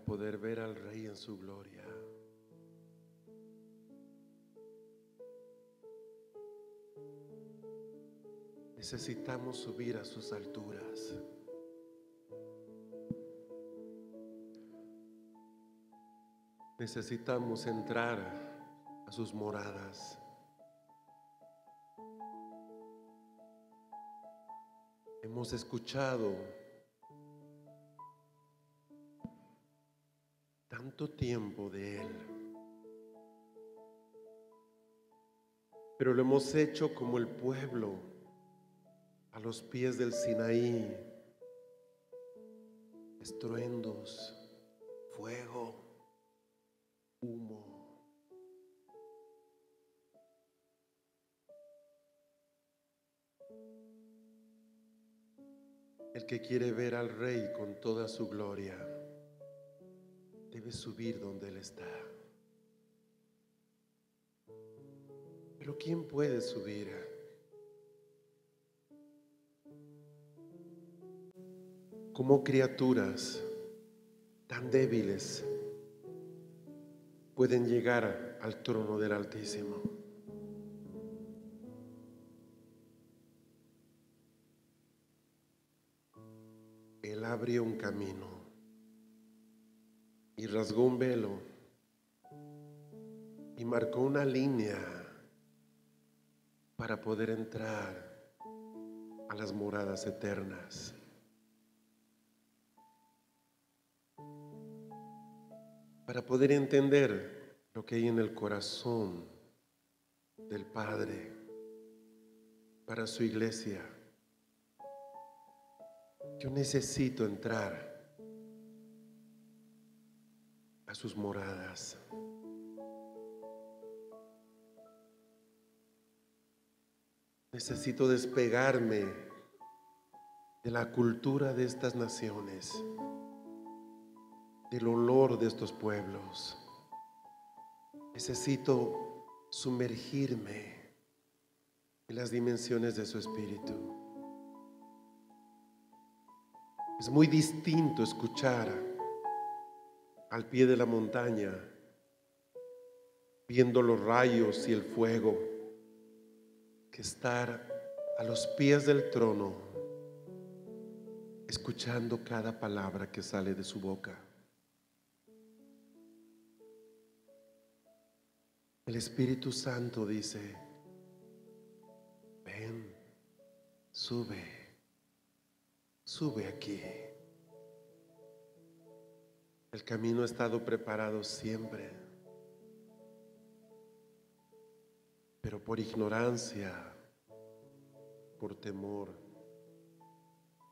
poder ver al Rey en su gloria. Necesitamos subir a sus alturas. Necesitamos entrar a sus moradas. Hemos escuchado tiempo de Él. Pero lo hemos hecho como el pueblo a los pies del Sinaí. Estruendos, fuego, humo. el que quiere ver al Rey con toda su gloria debe subir donde Él está. Pero ¿quién puede subir? Como criaturas tan débiles pueden llegar al trono del Altísimo. Él abrió un camino y rasgó un velo y marcó una línea para poder entrar a las moradas eternas. Para poder entender lo que hay en el corazón del Padre para su iglesia. Yo necesito entrar a sus moradas. Necesito despegarme de la cultura de estas naciones, del olor de estos pueblos. Necesito sumergirme en las dimensiones de su espíritu. Es muy distinto escuchar al pie de la montaña, viendo los rayos y el fuego, que estar a los pies del trono, escuchando cada palabra que sale de su boca. El Espíritu Santo dice, ven, sube, sube aquí. El camino ha estado preparado siempre, pero por ignorancia, por temor,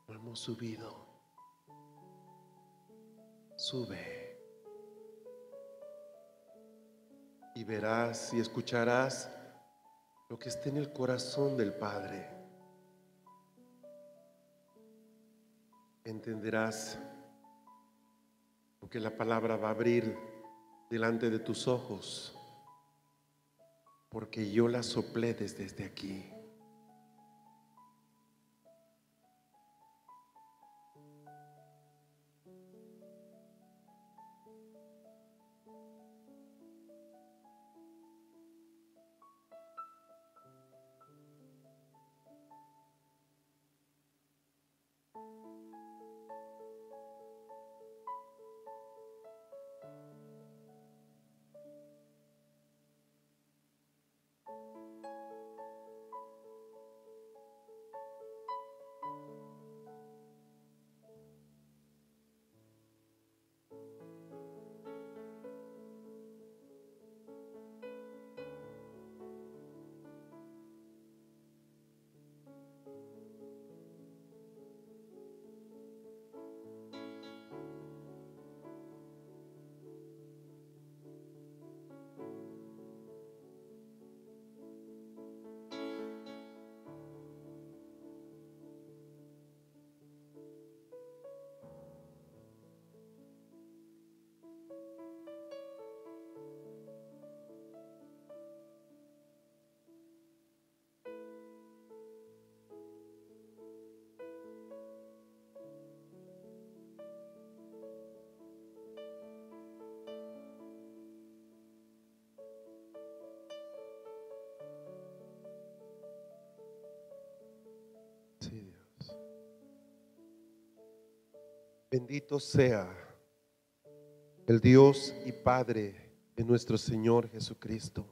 no hemos subido. Sube y verás y escucharás lo que está en el corazón del Padre. Entenderás que la palabra va a abrir delante de tus ojos, porque yo la soplé desde aquí. Bendito sea el Dios y Padre de nuestro Señor Jesucristo,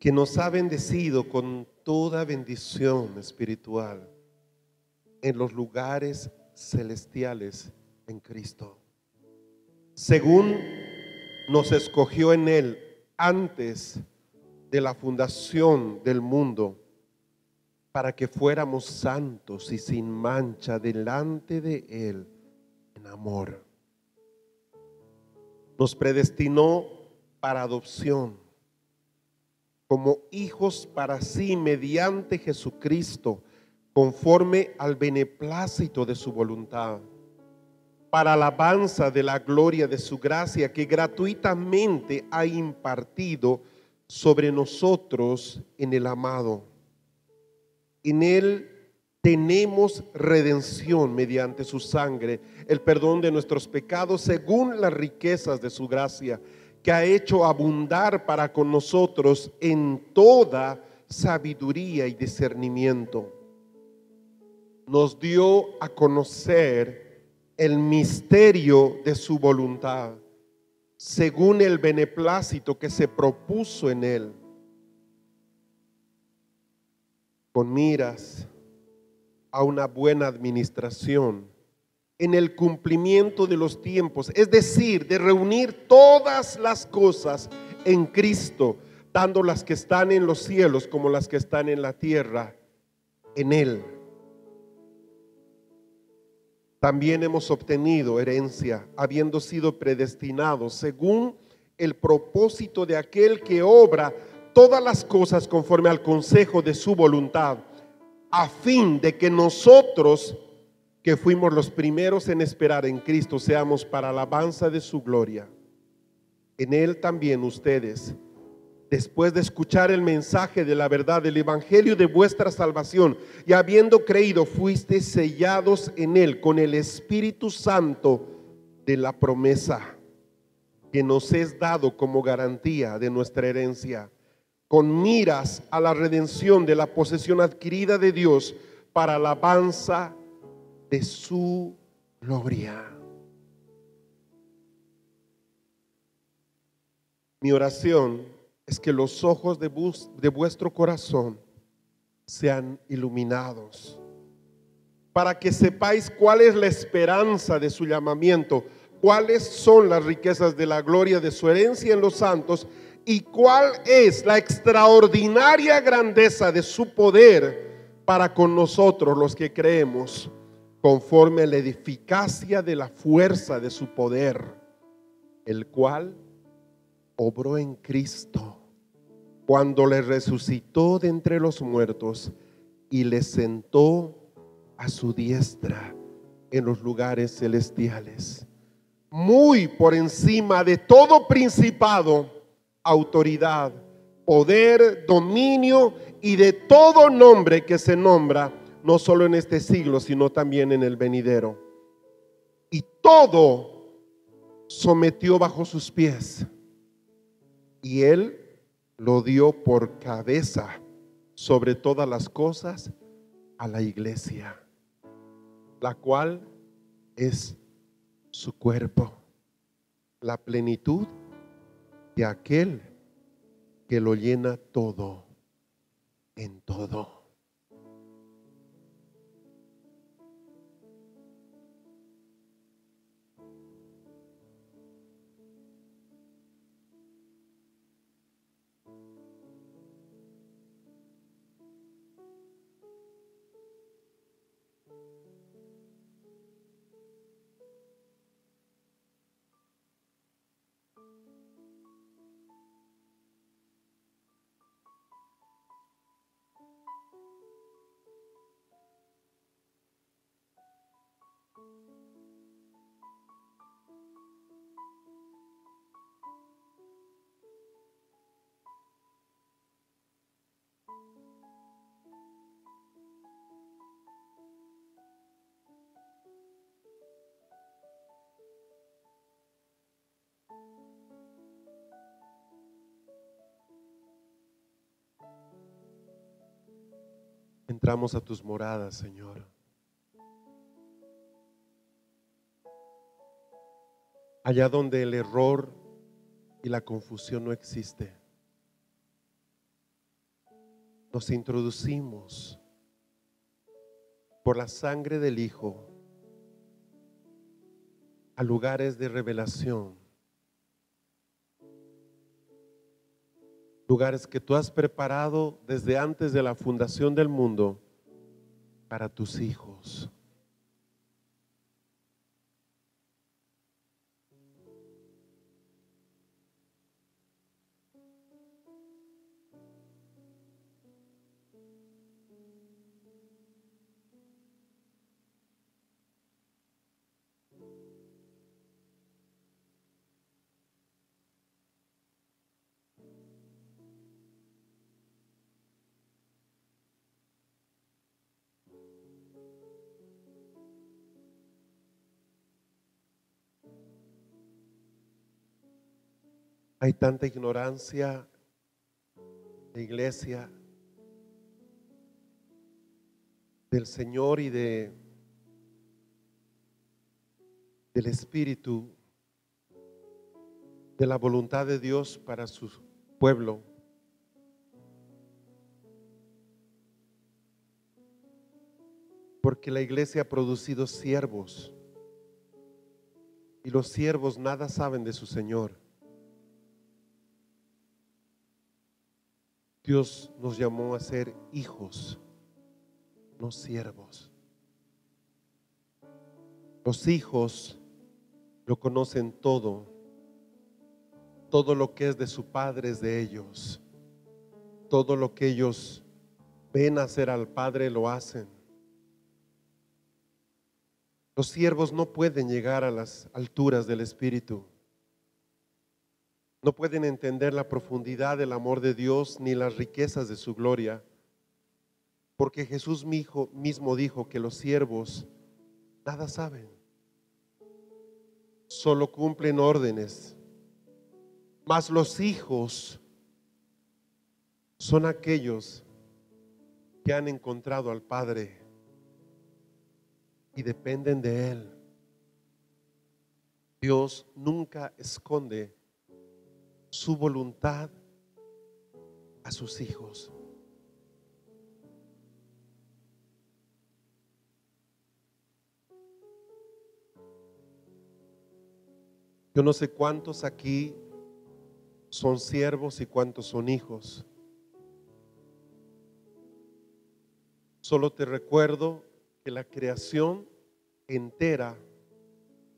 que nos ha bendecido con toda bendición espiritual en los lugares celestiales en Cristo, según nos escogió en Él antes de la fundación del mundo para que fuéramos santos y sin mancha delante de Él en amor. Nos predestinó para adopción como hijos para sí mediante Jesucristo, conforme al beneplácito de su voluntad, para alabanza de la gloria de su gracia que gratuitamente ha impartido sobre nosotros en el amado en Él tenemos redención mediante su sangre, el perdón de nuestros pecados según las riquezas de su gracia, que ha hecho abundar para con nosotros en toda sabiduría y discernimiento. Nos dio a conocer el misterio de su voluntad, según el beneplácito que se propuso en él con miras a una buena administración en el cumplimiento de los tiempos, es decir, de reunir todas las cosas en Cristo, tanto las que están en los cielos como las que están en la tierra, en Él. También hemos obtenido herencia, habiendo sido predestinados según el propósito de aquel que obra todas las cosas conforme al consejo de su voluntad, a fin de que nosotros, que fuimos los primeros en esperar en Cristo, seamos para alabanza de su gloria. En Él también ustedes, después de escuchar el mensaje de la verdad del Evangelio de vuestra salvación, y habiendo creído, fuiste sellados en Él con el Espíritu Santo de la promesa que nos es dado como garantía de nuestra herencia con miras a la redención de la posesión adquirida de Dios para alabanza de su gloria. Mi oración es que los ojos de, de vuestro corazón sean iluminados para que sepáis cuál es la esperanza de su llamamiento, cuáles son las riquezas de la gloria de su herencia en los santos y cuál es la extraordinaria grandeza de su poder para con nosotros los que creemos, conforme a la eficacia de la fuerza de su poder, el cual obró en Cristo cuando le resucitó de entre los muertos y le sentó a su diestra en los lugares celestiales, muy por encima de todo principado autoridad, poder, dominio y de todo nombre que se nombra, no solo en este siglo, sino también en el venidero. Y todo sometió bajo sus pies. Y él lo dio por cabeza sobre todas las cosas a la iglesia, la cual es su cuerpo, la plenitud de aquel que lo llena todo en todo. Entramos a tus moradas, Señor. Allá donde el error y la confusión no existe. Nos introducimos por la sangre del Hijo a lugares de revelación lugares que tú has preparado desde antes de la fundación del mundo para tus hijos. Hay tanta ignorancia de iglesia, del Señor y de del Espíritu, de la voluntad de Dios para su pueblo. Porque la iglesia ha producido siervos y los siervos nada saben de su Señor. Dios nos llamó a ser hijos, no siervos. Los hijos lo conocen todo. Todo lo que es de su padre es de ellos. Todo lo que ellos ven hacer al padre lo hacen. Los siervos no pueden llegar a las alturas del Espíritu. No pueden entender la profundidad del amor de Dios ni las riquezas de su gloria, porque Jesús mismo dijo que los siervos nada saben, solo cumplen órdenes, mas los hijos son aquellos que han encontrado al Padre y dependen de Él. Dios nunca esconde su voluntad a sus hijos. Yo no sé cuántos aquí son siervos y cuántos son hijos. Solo te recuerdo que la creación entera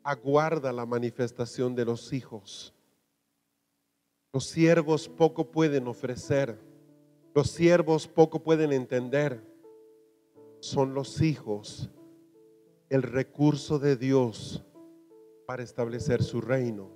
aguarda la manifestación de los hijos. Los siervos poco pueden ofrecer, los siervos poco pueden entender. Son los hijos el recurso de Dios para establecer su reino.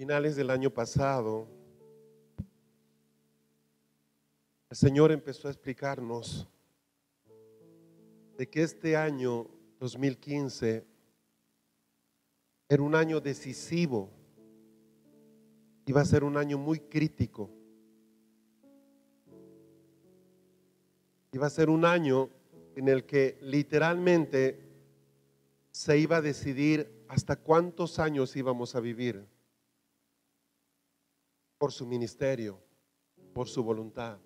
finales del año pasado, el Señor empezó a explicarnos de que este año 2015 era un año decisivo, iba a ser un año muy crítico, iba a ser un año en el que literalmente se iba a decidir hasta cuántos años íbamos a vivir por su ministerio, por su voluntad.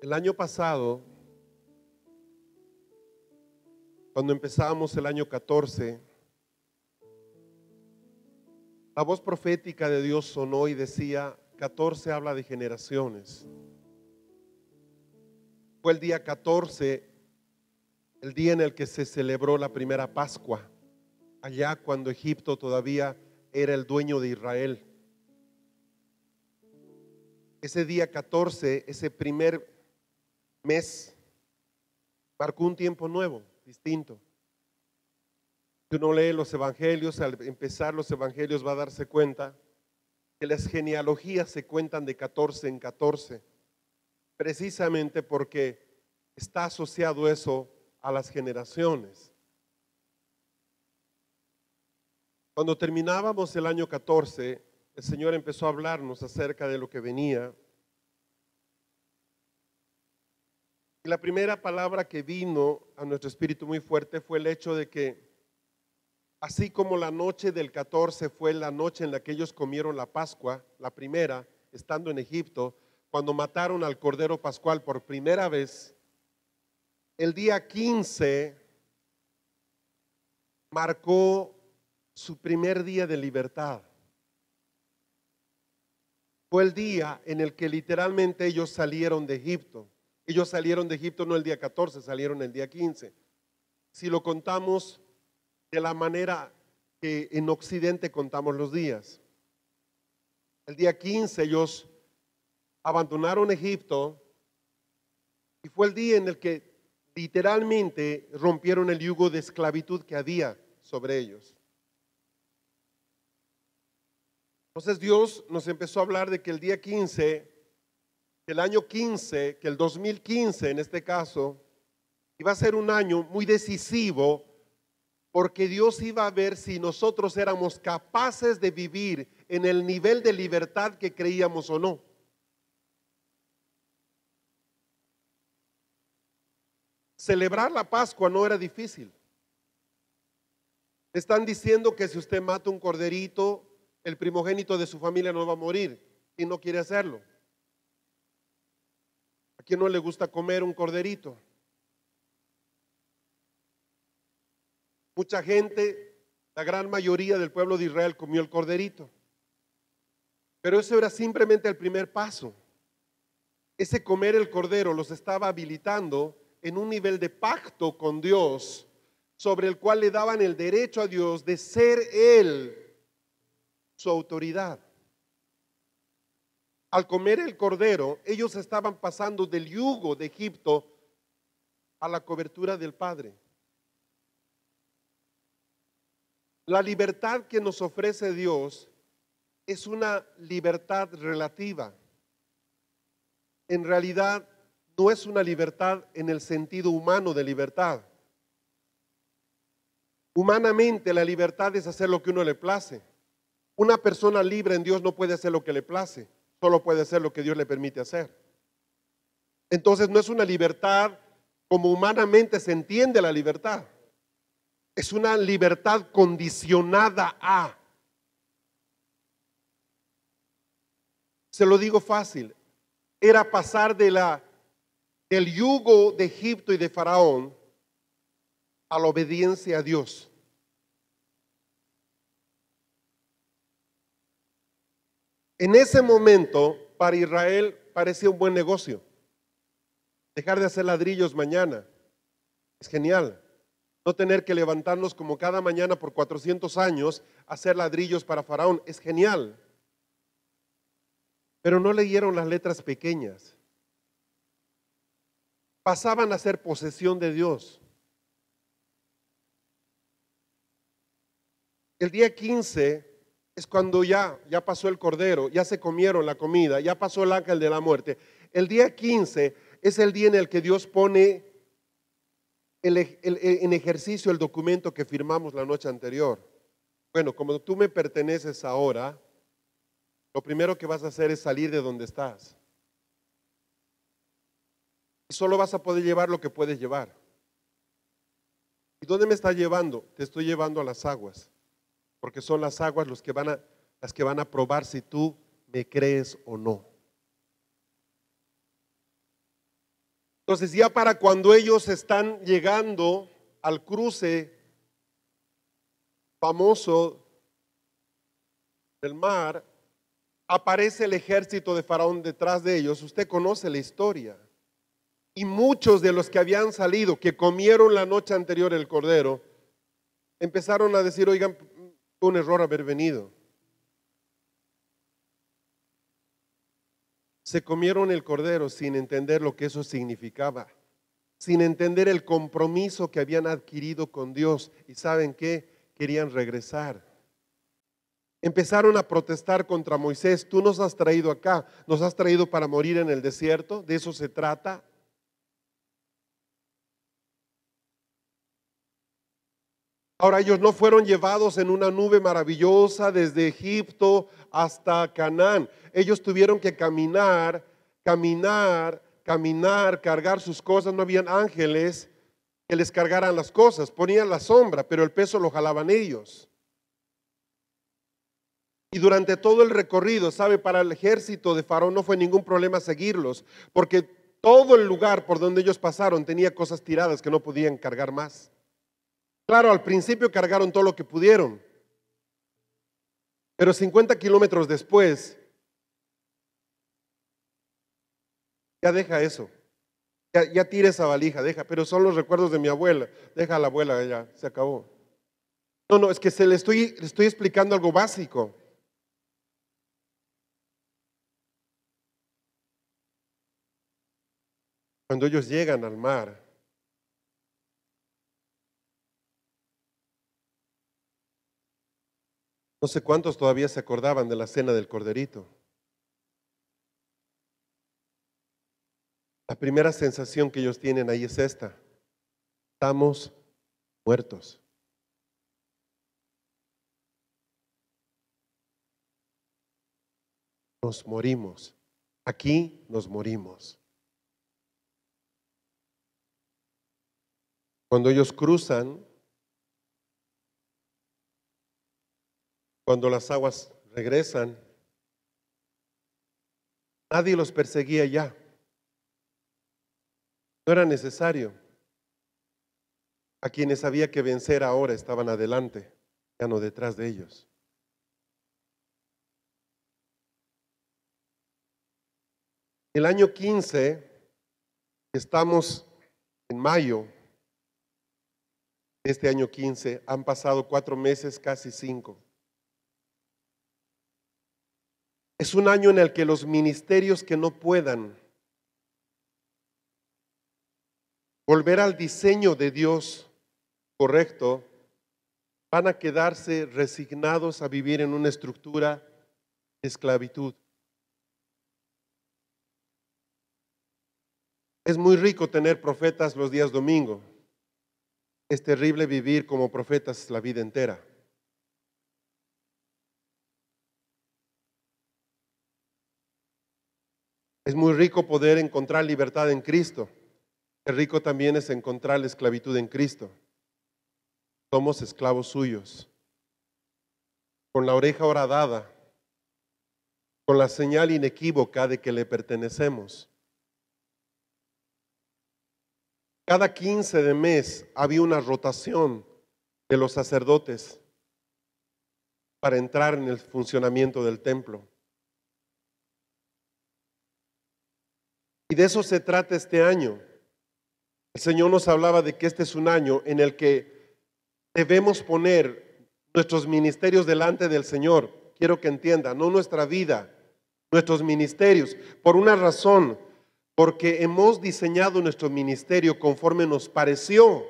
El año pasado, cuando empezamos el año 14, la voz profética de Dios sonó y decía, 14 habla de generaciones. Fue el día 14, el día en el que se celebró la primera Pascua allá cuando Egipto todavía era el dueño de Israel. Ese día 14, ese primer mes, marcó un tiempo nuevo, distinto. Si uno lee los evangelios, al empezar los evangelios va a darse cuenta que las genealogías se cuentan de 14 en 14, precisamente porque está asociado eso a las generaciones. Cuando terminábamos el año 14, el Señor empezó a hablarnos acerca de lo que venía. Y la primera palabra que vino a nuestro espíritu muy fuerte fue el hecho de que, así como la noche del 14 fue la noche en la que ellos comieron la Pascua, la primera, estando en Egipto, cuando mataron al Cordero Pascual por primera vez, el día 15 marcó su primer día de libertad. Fue el día en el que literalmente ellos salieron de Egipto. Ellos salieron de Egipto no el día 14, salieron el día 15. Si lo contamos de la manera que en Occidente contamos los días. El día 15 ellos abandonaron Egipto y fue el día en el que literalmente rompieron el yugo de esclavitud que había sobre ellos. Entonces Dios nos empezó a hablar de que el día 15, el año 15, que el 2015 en este caso, iba a ser un año muy decisivo porque Dios iba a ver si nosotros éramos capaces de vivir en el nivel de libertad que creíamos o no. Celebrar la Pascua no era difícil. Están diciendo que si usted mata un corderito, el primogénito de su familia no va a morir y no quiere hacerlo. ¿A quién no le gusta comer un corderito? Mucha gente, la gran mayoría del pueblo de Israel comió el corderito. Pero eso era simplemente el primer paso. Ese comer el cordero los estaba habilitando en un nivel de pacto con Dios sobre el cual le daban el derecho a Dios de ser Él su autoridad. Al comer el cordero, ellos estaban pasando del yugo de Egipto a la cobertura del Padre. La libertad que nos ofrece Dios es una libertad relativa. En realidad no es una libertad en el sentido humano de libertad. Humanamente la libertad es hacer lo que uno le place. Una persona libre en Dios no puede hacer lo que le place, solo puede hacer lo que Dios le permite hacer. Entonces no es una libertad como humanamente se entiende la libertad. Es una libertad condicionada a... Se lo digo fácil, era pasar de la, del yugo de Egipto y de Faraón a la obediencia a Dios. En ese momento, para Israel parecía un buen negocio. Dejar de hacer ladrillos mañana. Es genial. No tener que levantarnos como cada mañana por 400 años, a hacer ladrillos para Faraón. Es genial. Pero no leyeron las letras pequeñas. Pasaban a ser posesión de Dios. El día 15 es cuando ya, ya pasó el cordero, ya se comieron la comida, ya pasó el ángel de la muerte. El día 15 es el día en el que Dios pone en ejercicio el documento que firmamos la noche anterior. Bueno, como tú me perteneces ahora, lo primero que vas a hacer es salir de donde estás. Y solo vas a poder llevar lo que puedes llevar. ¿Y dónde me está llevando? Te estoy llevando a las aguas porque son las aguas los que van las que van a probar si tú me crees o no. Entonces ya para cuando ellos están llegando al cruce famoso del mar, aparece el ejército de Faraón detrás de ellos. Usted conoce la historia. Y muchos de los que habían salido, que comieron la noche anterior el cordero, empezaron a decir, oigan, un error haber venido. Se comieron el cordero sin entender lo que eso significaba, sin entender el compromiso que habían adquirido con Dios. ¿Y saben qué? Querían regresar. Empezaron a protestar contra Moisés. Tú nos has traído acá, nos has traído para morir en el desierto, de eso se trata. Ahora ellos no fueron llevados en una nube maravillosa desde Egipto hasta Canaán. Ellos tuvieron que caminar, caminar, caminar, cargar sus cosas. No habían ángeles que les cargaran las cosas. Ponían la sombra, pero el peso lo jalaban ellos. Y durante todo el recorrido, sabe, para el ejército de Faraón no fue ningún problema seguirlos, porque todo el lugar por donde ellos pasaron tenía cosas tiradas que no podían cargar más. Claro, al principio cargaron todo lo que pudieron, pero 50 kilómetros después, ya deja eso, ya, tira esa valija, deja, pero son los recuerdos de mi abuela, deja a la abuela, ya, se acabó. No, no, es que se le estoy, le estoy explicando algo básico. Cuando ellos llegan al mar, No sé cuántos todavía se acordaban de la cena del corderito. La primera sensación que ellos tienen ahí es esta. Estamos muertos. Nos morimos. Aquí nos morimos. Cuando ellos cruzan cuando las aguas regresan, nadie los perseguía ya. No era necesario. A quienes había que vencer ahora estaban adelante, ya no detrás de ellos. El año 15, estamos en mayo este año 15, han pasado cuatro meses, casi cinco. Es un año en el que los ministerios que no puedan volver al diseño de Dios correcto van a quedarse resignados a vivir en una estructura de esclavitud. Es muy rico tener profetas los días domingo. Es terrible vivir como profetas la vida entera. Es muy rico poder encontrar libertad en Cristo. Es rico también es encontrar la esclavitud en Cristo. Somos esclavos suyos. Con la oreja horadada, con la señal inequívoca de que le pertenecemos. Cada 15 de mes había una rotación de los sacerdotes para entrar en el funcionamiento del templo. Y de eso se trata este año. El Señor nos hablaba de que este es un año en el que debemos poner nuestros ministerios delante del Señor. Quiero que entienda, no nuestra vida, nuestros ministerios, por una razón, porque hemos diseñado nuestro ministerio conforme nos pareció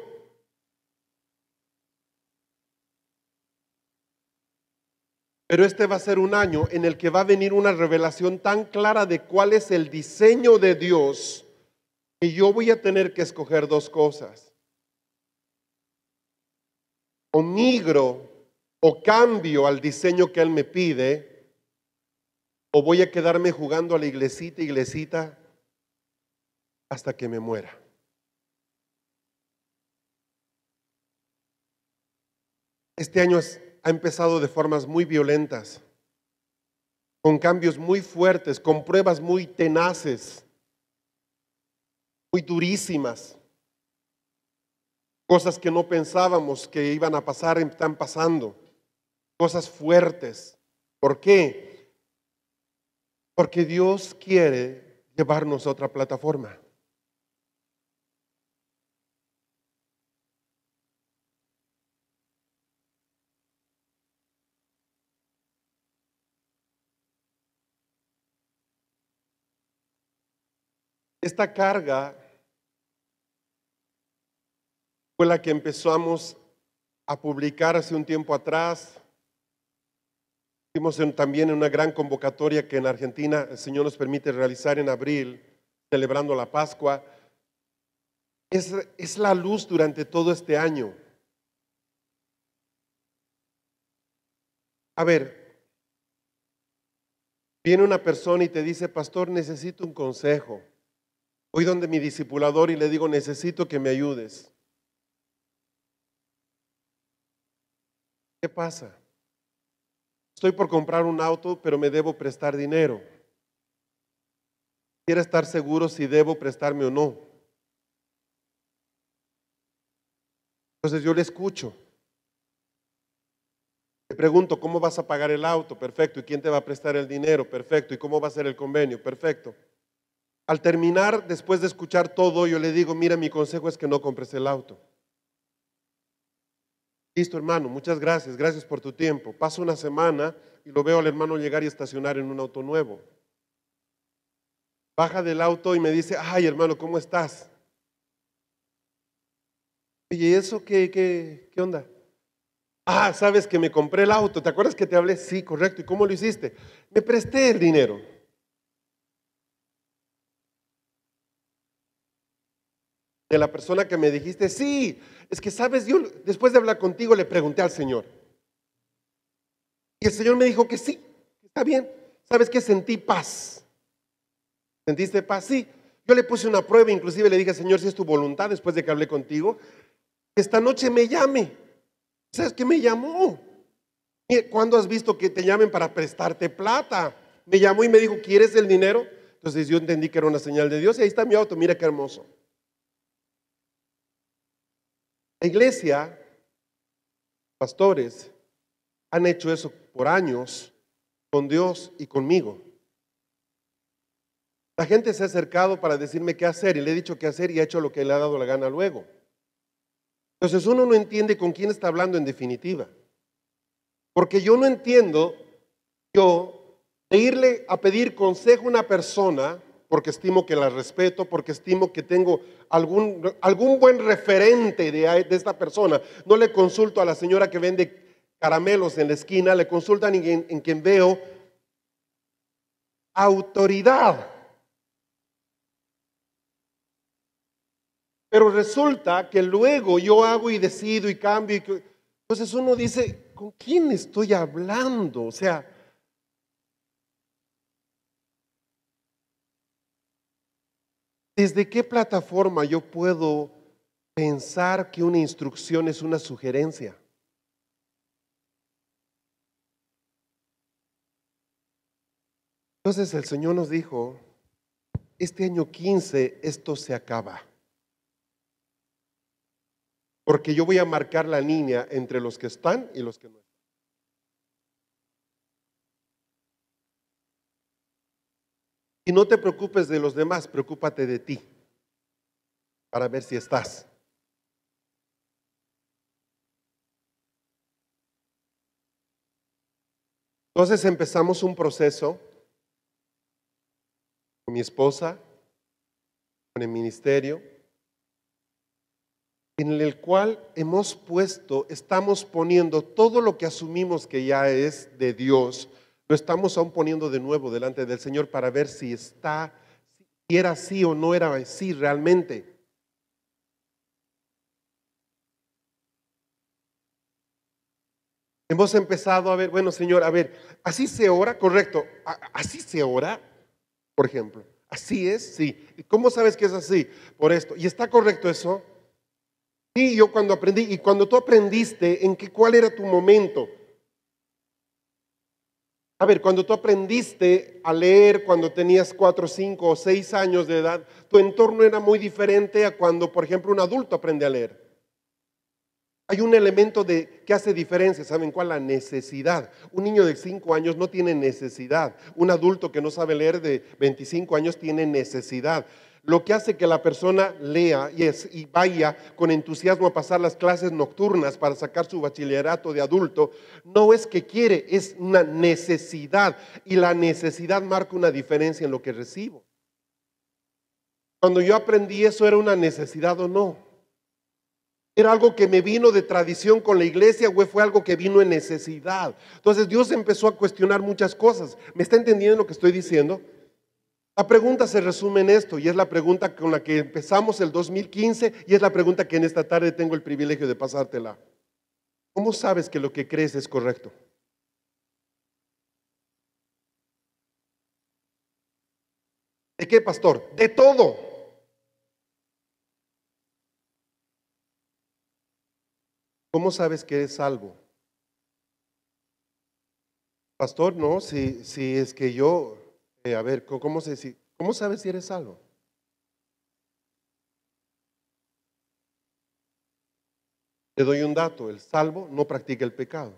Pero este va a ser un año en el que va a venir una revelación tan clara de cuál es el diseño de Dios que yo voy a tener que escoger dos cosas. O migro o cambio al diseño que Él me pide, o voy a quedarme jugando a la iglesita, iglesita, hasta que me muera. Este año es ha empezado de formas muy violentas, con cambios muy fuertes, con pruebas muy tenaces, muy durísimas. Cosas que no pensábamos que iban a pasar están pasando. Cosas fuertes. ¿Por qué? Porque Dios quiere llevarnos a otra plataforma. Esta carga fue la que empezamos a publicar hace un tiempo atrás. Hicimos también una gran convocatoria que en Argentina el Señor nos permite realizar en abril, celebrando la Pascua. Es, es la luz durante todo este año. A ver, viene una persona y te dice, pastor, necesito un consejo. Voy donde mi discipulador y le digo, necesito que me ayudes. ¿Qué pasa? Estoy por comprar un auto, pero me debo prestar dinero. Quiero estar seguro si debo prestarme o no. Entonces yo le escucho. Le pregunto, ¿cómo vas a pagar el auto? Perfecto. ¿Y quién te va a prestar el dinero? Perfecto. ¿Y cómo va a ser el convenio? Perfecto. Al terminar, después de escuchar todo, yo le digo, mira, mi consejo es que no compres el auto. Listo, hermano, muchas gracias, gracias por tu tiempo. Paso una semana y lo veo al hermano llegar y estacionar en un auto nuevo. Baja del auto y me dice, ay hermano, ¿cómo estás? Oye, ¿eso qué, qué, qué onda? Ah, sabes que me compré el auto, ¿te acuerdas que te hablé? Sí, correcto. ¿Y cómo lo hiciste? Me presté el dinero. de la persona que me dijiste, sí, es que sabes, yo después de hablar contigo le pregunté al Señor. Y el Señor me dijo que sí, está bien. ¿Sabes que Sentí paz. ¿Sentiste paz? Sí. Yo le puse una prueba, inclusive le dije, Señor, si es tu voluntad, después de que hablé contigo, esta noche me llame. ¿Sabes qué me llamó? ¿Cuándo has visto que te llamen para prestarte plata? Me llamó y me dijo, ¿quieres el dinero? Entonces yo entendí que era una señal de Dios y ahí está mi auto, mira qué hermoso. La iglesia, pastores, han hecho eso por años con Dios y conmigo. La gente se ha acercado para decirme qué hacer y le he dicho qué hacer y ha hecho lo que le ha dado la gana luego. Entonces uno no entiende con quién está hablando en definitiva. Porque yo no entiendo yo irle a pedir consejo a una persona porque estimo que la respeto, porque estimo que tengo algún, algún buen referente de, esta persona. No le consulto a la señora que vende caramelos en la esquina, le a alguien en, quien veo autoridad. Pero resulta que luego yo hago y decido y cambio. Y, entonces uno dice, ¿con quién estoy hablando? O sea, ¿Desde qué plataforma yo puedo pensar que una instrucción es una sugerencia? Entonces el Señor nos dijo, este año 15 esto se acaba, porque yo voy a marcar la línea entre los que están y los que no están. Y no te preocupes de los demás, preocúpate de ti para ver si estás. Entonces empezamos un proceso con mi esposa, con el ministerio, en el cual hemos puesto, estamos poniendo todo lo que asumimos que ya es de Dios, lo estamos aún poniendo de nuevo delante del Señor para ver si está, si era así o no era así realmente. Hemos empezado a ver, bueno Señor, a ver, así se ora, correcto, así se ora, por ejemplo. Así es, sí. ¿Cómo sabes que es así? Por esto. ¿Y está correcto eso? Sí, yo cuando aprendí, y cuando tú aprendiste, ¿en qué cuál era tu momento? A ver, cuando tú aprendiste a leer cuando tenías 4, 5 o 6 años de edad, tu entorno era muy diferente a cuando, por ejemplo, un adulto aprende a leer. Hay un elemento de, que hace diferencia, ¿saben cuál? La necesidad. Un niño de 5 años no tiene necesidad. Un adulto que no sabe leer de 25 años tiene necesidad lo que hace que la persona lea y, es, y, vaya con entusiasmo a pasar las clases nocturnas para sacar su bachillerato de adulto, no es que quiere, es una necesidad. Y la necesidad marca una diferencia en lo que recibo. Cuando yo aprendí eso era una necesidad o no. Era algo que me vino de tradición con la iglesia o fue algo que vino en necesidad. Entonces Dios empezó a cuestionar muchas cosas. ¿Me está entendiendo lo que estoy diciendo? La pregunta se resume en esto y es la pregunta con la que empezamos el 2015 y es la pregunta que en esta tarde tengo el privilegio de pasártela. ¿Cómo sabes que lo que crees es correcto? ¿De qué, pastor? De todo. ¿Cómo sabes que eres salvo? Pastor, no, si, si es que yo eh, a ver, ¿cómo, se, ¿cómo sabes si eres salvo? Te doy un dato, el salvo no practica el pecado.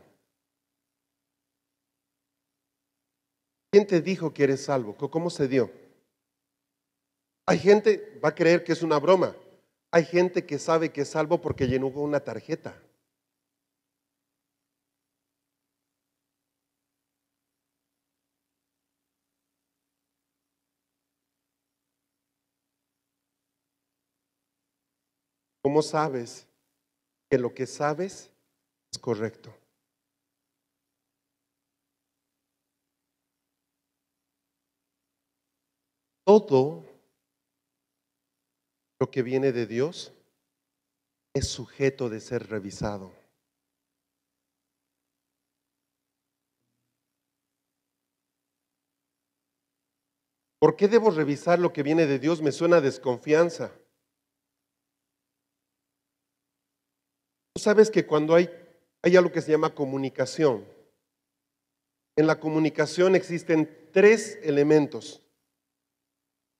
¿Quién te dijo que eres salvo? ¿Cómo se dio? Hay gente, va a creer que es una broma. Hay gente que sabe que es salvo porque llenó una tarjeta. ¿Cómo sabes que lo que sabes es correcto? Todo lo que viene de Dios es sujeto de ser revisado. ¿Por qué debo revisar lo que viene de Dios? Me suena a desconfianza. Tú sabes que cuando hay, hay algo que se llama comunicación, en la comunicación existen tres elementos.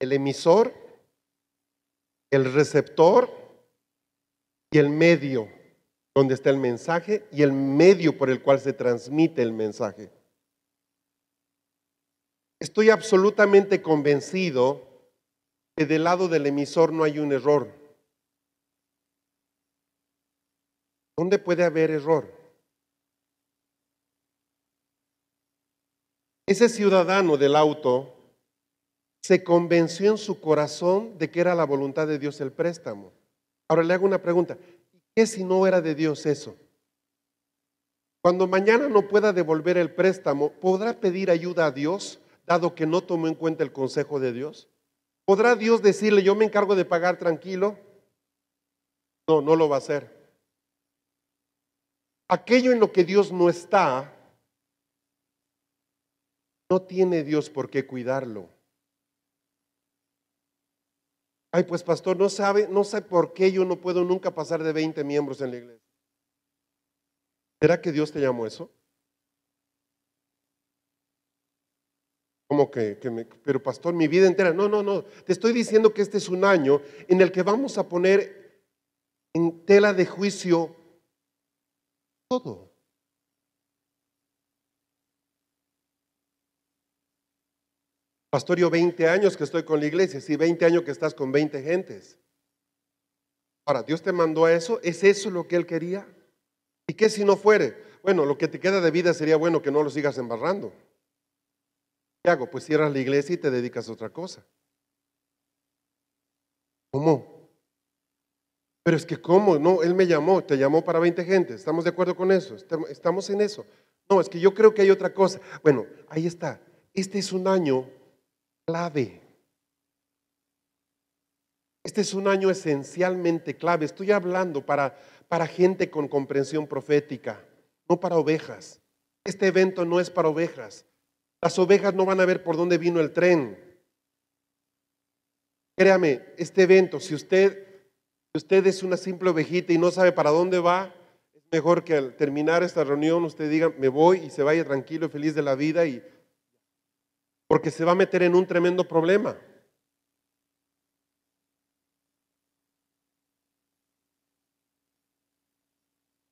El emisor, el receptor y el medio donde está el mensaje y el medio por el cual se transmite el mensaje. Estoy absolutamente convencido que del lado del emisor no hay un error. ¿Dónde puede haber error? Ese ciudadano del auto se convenció en su corazón de que era la voluntad de Dios el préstamo. Ahora le hago una pregunta. ¿Qué si no era de Dios eso? Cuando mañana no pueda devolver el préstamo, ¿podrá pedir ayuda a Dios, dado que no tomó en cuenta el consejo de Dios? ¿Podrá Dios decirle, yo me encargo de pagar tranquilo? No, no lo va a hacer aquello en lo que Dios no está, no tiene Dios por qué cuidarlo. Ay, pues pastor, no sabe, no sé por qué yo no puedo nunca pasar de 20 miembros en la iglesia. ¿Será que Dios te llamó eso? Como que, pero pastor, mi vida entera. No, no, no. Te estoy diciendo que este es un año en el que vamos a poner en tela de juicio todo. Pastor, yo 20 años que estoy con la iglesia, sí, 20 años que estás con 20 gentes. Ahora, Dios te mandó a eso, ¿es eso lo que Él quería? ¿Y qué si no fuere? Bueno, lo que te queda de vida sería bueno que no lo sigas embarrando. ¿Qué hago? Pues cierras la iglesia y te dedicas a otra cosa. ¿Cómo? Pero es que, ¿cómo? No, él me llamó, te llamó para 20 gente. ¿Estamos de acuerdo con eso? Estamos en eso. No, es que yo creo que hay otra cosa. Bueno, ahí está. Este es un año clave. Este es un año esencialmente clave. Estoy hablando para, para gente con comprensión profética, no para ovejas. Este evento no es para ovejas. Las ovejas no van a ver por dónde vino el tren. Créame, este evento, si usted usted es una simple ovejita y no sabe para dónde va, es mejor que al terminar esta reunión usted diga, me voy y se vaya tranquilo y feliz de la vida, y, porque se va a meter en un tremendo problema.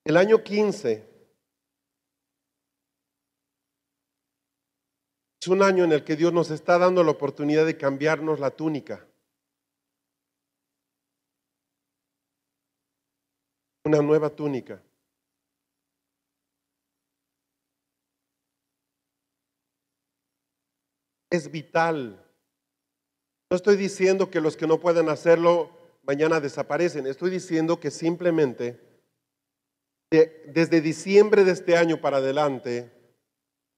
El año 15 es un año en el que Dios nos está dando la oportunidad de cambiarnos la túnica. una nueva túnica. Es vital. No estoy diciendo que los que no pueden hacerlo mañana desaparecen. Estoy diciendo que simplemente desde diciembre de este año para adelante,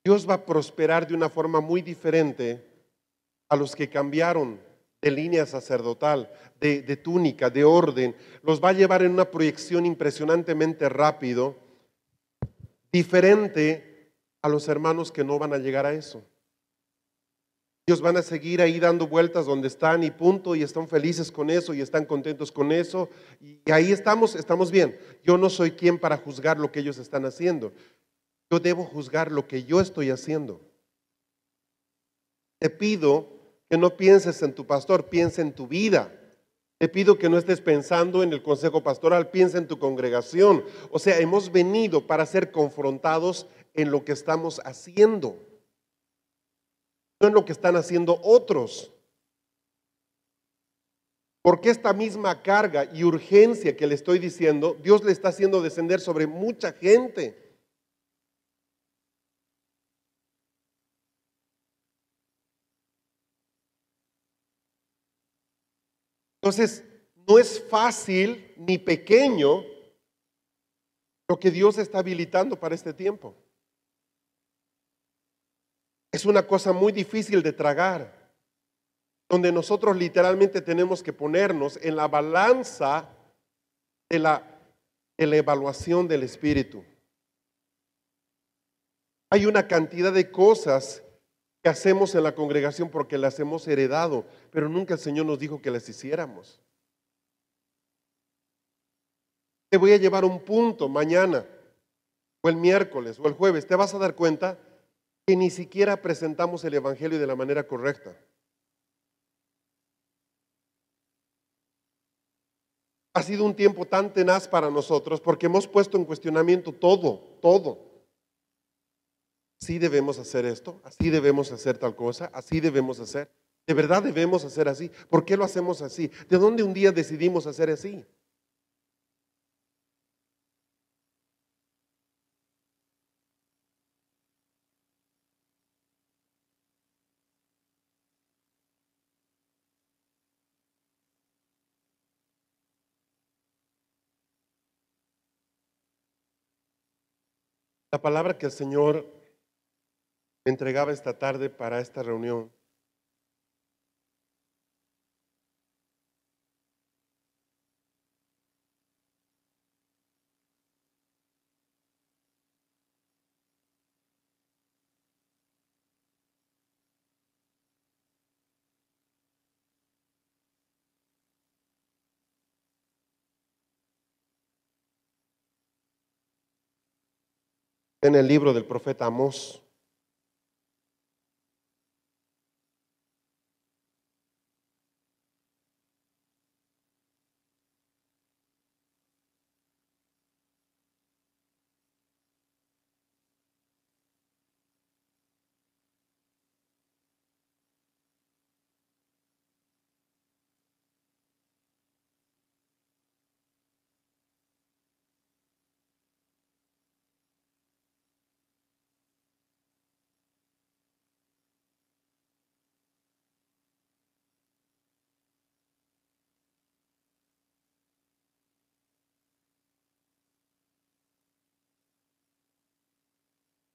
Dios va a prosperar de una forma muy diferente a los que cambiaron de línea sacerdotal, de, túnica, de orden, los va a llevar en una proyección impresionantemente rápido, diferente a los hermanos que no van a llegar a eso. Ellos van a seguir ahí dando vueltas donde están y punto, y están felices con eso, y están contentos con eso, y ahí estamos, estamos bien. Yo no soy quien para juzgar lo que ellos están haciendo. Yo debo juzgar lo que yo estoy haciendo. Te pido que no pienses en tu pastor, piensa en tu vida. Te pido que no estés pensando en el consejo pastoral, piensa en tu congregación. O sea, hemos venido para ser confrontados en lo que estamos haciendo, no en lo que están haciendo otros. Porque esta misma carga y urgencia que le estoy diciendo, Dios le está haciendo descender sobre mucha gente. Entonces, no es fácil ni pequeño lo que Dios está habilitando para este tiempo. Es una cosa muy difícil de tragar, donde nosotros literalmente tenemos que ponernos en la balanza de la, evaluación del Espíritu. Hay una cantidad de cosas que hacemos en la congregación porque las hemos heredado, pero nunca el Señor nos dijo que las hiciéramos. Te voy a llevar un punto mañana, o el miércoles, o el jueves. Te vas a dar cuenta que ni siquiera presentamos el Evangelio de la manera correcta. Ha sido un tiempo tan tenaz para nosotros porque hemos puesto en cuestionamiento todo, todo. ¿Así debemos hacer esto, así debemos hacer tal cosa, así debemos hacer. ¿De verdad debemos hacer así? ¿Por qué lo hacemos así? ¿De dónde un día decidimos hacer así? La palabra que el Señor entregaba esta tarde para esta reunión. En el libro del profeta Amós,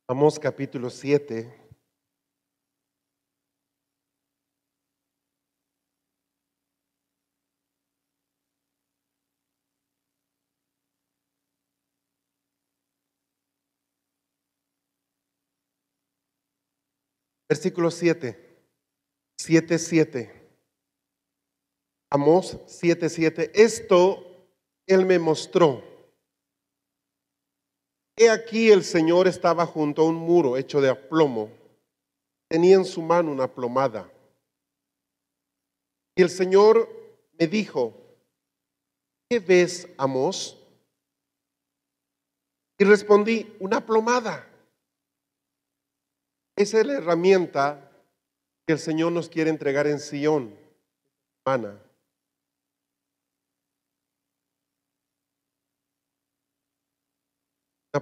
Amós capítulo 7. Versículo 7, 7, 7. Amós 7, 7. Esto él me mostró He aquí el Señor estaba junto a un muro hecho de aplomo. Tenía en su mano una plomada. Y el Señor me dijo, ¿qué ves, Amos? Y respondí, una plomada. Esa es la herramienta que el Señor nos quiere entregar en Sion, hermana.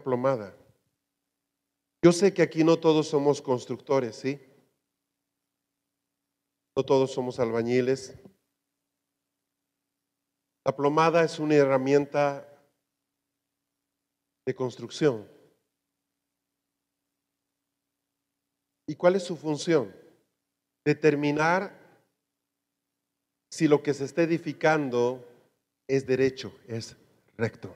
plomada. Yo sé que aquí no todos somos constructores, ¿sí? No todos somos albañiles. La plomada es una herramienta de construcción. ¿Y cuál es su función? Determinar si lo que se está edificando es derecho, es recto.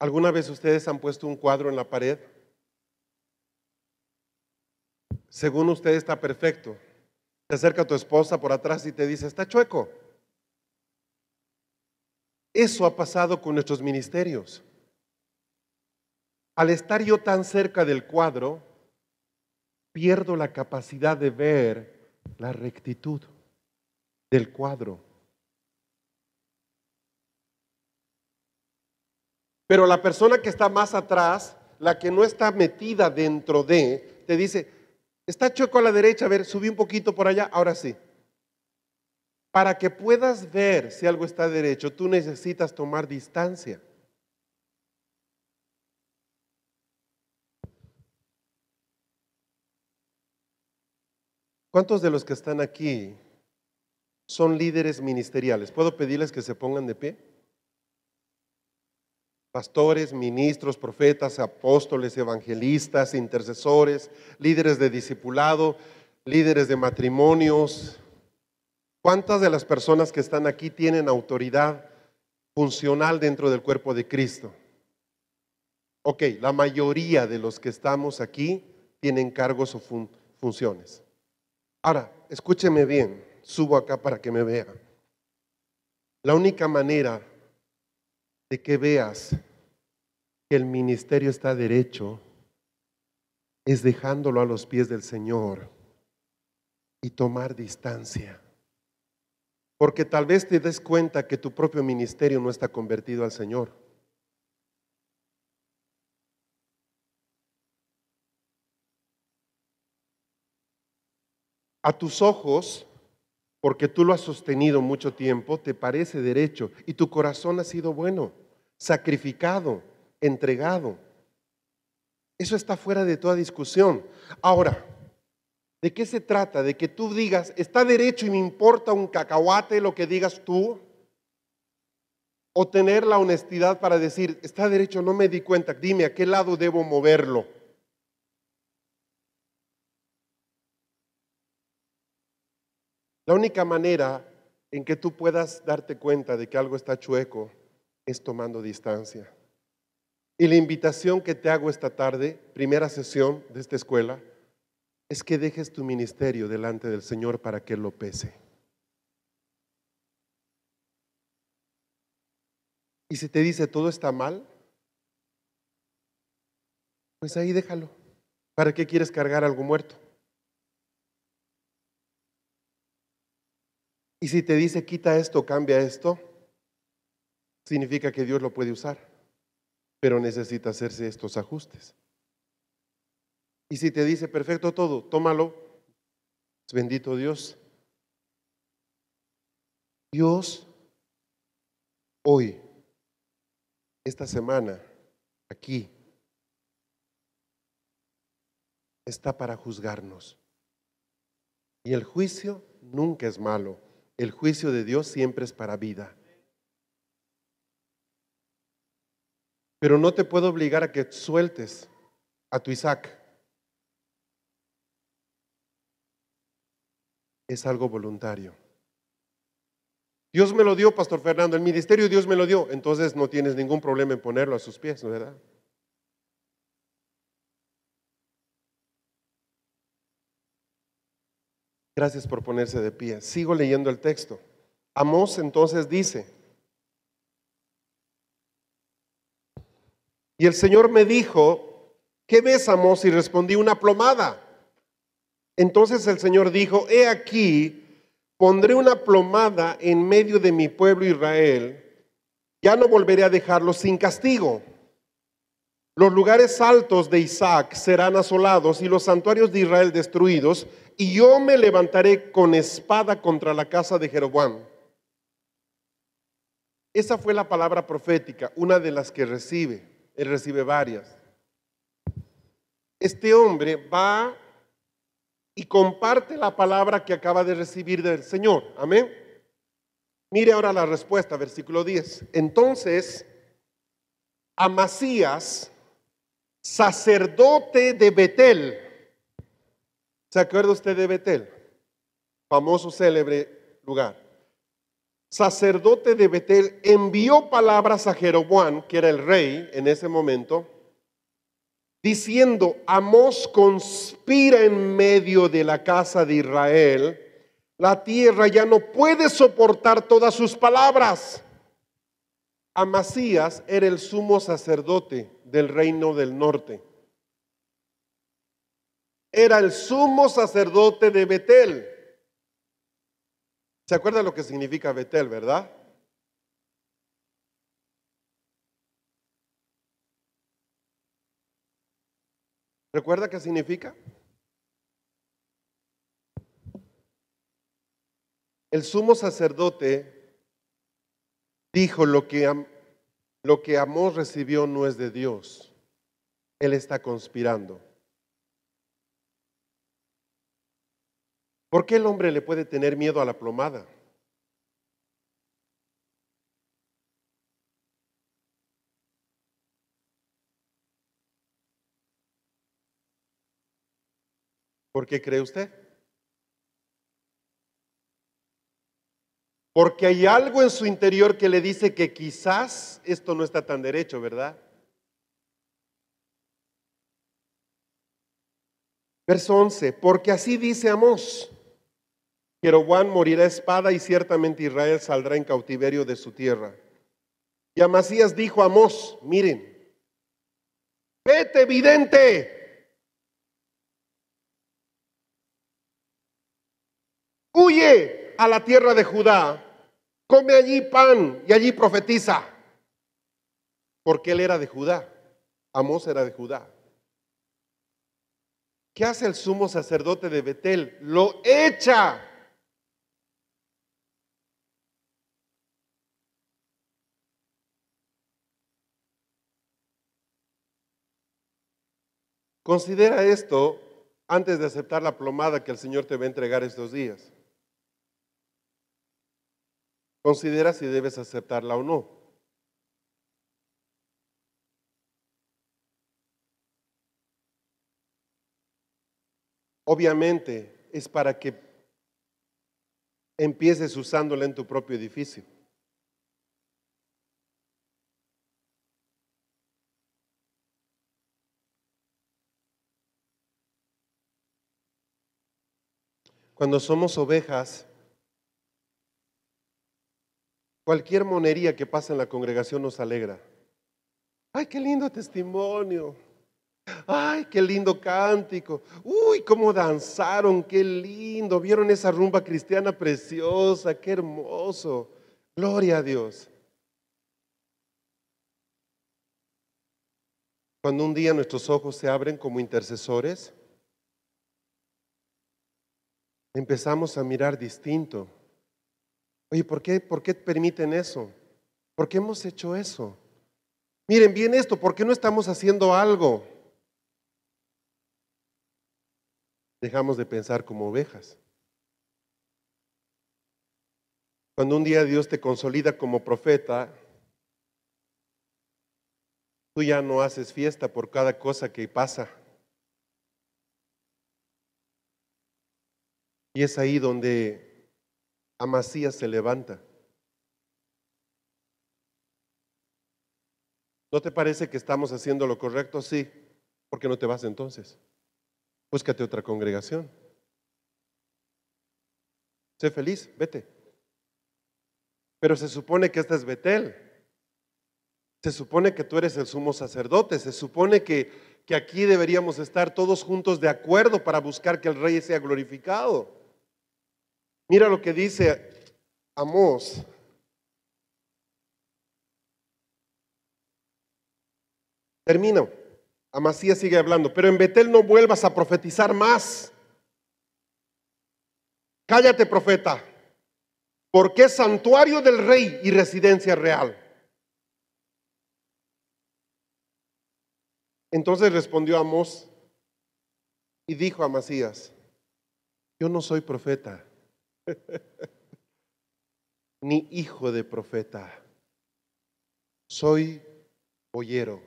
¿Alguna vez ustedes han puesto un cuadro en la pared? Según usted está perfecto. Te acerca tu esposa por atrás y te dice, está chueco. Eso ha pasado con nuestros ministerios. Al estar yo tan cerca del cuadro, pierdo la capacidad de ver la rectitud del cuadro. Pero la persona que está más atrás, la que no está metida dentro de, te dice, está chueco a la derecha, a ver, subí un poquito por allá, ahora sí. Para que puedas ver si algo está derecho, tú necesitas tomar distancia. ¿Cuántos de los que están aquí son líderes ministeriales? ¿Puedo pedirles que se pongan de pie? pastores, ministros, profetas, apóstoles, evangelistas, intercesores, líderes de discipulado, líderes de matrimonios. ¿Cuántas de las personas que están aquí tienen autoridad funcional dentro del cuerpo de Cristo? Ok, la mayoría de los que estamos aquí tienen cargos o funciones. Ahora, escúcheme bien, subo acá para que me vea. La única manera de que veas que el ministerio está derecho es dejándolo a los pies del Señor y tomar distancia. Porque tal vez te des cuenta que tu propio ministerio no está convertido al Señor. A tus ojos porque tú lo has sostenido mucho tiempo, te parece derecho y tu corazón ha sido bueno, sacrificado, entregado. Eso está fuera de toda discusión. Ahora, ¿de qué se trata? ¿De que tú digas, está derecho y me importa un cacahuate lo que digas tú? ¿O tener la honestidad para decir, está derecho, no me di cuenta, dime a qué lado debo moverlo? La única manera en que tú puedas darte cuenta de que algo está chueco es tomando distancia. Y la invitación que te hago esta tarde, primera sesión de esta escuela, es que dejes tu ministerio delante del Señor para que Él lo pese. Y si te dice todo está mal, pues ahí déjalo. ¿Para qué quieres cargar algo muerto? Y si te dice quita esto, cambia esto, significa que Dios lo puede usar, pero necesita hacerse estos ajustes. Y si te dice perfecto todo, tómalo, es pues bendito Dios. Dios hoy, esta semana, aquí, está para juzgarnos. Y el juicio nunca es malo el juicio de Dios siempre es para vida. Pero no te puedo obligar a que sueltes a tu Isaac. Es algo voluntario. Dios me lo dio, Pastor Fernando, el ministerio Dios me lo dio. Entonces no tienes ningún problema en ponerlo a sus pies, ¿verdad? Gracias por ponerse de pie. Sigo leyendo el texto. Amós entonces dice, y el Señor me dijo, ¿qué ves Amós? Y respondí, una plomada. Entonces el Señor dijo, he aquí, pondré una plomada en medio de mi pueblo Israel, ya no volveré a dejarlo sin castigo. Los lugares altos de Isaac serán asolados y los santuarios de Israel destruidos y yo me levantaré con espada contra la casa de Jeroboam. Esa fue la palabra profética, una de las que recibe. Él recibe varias. Este hombre va y comparte la palabra que acaba de recibir del Señor. Amén. Mire ahora la respuesta, versículo 10. Entonces, Amasías, sacerdote de Betel, ¿Se acuerda usted de Betel? Famoso, célebre lugar. Sacerdote de Betel envió palabras a Jeroboam, que era el rey en ese momento, diciendo, Amos conspira en medio de la casa de Israel, la tierra ya no puede soportar todas sus palabras. Amasías era el sumo sacerdote del reino del norte era el sumo sacerdote de Betel. ¿Se acuerda lo que significa Betel, verdad? ¿Recuerda qué significa? El sumo sacerdote dijo lo que, lo que Amós recibió no es de Dios. Él está conspirando. ¿Por qué el hombre le puede tener miedo a la plomada? ¿Por qué cree usted? Porque hay algo en su interior que le dice que quizás esto no está tan derecho, ¿verdad? Verso 11, porque así dice Amós. Jeroboam morirá espada y ciertamente Israel saldrá en cautiverio de su tierra. Y Amasías dijo a Amós, miren, vete vidente. Huye a la tierra de Judá, come allí pan y allí profetiza. Porque él era de Judá, Amós era de Judá. ¿Qué hace el sumo sacerdote de Betel? Lo echa Considera esto antes de aceptar la plomada que el Señor te va a entregar estos días. Considera si debes aceptarla o no. Obviamente es para que empieces usándola en tu propio edificio. cuando somos ovejas, cualquier monería que pasa en la congregación nos alegra. Ay, qué lindo testimonio. Ay, qué lindo cántico. Uy, cómo danzaron, qué lindo. Vieron esa rumba cristiana preciosa, qué hermoso. Gloria a Dios. Cuando un día nuestros ojos se abren como intercesores, empezamos a mirar distinto. Oye, ¿por qué, ¿por qué permiten eso? ¿Por qué hemos hecho eso? Miren bien esto, ¿por qué no estamos haciendo algo? Dejamos de pensar como ovejas. Cuando un día Dios te consolida como profeta, tú ya no haces fiesta por cada cosa que pasa. Y es ahí donde Amasías se levanta. ¿No te parece que estamos haciendo lo correcto? Sí. ¿Por qué no te vas entonces? Búscate otra congregación. Sé feliz, vete. Pero se supone que esta es Betel. Se supone que tú eres el sumo sacerdote. Se supone que, que aquí deberíamos estar todos juntos de acuerdo para buscar que el rey sea glorificado. Mira lo que dice Amós. Termino. Amasías sigue hablando, pero en Betel no vuelvas a profetizar más. Cállate, profeta, porque es santuario del rey y residencia real. Entonces respondió Amós y dijo a Amasías, yo no soy profeta ni hijo de profeta. Soy pollero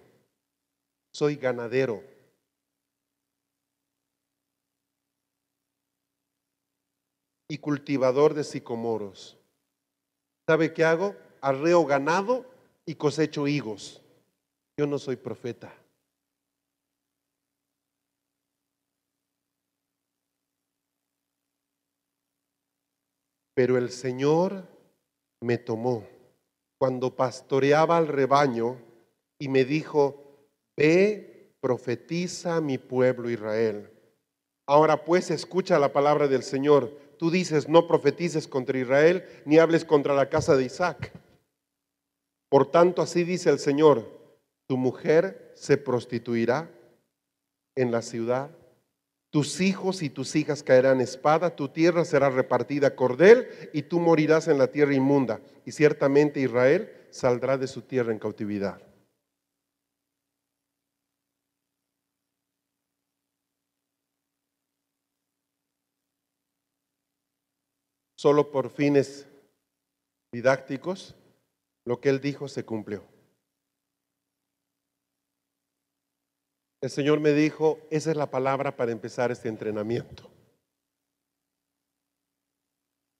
soy ganadero. y cultivador de sicomoros. ¿Sabe qué hago? Arreo ganado y cosecho higos. Yo no soy profeta. Pero el Señor me tomó cuando pastoreaba al rebaño y me dijo, ve, profetiza a mi pueblo Israel. Ahora pues escucha la palabra del Señor. Tú dices, no profetices contra Israel, ni hables contra la casa de Isaac. Por tanto, así dice el Señor, tu mujer se prostituirá en la ciudad tus hijos y tus hijas caerán espada, tu tierra será repartida cordel y tú morirás en la tierra inmunda. Y ciertamente Israel saldrá de su tierra en cautividad. Solo por fines didácticos, lo que él dijo se cumplió. el Señor me dijo, esa es la palabra para empezar este entrenamiento.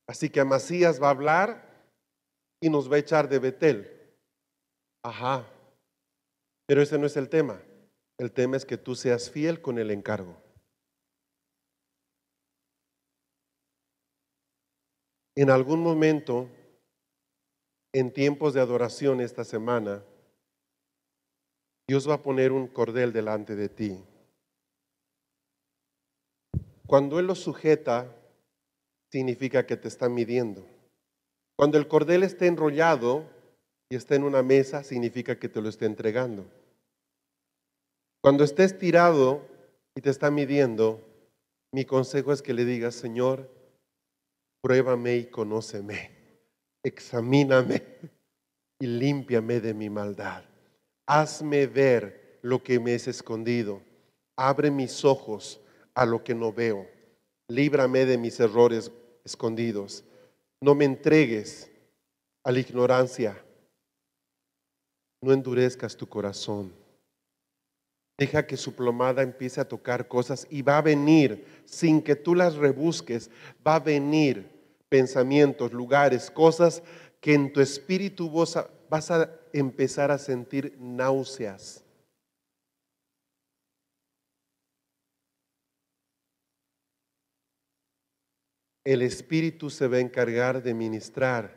Así que Amasías va a hablar y nos va a echar de Betel. Ajá, pero ese no es el tema. El tema es que tú seas fiel con el encargo. En algún momento, en tiempos de adoración esta semana, Dios va a poner un cordel delante de ti. Cuando Él lo sujeta, significa que te está midiendo. Cuando el cordel esté enrollado y esté en una mesa, significa que te lo está entregando. Cuando estés tirado y te está midiendo, mi consejo es que le digas, Señor, pruébame y conóceme, examíname y límpiame de mi maldad hazme ver lo que me es escondido, abre mis ojos a lo que no veo, líbrame de mis errores escondidos, no me entregues a la ignorancia, no endurezcas tu corazón. Deja que su plomada empiece a tocar cosas y va a venir, sin que tú las rebusques, va a venir pensamientos, lugares, cosas que en tu espíritu vas vas a empezar a sentir náuseas. El Espíritu se va a encargar de ministrar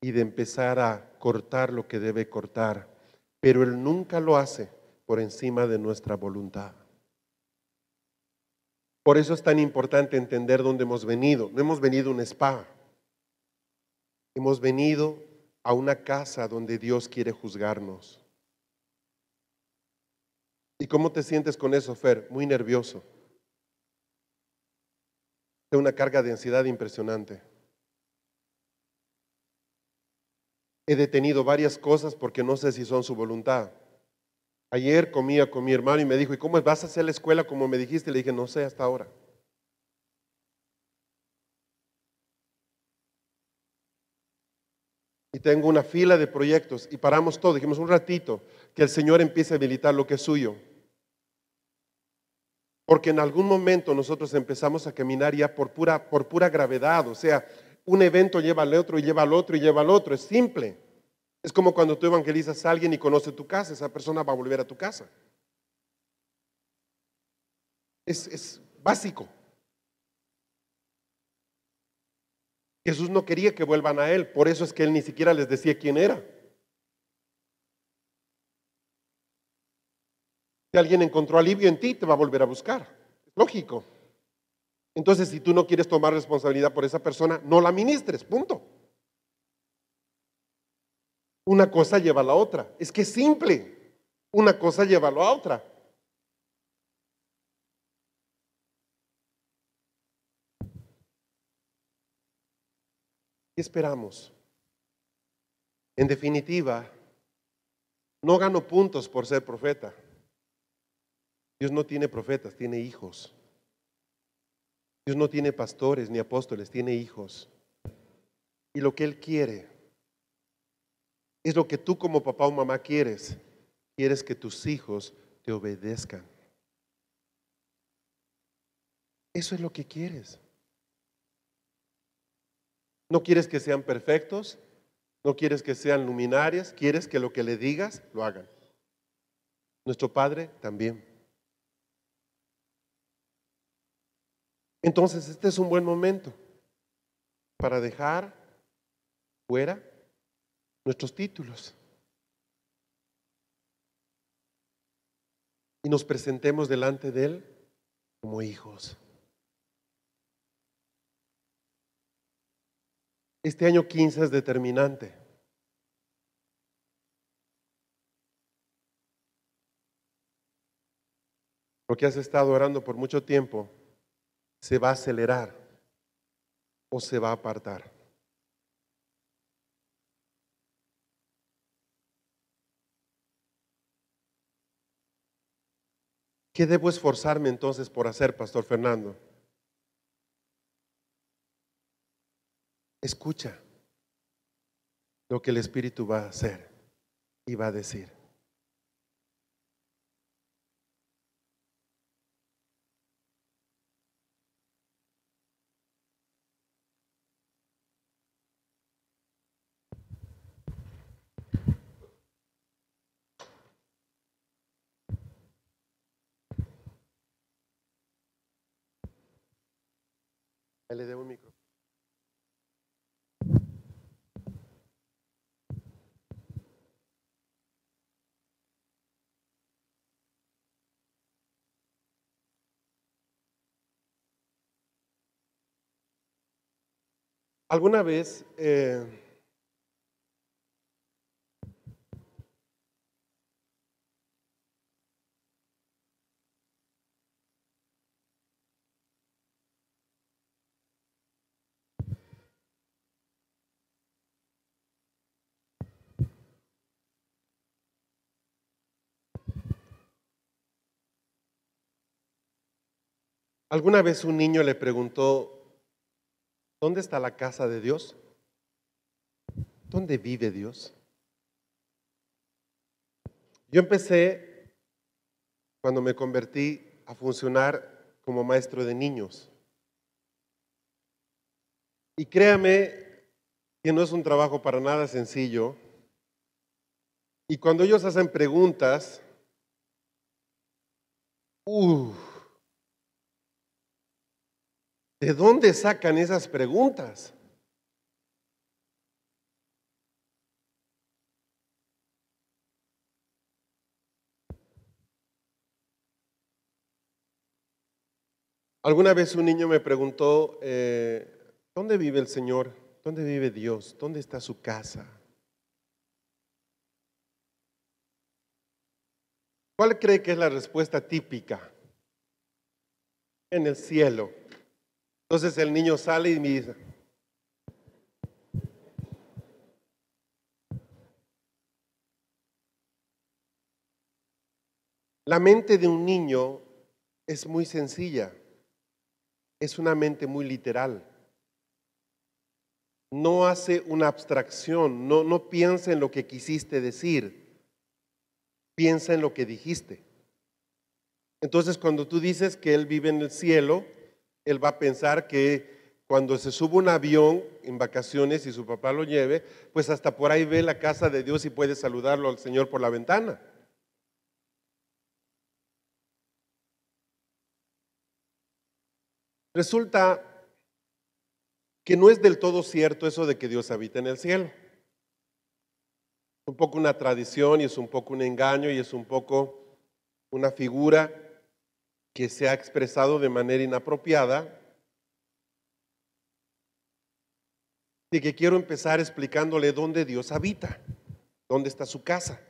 y de empezar a cortar lo que debe cortar, pero Él nunca lo hace por encima de nuestra voluntad. Por eso es tan importante entender dónde hemos venido. No hemos venido a un spa. Hemos venido a una casa donde Dios quiere juzgarnos. ¿Y cómo te sientes con eso, Fer? Muy nervioso. Es una carga de ansiedad impresionante. He detenido varias cosas porque no sé si son su voluntad. Ayer comía con mi hermano y me dijo, ¿y cómo vas a hacer la escuela como me dijiste? Le dije, no sé hasta ahora. y tengo una fila de proyectos y paramos todo, dijimos un ratito, que el Señor empiece a habilitar lo que es suyo. Porque en algún momento nosotros empezamos a caminar ya por pura, por pura gravedad, o sea, un evento lleva al otro y lleva al otro y lleva al otro, es simple. Es como cuando tú evangelizas a alguien y conoce tu casa, esa persona va a volver a tu casa. Es, es básico. Jesús no quería que vuelvan a Él, por eso es que Él ni siquiera les decía quién era. Si alguien encontró alivio en ti, te va a volver a buscar. es Lógico. Entonces, si tú no quieres tomar responsabilidad por esa persona, no la ministres, punto. Una cosa lleva a la otra. Es que es simple. Una cosa lleva a la otra. ¿Qué esperamos? En definitiva, no gano puntos por ser profeta. Dios no tiene profetas, tiene hijos. Dios no tiene pastores ni apóstoles, tiene hijos. Y lo que Él quiere es lo que tú como papá o mamá quieres. Quieres que tus hijos te obedezcan. Eso es lo que quieres. No quieres que sean perfectos, no quieres que sean luminarias, quieres que lo que le digas lo hagan. Nuestro Padre también. Entonces, este es un buen momento para dejar fuera nuestros títulos y nos presentemos delante de Él como hijos. este año 15 es determinante. Lo que has estado orando por mucho tiempo se va a acelerar o se va a apartar. ¿Qué debo esforzarme entonces por hacer, Pastor Fernando? Escucha lo que el Espíritu va a hacer y va a decir. le debo Alguna vez eh, Alguna vez un niño le preguntó ¿Dónde está la casa de Dios? ¿Dónde vive Dios? Yo empecé, cuando me convertí, a funcionar como maestro de niños. Y créame que no es un trabajo para nada sencillo. Y cuando ellos hacen preguntas, uff, ¡uh! ¿De dónde sacan esas preguntas? Alguna vez un niño me preguntó, eh, ¿dónde vive el Señor? ¿Dónde vive Dios? ¿Dónde está su casa? ¿Cuál cree que es la respuesta típica? En el cielo. Entonces el niño sale y me dice, la mente de un niño es muy sencilla, es una mente muy literal. No hace una abstracción, no, no piensa en lo que quisiste decir, piensa en lo que dijiste. Entonces cuando tú dices que Él vive en el cielo, él va a pensar que cuando se sube un avión en vacaciones y su papá lo lleve, pues hasta por ahí ve la casa de Dios y puede saludarlo al Señor por la ventana. Resulta que no es del todo cierto eso de que Dios habita en el cielo. Es un poco una tradición y es un poco un engaño y es un poco una figura que se ha expresado de manera inapropiada. Y que quiero empezar explicándole dónde Dios habita, dónde está su casa.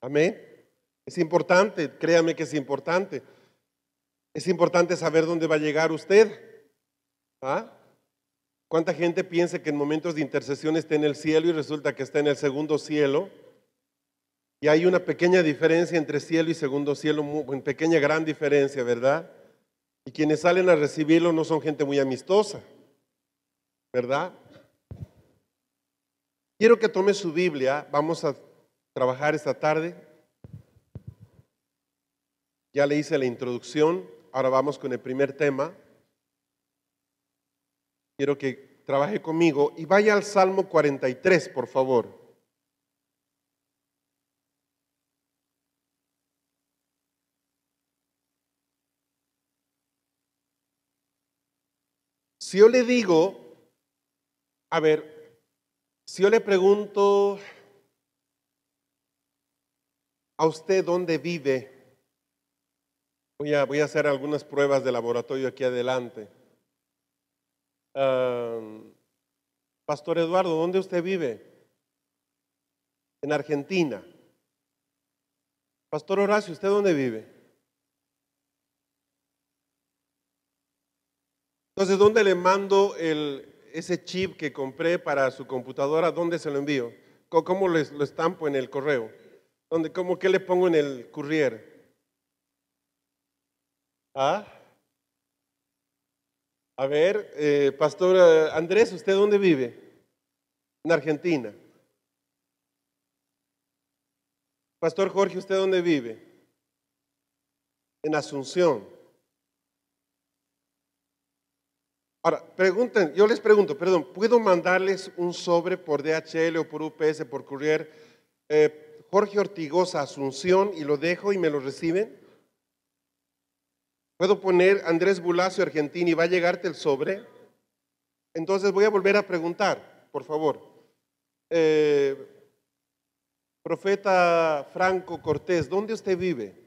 Amén. Es importante, créame que es importante. Es importante saber dónde va a llegar usted. ¿Ah? ¿Cuánta gente piensa que en momentos de intercesión está en el cielo y resulta que está en el segundo cielo? Y hay una pequeña diferencia entre cielo y segundo cielo, pequeña, gran diferencia, ¿verdad? Y quienes salen a recibirlo no son gente muy amistosa, ¿verdad? Quiero que tome su Biblia, vamos a trabajar esta tarde. Ya le hice la introducción, ahora vamos con el primer tema. Quiero que trabaje conmigo y vaya al Salmo 43, por favor. Si yo le digo, a ver, si yo le pregunto a usted dónde vive, voy a, voy a hacer algunas pruebas de laboratorio aquí adelante. Pastor Eduardo, ¿dónde usted vive? En Argentina. Pastor Horacio, ¿usted dónde vive? Entonces, ¿dónde le mando el, ese chip que compré para su computadora? ¿Dónde se lo envío? ¿Cómo lo, lo estampo en el correo? ¿Dónde, cómo, ¿Qué le pongo en el courier? ¿Ah? A ver, eh, Pastor eh, Andrés, ¿usted dónde vive? En Argentina. Pastor Jorge, ¿usted dónde vive? En Asunción. Ahora, pregunten, yo les pregunto, perdón, ¿puedo mandarles un sobre por DHL o por UPS, por courier, eh, Jorge Ortigosa, Asunción, y lo dejo y me lo reciben? ¿Puedo poner Andrés Bulacio, Argentina, y va a llegarte el sobre? Entonces voy a volver a preguntar, por favor. Eh, profeta Franco Cortés, ¿dónde usted vive?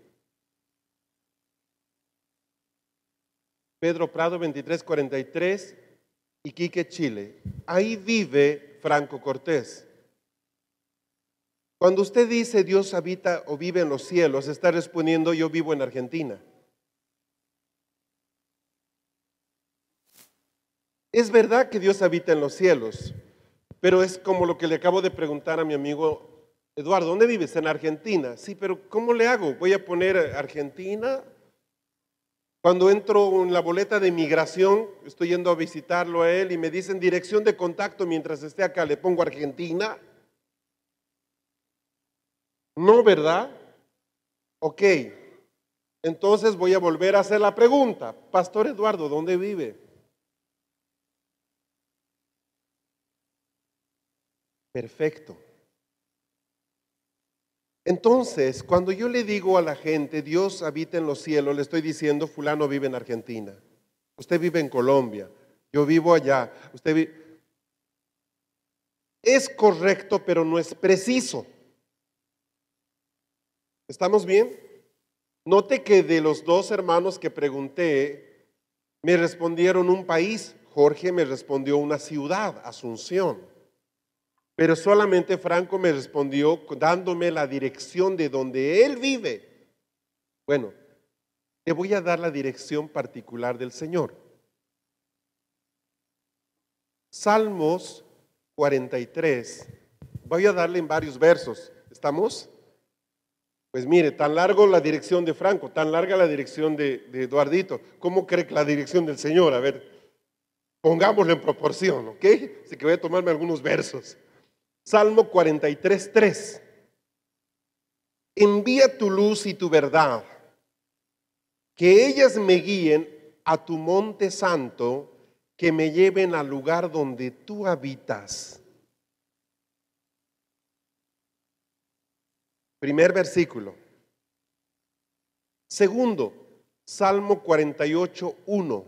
Pedro Prado 2343, Iquique, Chile. Ahí vive Franco Cortés. Cuando usted dice Dios habita o vive en los cielos, está respondiendo yo vivo en Argentina. Es verdad que Dios habita en los cielos, pero es como lo que le acabo de preguntar a mi amigo Eduardo, ¿dónde vives? En Argentina. Sí, pero ¿cómo le hago? ¿Voy a poner Argentina? Cuando entro en la boleta de migración, estoy yendo a visitarlo a él y me dicen dirección de contacto mientras esté acá, le pongo Argentina. No, ¿verdad? Ok. Entonces voy a volver a hacer la pregunta. Pastor Eduardo, ¿dónde vive? Perfecto. Entonces, cuando yo le digo a la gente, Dios habita en los cielos, le estoy diciendo, fulano vive en Argentina, usted vive en Colombia, yo vivo allá, usted Es correcto, pero no es preciso. ¿Estamos bien? Note que de los dos hermanos que pregunté, me respondieron un país, Jorge me respondió una ciudad, Asunción. Pero solamente Franco me respondió dándome la dirección de donde él vive. Bueno, te voy a dar la dirección particular del Señor. Salmos 43. Voy a darle en varios versos. ¿Estamos? Pues mire, tan largo la dirección de Franco, tan larga la dirección de, Eduardito. ¿Cómo cree que la dirección del Señor? A ver, pongámoslo en proporción, ¿ok? Así que voy a tomarme algunos versos. Salmo 43, 3. Envía tu luz y tu verdad, que ellas me guíen a tu monte santo, que me lleven al lugar donde tú habitas. Primer versículo. Segundo, Salmo 48, 1.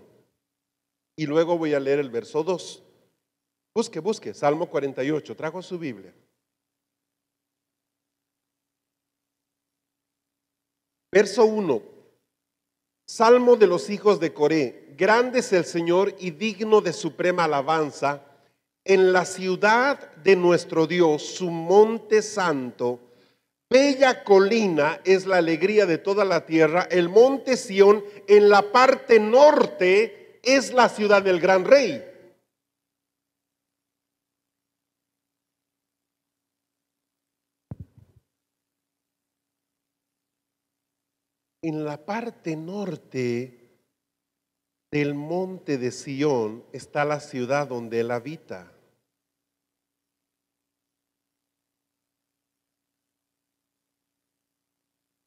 Y luego voy a leer el verso 2. Busque, busque, Salmo 48, trajo su Biblia. Verso 1, Salmo de los hijos de Coré, grande es el Señor y digno de suprema alabanza, en la ciudad de nuestro Dios, su monte santo, bella colina es la alegría de toda la tierra, el monte Sión en la parte norte es la ciudad del gran rey. en la parte norte del monte de Sión está la ciudad donde él habita.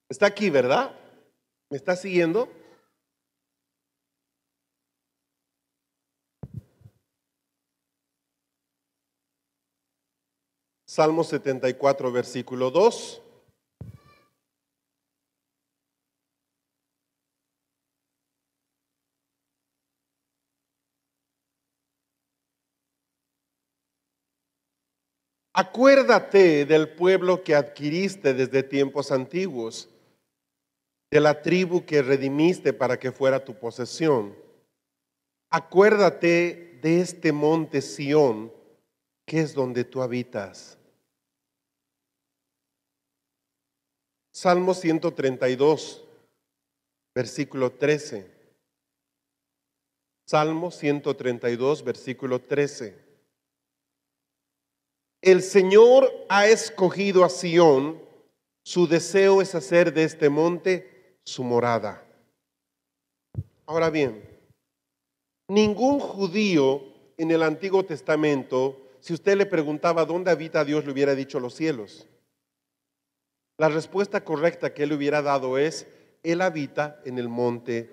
Está aquí, ¿verdad? ¿Me está siguiendo? Salmo 74, versículo 2. Acuérdate del pueblo que adquiriste desde tiempos antiguos, de la tribu que redimiste para que fuera tu posesión. Acuérdate de este monte Sión, que es donde tú habitas. Salmo 132, versículo 13. Salmo 132, versículo 13. El Señor ha escogido a Sión, su deseo es hacer de este monte su morada. Ahora bien, ningún judío en el Antiguo Testamento, si usted le preguntaba dónde habita Dios, le hubiera dicho los cielos. La respuesta correcta que él hubiera dado es, Él habita en el monte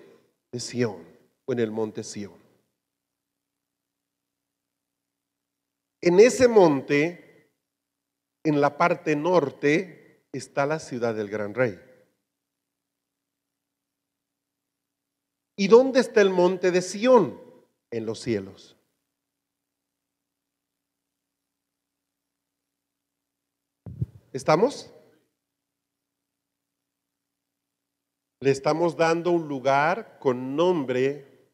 de Sión, o en el monte Sión. En ese monte, en la parte norte, está la ciudad del gran rey. ¿Y dónde está el monte de Sión? En los cielos. ¿Estamos? Le estamos dando un lugar con nombre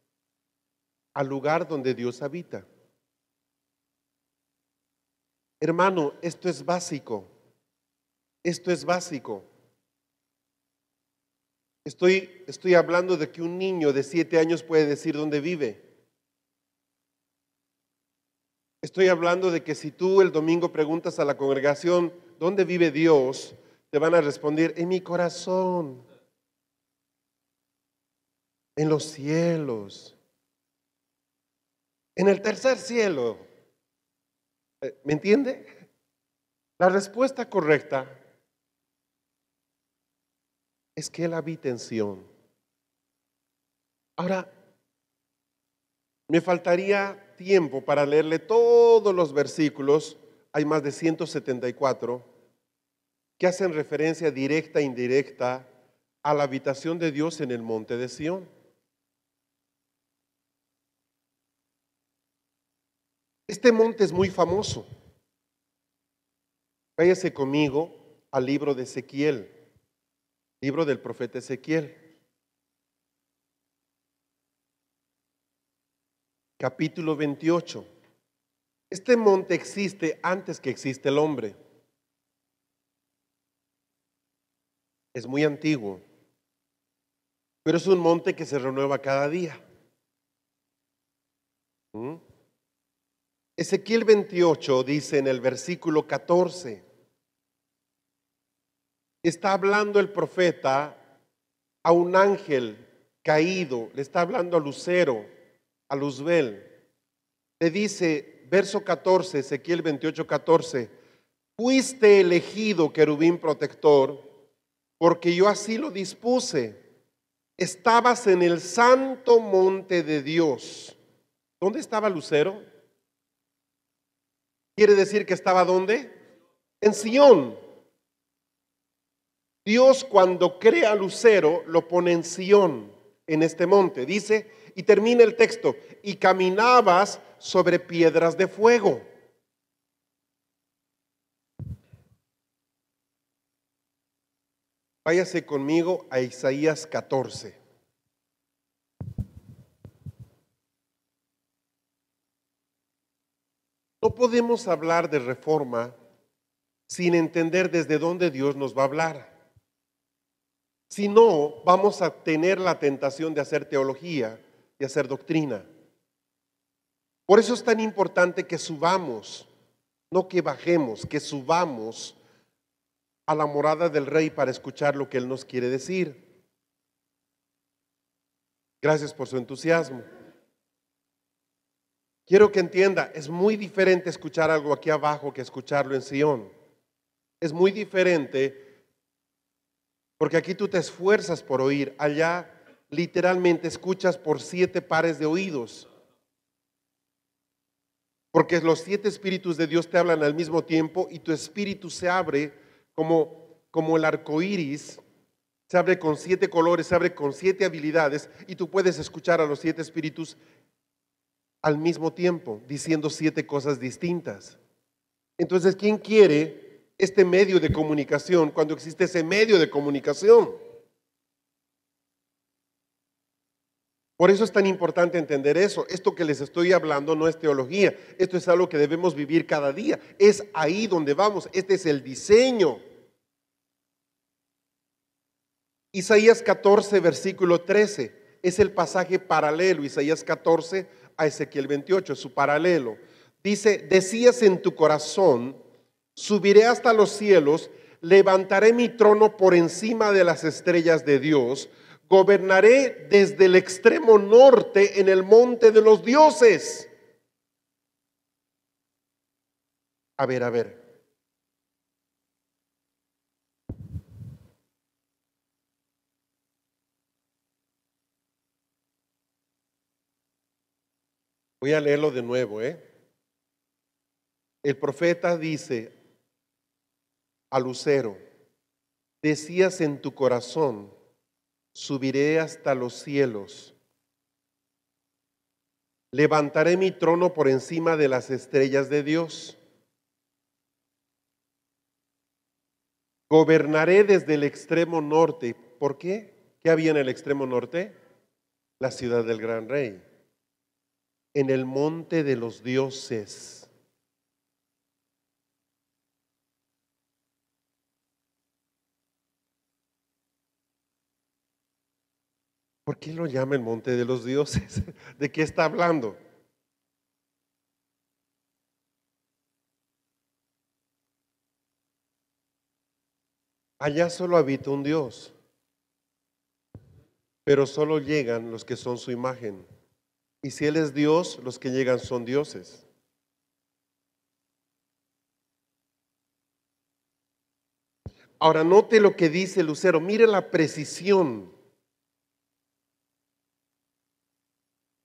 al lugar donde Dios habita. Hermano, esto es básico. Esto es básico. Estoy, estoy hablando de que un niño de siete años puede decir dónde vive. Estoy hablando de que si tú el domingo preguntas a la congregación dónde vive Dios, te van a responder en mi corazón, en los cielos, en el tercer cielo. Eh, ¿Me entiende? La respuesta correcta es que Él habita en Sion. Ahora, me faltaría tiempo para leerle todos los versículos, hay más de 174, que hacen referencia directa e indirecta a la habitación de Dios en el monte de Sión. Este monte es muy famoso. Váyase conmigo al libro de Ezequiel, libro del profeta Ezequiel, capítulo 28. Este monte existe antes que existe el hombre. Es muy antiguo, pero es un monte que se renueva cada día. ¿Mm? Ezequiel 28 dice en el versículo 14, está hablando el profeta a un ángel caído, le está hablando a Lucero, a Luzbel. Le dice, verso 14, Ezequiel 28, 14, fuiste elegido, querubín protector, porque yo así lo dispuse. Estabas en el santo monte de Dios. ¿Dónde estaba Lucero? Quiere decir que estaba donde? En Sión. Dios cuando crea Lucero lo pone en Sión, en este monte. Dice, y termina el texto, y caminabas sobre piedras de fuego. Váyase conmigo a Isaías 14. No podemos hablar de reforma sin entender desde dónde Dios nos va a hablar. Si no, vamos a tener la tentación de hacer teología y hacer doctrina. Por eso es tan importante que subamos, no que bajemos, que subamos a la morada del rey para escuchar lo que él nos quiere decir. Gracias por su entusiasmo. Quiero que entienda, es muy diferente escuchar algo aquí abajo que escucharlo en Sion. Es muy diferente porque aquí tú te esfuerzas por oír, allá literalmente escuchas por siete pares de oídos. Porque los siete espíritus de Dios te hablan al mismo tiempo y tu espíritu se abre como, como el arco iris, se abre con siete colores, se abre con siete habilidades y tú puedes escuchar a los siete espíritus al mismo tiempo, diciendo siete cosas distintas. Entonces, ¿quién quiere este medio de comunicación cuando existe ese medio de comunicación? Por eso es tan importante entender eso. Esto que les estoy hablando no es teología, esto es algo que debemos vivir cada día. Es ahí donde vamos, este es el diseño. Isaías 14, versículo 13, es el pasaje paralelo, Isaías 14, a Ezequiel 28, su paralelo. Dice, decías en tu corazón, subiré hasta los cielos, levantaré mi trono por encima de las estrellas de Dios, gobernaré desde el extremo norte en el monte de los dioses. A ver, a ver, Voy a leerlo de nuevo, ¿eh? El profeta dice a Lucero, decías en tu corazón, subiré hasta los cielos, levantaré mi trono por encima de las estrellas de Dios, gobernaré desde el extremo norte. ¿Por qué? ¿Qué había en el extremo norte? La ciudad del gran rey en el monte de los dioses. ¿Por qué lo llama el monte de los dioses? ¿De qué está hablando? Allá solo habita un Dios, pero solo llegan los que son su imagen. Y si Él es Dios, los que llegan son dioses. Ahora note lo que dice Lucero, mire la precisión.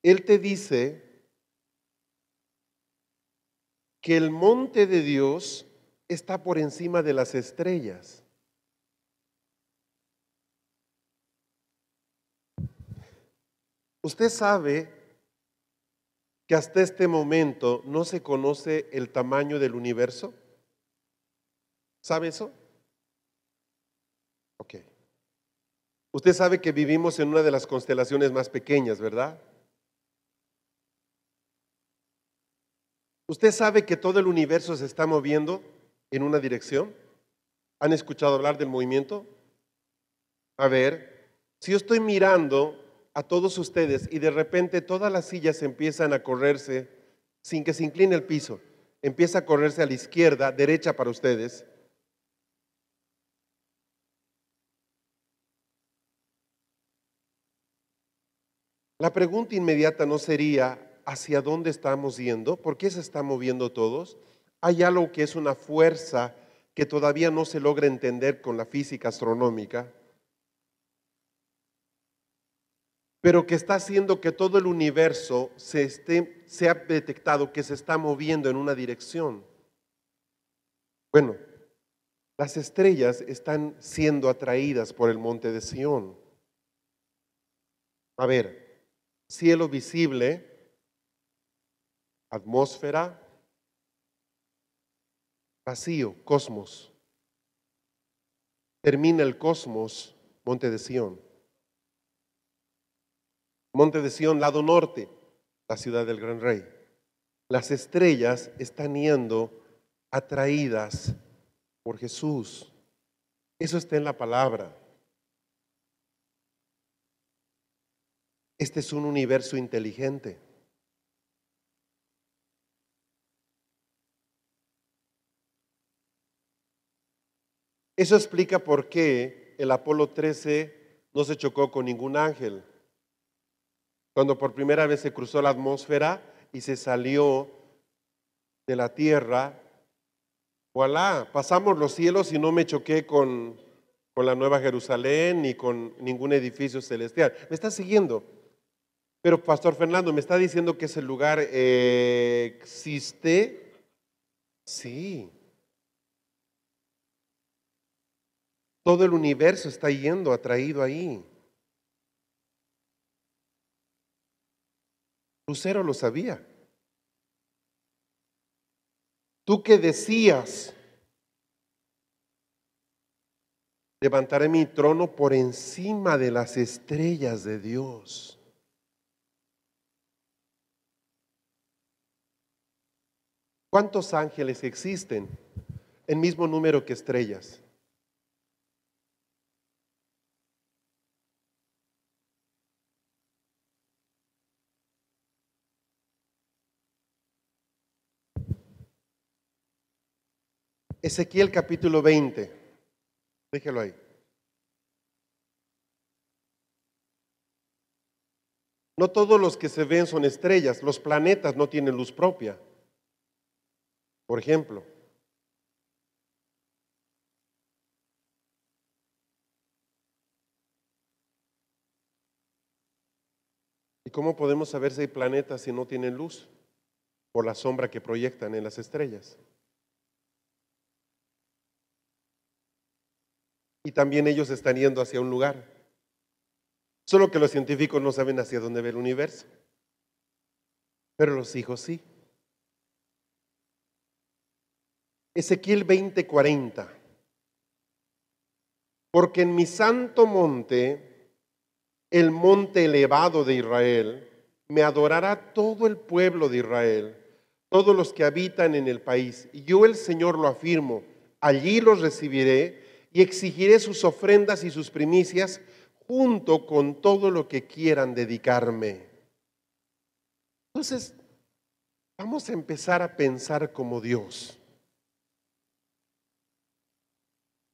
Él te dice que el monte de Dios está por encima de las estrellas. Usted sabe hasta este momento no se conoce el tamaño del universo? ¿Sabe eso? Ok. Usted sabe que vivimos en una de las constelaciones más pequeñas, ¿verdad? ¿Usted sabe que todo el universo se está moviendo en una dirección? ¿Han escuchado hablar del movimiento? A ver, si yo estoy mirando a todos ustedes y de repente todas las sillas empiezan a correrse sin que se incline el piso. Empieza a correrse a la izquierda, derecha para ustedes. La pregunta inmediata no sería hacia dónde estamos yendo, por qué se está moviendo todos. Hay algo que es una fuerza que todavía no se logra entender con la física astronómica, pero que está haciendo que todo el universo se esté, detectado que se está moviendo en una dirección. Bueno, las estrellas están siendo atraídas por el monte de Sión. A ver, cielo visible, atmósfera, vacío, cosmos. Termina el cosmos, monte de Sión. Monte de Sion, lado norte, la ciudad del gran rey. Las estrellas están yendo atraídas por Jesús. Eso está en la palabra. Este es un universo inteligente. Eso explica por qué el Apolo 13 no se chocó con ningún ángel cuando por primera vez se cruzó la atmósfera y se salió de la tierra. Voilà, pasamos los cielos y no me choqué con, con la Nueva Jerusalén ni con ningún edificio celestial. ¿Me está siguiendo? Pero Pastor Fernando, ¿me está diciendo que ese lugar eh, existe? Sí. Todo el universo está yendo, atraído ahí. Lucero lo sabía. Tú que decías, levantaré mi trono por encima de las estrellas de Dios. ¿Cuántos ángeles existen? El mismo número que estrellas. Ezequiel capítulo 20. Déjelo ahí. No todos los que se ven son estrellas, los planetas no tienen luz propia. Por ejemplo, ¿y cómo podemos saber si hay planetas si no tienen luz? Por la sombra que proyectan en las estrellas. y también ellos están yendo hacia un lugar. Solo que los científicos no saben hacia dónde ve el universo, pero los hijos sí. Ezequiel 20:40. Porque en mi santo monte, el monte elevado de Israel, me adorará todo el pueblo de Israel, todos los que habitan en el país. Y yo el Señor lo afirmo, allí los recibiré y exigiré sus ofrendas y sus primicias junto con todo lo que quieran dedicarme. Entonces, vamos a empezar a pensar como Dios.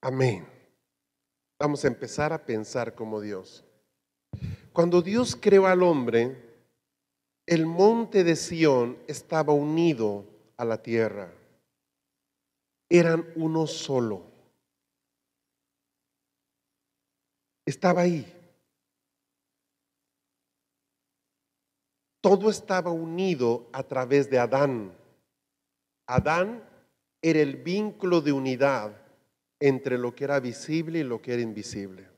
Amén. Vamos a empezar a pensar como Dios. Cuando Dios creó al hombre, el monte de Sión estaba unido a la tierra. Eran uno solo. estaba ahí. Todo estaba unido a través de Adán. Adán era el vínculo de unidad entre lo que era visible y lo que era invisible.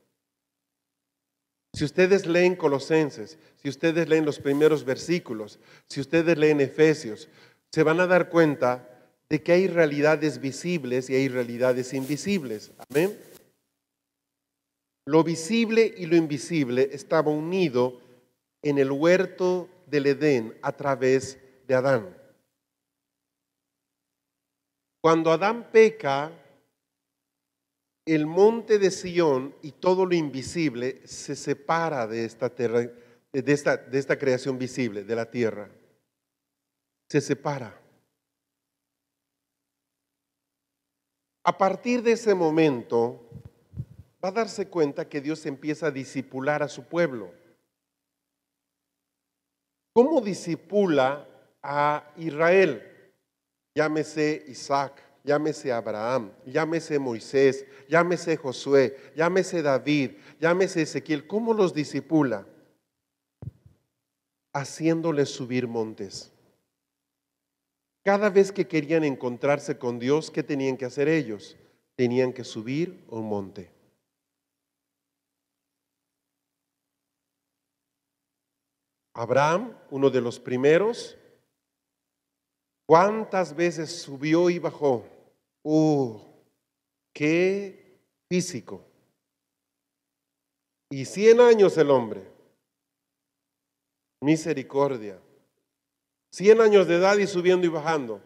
Si ustedes leen Colosenses, si ustedes leen los primeros versículos, si ustedes leen Efesios, se van a dar cuenta de que hay realidades visibles y hay realidades invisibles. Amén. Lo visible y lo invisible estaba unido en el huerto del Edén a través de Adán. Cuando Adán peca, el monte de Sión y todo lo invisible se separa de esta, de esta creación visible, de la tierra. Se separa. A partir de ese momento, va a darse cuenta que Dios empieza a disipular a su pueblo. ¿Cómo disipula a Israel? Llámese Isaac, llámese Abraham, llámese Moisés, llámese Josué, llámese David, llámese Ezequiel. ¿Cómo los disipula? Haciéndoles subir montes. Cada vez que querían encontrarse con Dios, ¿qué tenían que hacer ellos? Tenían que subir un monte. Abraham, uno de los primeros, ¿cuántas veces subió y bajó? ¡Uh! ¡Qué físico! Y 100 años el hombre. Misericordia. 100 años de edad y subiendo y bajando.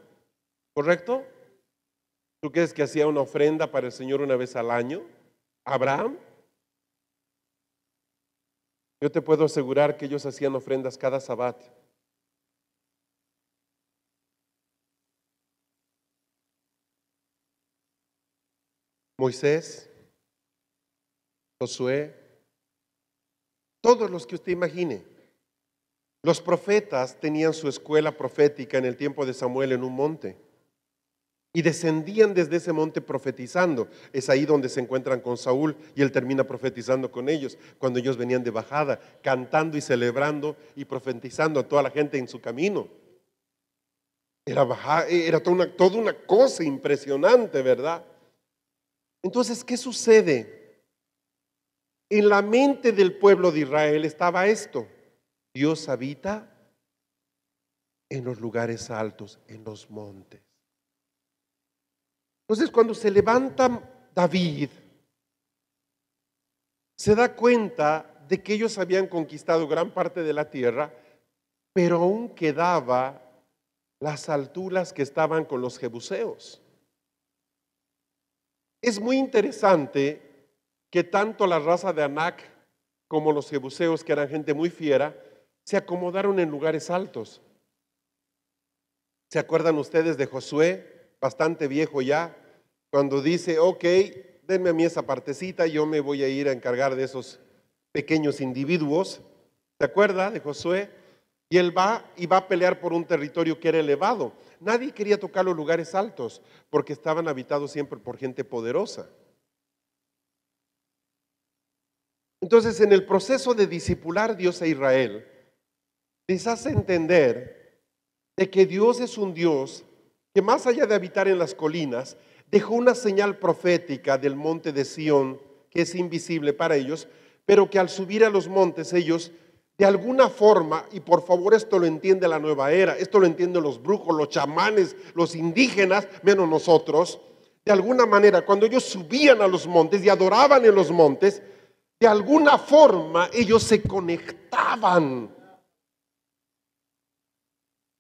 ¿Correcto? ¿Tú crees que hacía una ofrenda para el Señor una vez al año? Abraham. Yo te puedo asegurar que ellos hacían ofrendas cada sabat. Moisés, Josué, todos los que usted imagine. Los profetas tenían su escuela profética en el tiempo de Samuel en un monte. Y descendían desde ese monte profetizando. Es ahí donde se encuentran con Saúl y él termina profetizando con ellos, cuando ellos venían de bajada, cantando y celebrando y profetizando a toda la gente en su camino. Era, toda una cosa impresionante, ¿verdad? Entonces, ¿qué sucede? En la mente del pueblo de Israel estaba esto. Dios habita en los lugares altos, en los montes. Entonces cuando se levanta David, se da cuenta de que ellos habían conquistado gran parte de la tierra, pero aún quedaba las alturas que estaban con los jebuseos. Es muy interesante que tanto la raza de Anac como los jebuseos, que eran gente muy fiera, se acomodaron en lugares altos. ¿Se acuerdan ustedes de Josué? bastante viejo ya, cuando dice, ok, denme a mí esa partecita, yo me voy a ir a encargar de esos pequeños individuos. ¿Se acuerda de Josué? Y él va y va a pelear por un territorio que era elevado. Nadie quería tocar los lugares altos porque estaban habitados siempre por gente poderosa. Entonces, en el proceso de disipular Dios a Israel, les hace entender de que Dios es un Dios que más allá de habitar en las colinas, dejó una señal profética del monte de Sión, que es invisible para ellos, pero que al subir a los montes ellos de alguna forma, y por favor esto lo entiende la nueva era, esto lo entienden los brujos, los chamanes, los indígenas, menos nosotros, de alguna manera, cuando ellos subían a los montes y adoraban en los montes, de alguna forma ellos se conectaban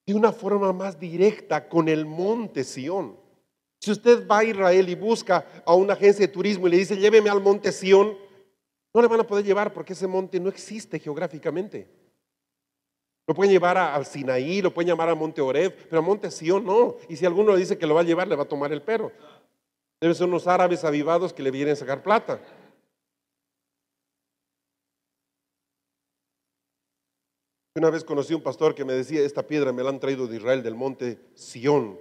de una forma más directa con el monte Sión. Si usted va a Israel y busca a una agencia de turismo y le dice, lléveme al monte Sión, no le van a poder llevar porque ese monte no existe geográficamente. Lo pueden llevar al Sinaí, lo pueden llamar a Monte Oreb, pero a Monte Sión no. Y si alguno le dice que lo va a llevar, le va a tomar el perro. Deben ser unos árabes avivados que le vienen a sacar plata. Una vez conocí a un pastor que me decía, esta piedra me la han traído de Israel, del monte Sión.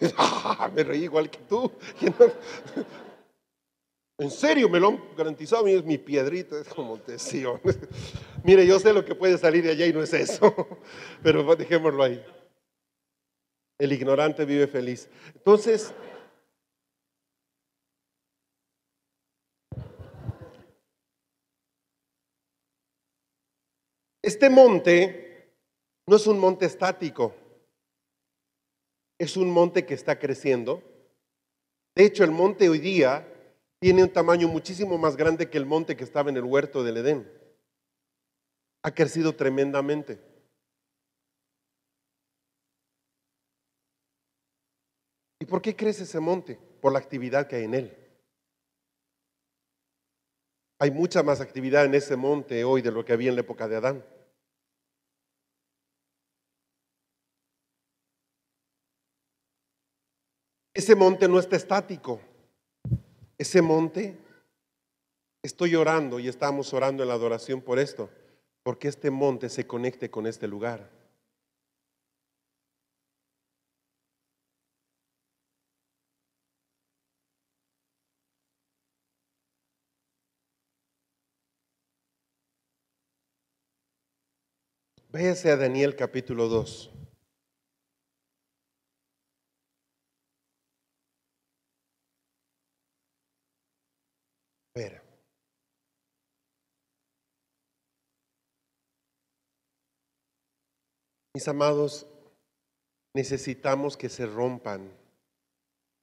Ah, me reí igual que tú. en serio, me lo han garantizado, es mi piedrita, es como monte Sión. Mire, yo sé lo que puede salir de allá y no es eso, pero dejémoslo ahí. El ignorante vive feliz. Entonces, Este monte no es un monte estático, es un monte que está creciendo. De hecho, el monte hoy día tiene un tamaño muchísimo más grande que el monte que estaba en el huerto del Edén. Ha crecido tremendamente. ¿Y por qué crece ese monte? Por la actividad que hay en él. Hay mucha más actividad en ese monte hoy de lo que había en la época de Adán. Ese monte no está estático. Ese monte, estoy orando y estamos orando en la adoración por esto, porque este monte se conecte con este lugar. Véase a Daniel capítulo 2. Mis amados, necesitamos que se rompan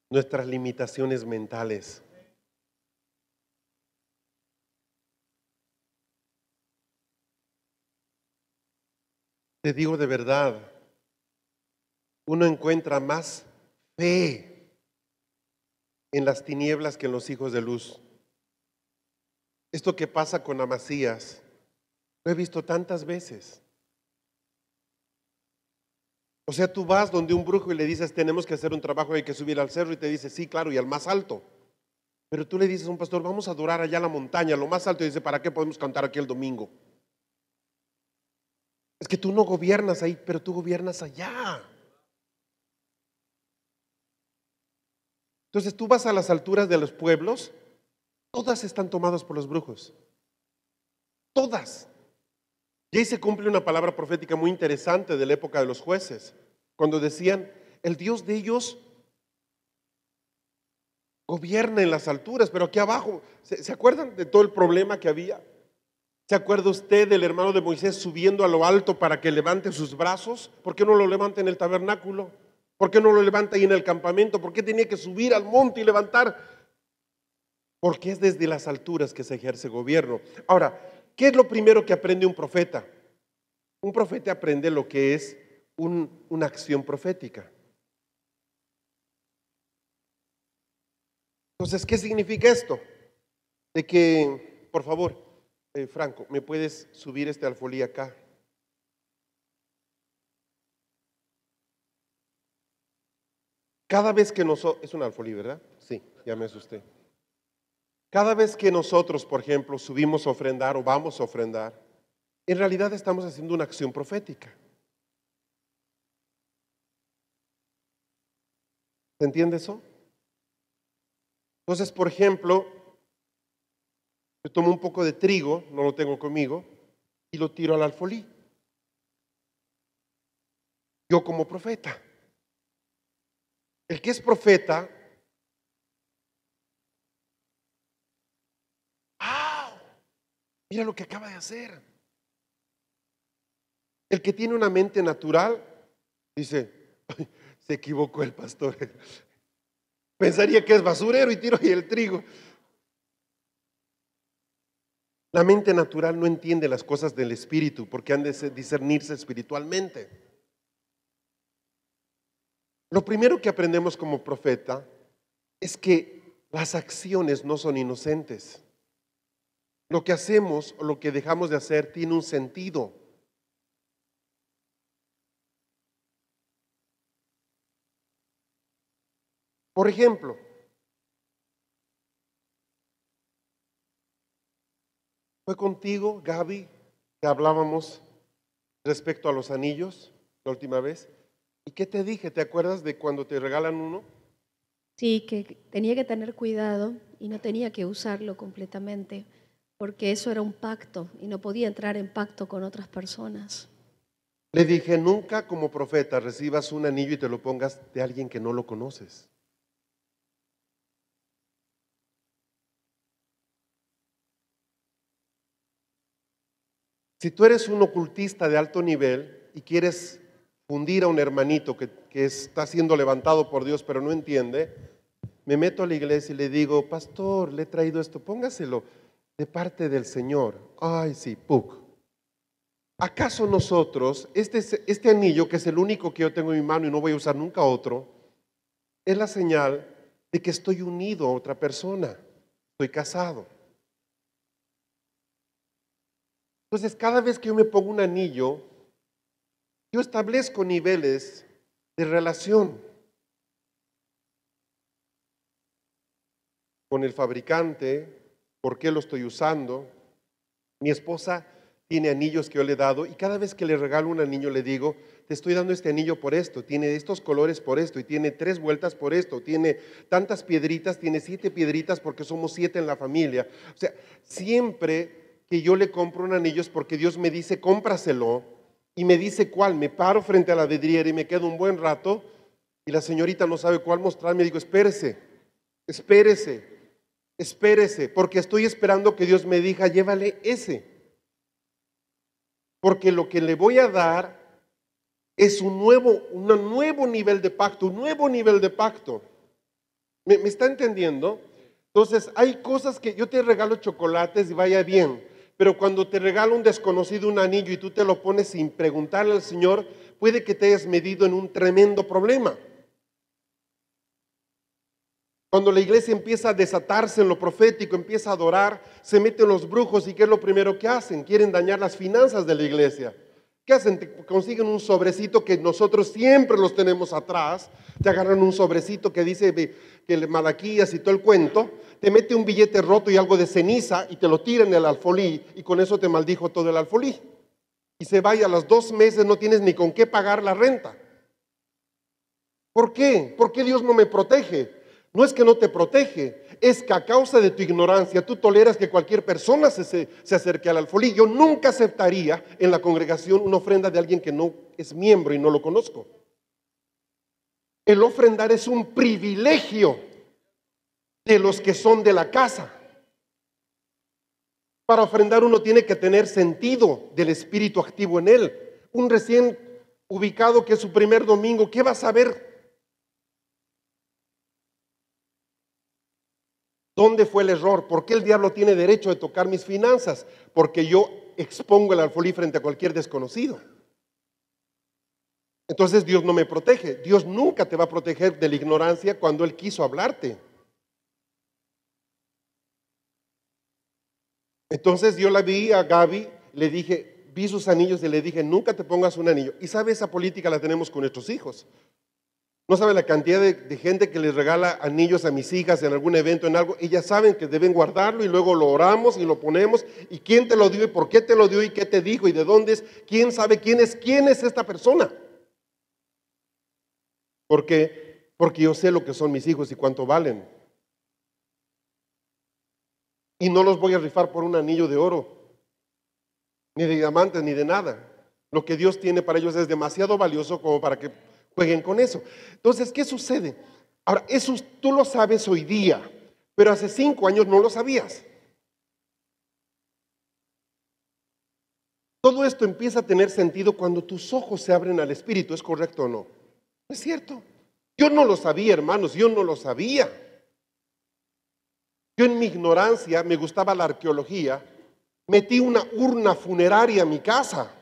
nuestras limitaciones mentales. Te digo de verdad, uno encuentra más fe en las tinieblas que en los hijos de luz. Esto que pasa con Amasías, lo he visto tantas veces. O sea, tú vas donde un brujo y le dices, tenemos que hacer un trabajo, hay que subir al cerro, y te dice, sí, claro, y al más alto. Pero tú le dices a un pastor, vamos a adorar allá la montaña, lo más alto, y dice, ¿para qué podemos cantar aquí el domingo? Es que tú no gobiernas ahí, pero tú gobiernas allá. Entonces tú vas a las alturas de los pueblos, todas están tomadas por los brujos. Todas. Y ahí se cumple una palabra profética muy interesante de la época de los jueces, cuando decían, el Dios de ellos gobierna en las alturas, pero aquí abajo, ¿se, acuerdan de todo el problema que había? ¿Se acuerda usted del hermano de Moisés subiendo a lo alto para que levante sus brazos? ¿Por qué no lo levanta en el tabernáculo? ¿Por qué no lo levanta ahí en el campamento? ¿Por qué tenía que subir al monte y levantar? Porque es desde las alturas que se ejerce gobierno. Ahora, ¿Qué es lo primero que aprende un profeta? Un profeta aprende lo que es una acción profética. Entonces, ¿qué significa esto? De que, por favor, eh, Franco, ¿me puedes subir este alfolí acá? Cada vez que nosotros, es un alfolí, ¿verdad? Sí, ya me asusté. Cada vez que nosotros, por ejemplo, subimos a ofrendar o vamos a ofrendar, en realidad estamos haciendo una acción profética. ¿Se entiende eso? Entonces, por ejemplo, yo tomo un poco de trigo, no lo tengo conmigo, y lo tiro al alfolí. Yo como profeta. El que es profeta Mira lo que acaba de hacer. El que tiene una mente natural dice, se equivocó el pastor. Pensaría que es basurero y tiro y el trigo. La mente natural no entiende las cosas del espíritu porque han de discernirse espiritualmente. Lo primero que aprendemos como profeta es que las acciones no son inocentes. Lo que hacemos o lo que dejamos de hacer tiene un sentido. Por ejemplo, fue contigo, Gaby, que hablábamos respecto a los anillos la última vez. ¿Y qué te dije? ¿Te acuerdas de cuando te regalan uno? Sí, que tenía que tener cuidado y no tenía que usarlo completamente porque eso era un pacto y no podía entrar en pacto con otras personas. Le dije, nunca como profeta recibas un anillo y te lo pongas de alguien que no lo conoces. Si tú eres un ocultista de alto nivel y quieres fundir a un hermanito que, que, está siendo levantado por Dios pero no entiende, me meto a la iglesia y le digo, pastor, le he traído esto, póngaselo de parte del Señor. Ay, sí, Puc. ¿Acaso nosotros, este, este anillo, que es el único que yo tengo en mi mano y no voy a usar nunca otro, es la señal de que estoy unido a otra persona, estoy casado? Entonces, cada vez que yo me pongo un anillo, yo establezco niveles de relación con el fabricante, por qué lo estoy usando. Mi esposa tiene anillos que yo le he dado y cada vez que le regalo un anillo le digo, te estoy dando este anillo por esto, tiene estos colores por esto y tiene tres vueltas por esto, tiene tantas piedritas, tiene siete piedritas porque somos siete en la familia. O sea, siempre que yo le compro un anillo es porque Dios me dice, cómpraselo y me dice cuál, me paro frente a la vidriera y me quedo un buen rato y la señorita no sabe cuál mostrarme, digo, espérese, espérese espérese, porque estoy esperando que Dios me diga, llévale ese. Porque lo que le voy a dar es un nuevo, un nuevo nivel de pacto, un nuevo nivel de pacto. ¿Me, está entendiendo? Entonces, hay cosas que yo te regalo chocolates y vaya bien, pero cuando te regalo un desconocido un anillo y tú te lo pones sin preguntarle al Señor, puede que te hayas medido en un tremendo problema. Cuando la iglesia empieza a desatarse en lo profético, empieza a adorar, se meten los brujos y ¿qué es lo primero que hacen? Quieren dañar las finanzas de la iglesia. ¿Qué hacen? consiguen un sobrecito que nosotros siempre los tenemos atrás. Te agarran un sobrecito que dice que el Malaquías y todo el cuento. Te mete un billete roto y algo de ceniza y te lo tiran en el alfolí y con eso te maldijo todo el alfolí. Y se vaya a los dos meses, no tienes ni con qué pagar la renta. ¿Por qué? ¿Por qué Dios no me protege? No es que no te protege, es que a causa de tu ignorancia tú toleras que cualquier persona se, acerque al alfolí. Yo nunca aceptaría en la congregación una ofrenda de alguien que no es miembro y no lo conozco. El ofrendar es un privilegio de los que son de la casa. Para ofrendar uno tiene que tener sentido del espíritu activo en él. Un recién ubicado que es su primer domingo, ¿qué va a saber ¿Dónde fue el error? ¿Por qué el diablo tiene derecho de tocar mis finanzas? Porque yo expongo el alfolí frente a cualquier desconocido. Entonces Dios no me protege. Dios nunca te va a proteger de la ignorancia cuando Él quiso hablarte. Entonces yo la vi a Gaby, le dije, vi sus anillos y le dije, nunca te pongas un anillo. Y sabe, esa política la tenemos con nuestros hijos. No sabe la cantidad de, de, gente que les regala anillos a mis hijas en algún evento, en algo. Ellas saben que deben guardarlo y luego lo oramos y lo ponemos. ¿Y quién te lo dio y por qué te lo dio y qué te dijo y de dónde es? ¿Quién sabe quién es? ¿Quién es esta persona? ¿Por qué? Porque yo sé lo que son mis hijos y cuánto valen. Y no los voy a rifar por un anillo de oro, ni de diamantes, ni de nada. Lo que Dios tiene para ellos es demasiado valioso como para que Jueguen con eso. Entonces, ¿qué sucede? Ahora, eso tú lo sabes hoy día, pero hace cinco años no lo sabías. Todo esto empieza a tener sentido cuando tus ojos se abren al Espíritu, ¿es correcto o no? No es cierto. Yo no lo sabía, hermanos, yo no lo sabía. Yo en mi ignorancia me gustaba la arqueología, metí una urna funeraria a mi casa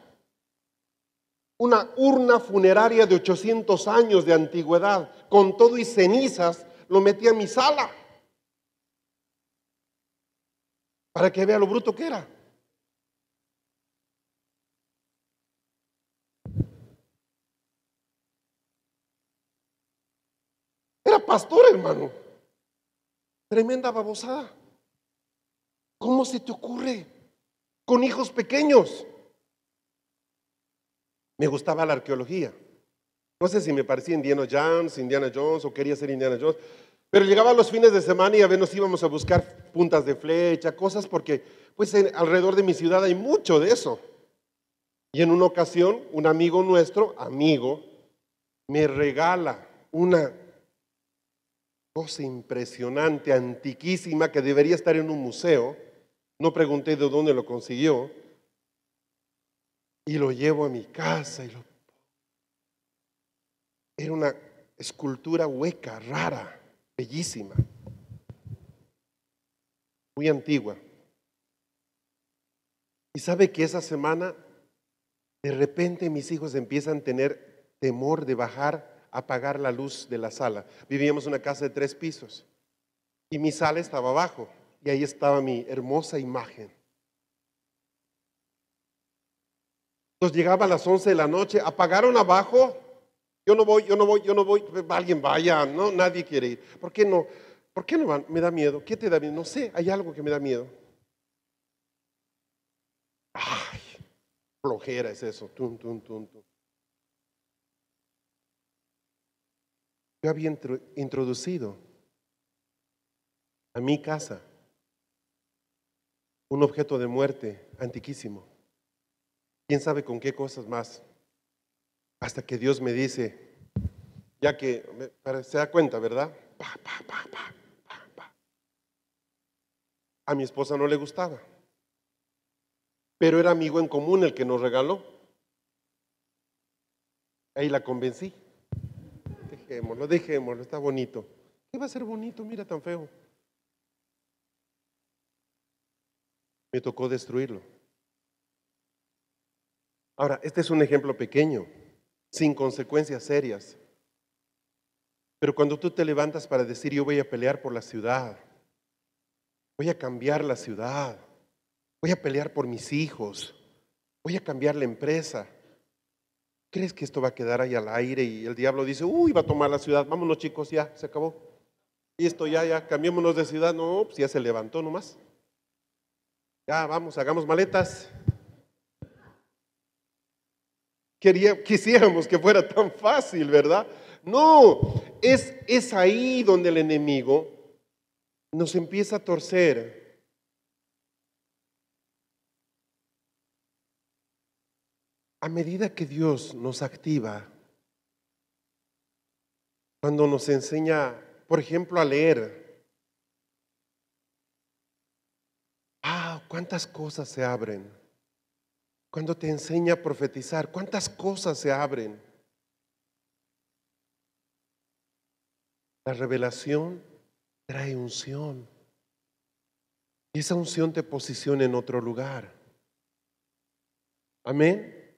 una urna funeraria de 800 años de antigüedad, con todo y cenizas, lo metí a mi sala. Para que vea lo bruto que era. Era pastor, hermano. Tremenda babosada. ¿Cómo se te ocurre con hijos pequeños? me gustaba la arqueología. No sé si me parecía Indiana Jones, Indiana Jones o quería ser Indiana Jones, pero llegaba los fines de semana y a ver nos íbamos a buscar puntas de flecha, cosas porque pues alrededor de mi ciudad hay mucho de eso. Y en una ocasión un amigo nuestro, amigo, me regala una cosa impresionante, antiquísima, que debería estar en un museo. No pregunté de dónde lo consiguió y lo llevo a mi casa. Y lo... Era una escultura hueca, rara, bellísima, muy antigua. Y sabe que esa semana, de repente mis hijos empiezan a tener temor de bajar apagar la luz de la sala. Vivíamos en una casa de tres pisos y mi sala estaba abajo y ahí estaba mi hermosa imagen. Entonces llegaba a las 11 de la noche, apagaron abajo. Yo no voy, yo no voy, yo no voy. Alguien vaya, no, nadie quiere ir. ¿Por qué no? ¿Por qué no van? Me da miedo. ¿Qué te da miedo? No sé, hay algo que me da miedo. Ay, flojera es eso. Yo había introducido a mi casa un objeto de muerte antiquísimo quién sabe con qué cosas más. Hasta que Dios me dice, ya que se da cuenta, ¿verdad? a mi esposa no le gustaba, pero era amigo en común el que nos regaló. Ahí la convencí. Dejémoslo, dejémoslo, está bonito. ¿Qué va a ser bonito? Mira tan feo. Me tocó destruirlo. Ahora, este es un ejemplo pequeño, sin consecuencias serias. Pero cuando tú te levantas para decir yo voy a pelear por la ciudad, voy a cambiar la ciudad, voy a pelear por mis hijos, voy a cambiar la empresa, ¿crees que esto va a quedar ahí al aire y el diablo dice, uy, va a tomar la ciudad, vámonos chicos, ya, se acabó. Y esto ya, ya, cambiémonos de ciudad, no, pues ya se levantó nomás. Ya, vamos, hagamos maletas, quisiéramos que fuera tan fácil, ¿verdad? No, es, es ahí donde el enemigo nos empieza a torcer. A medida que Dios nos activa, cuando nos enseña, por ejemplo, a leer, ah, cuántas cosas se abren. Cuando te enseña a profetizar, cuántas cosas se abren. La revelación trae unción. Y esa unción te posiciona en otro lugar. Amén.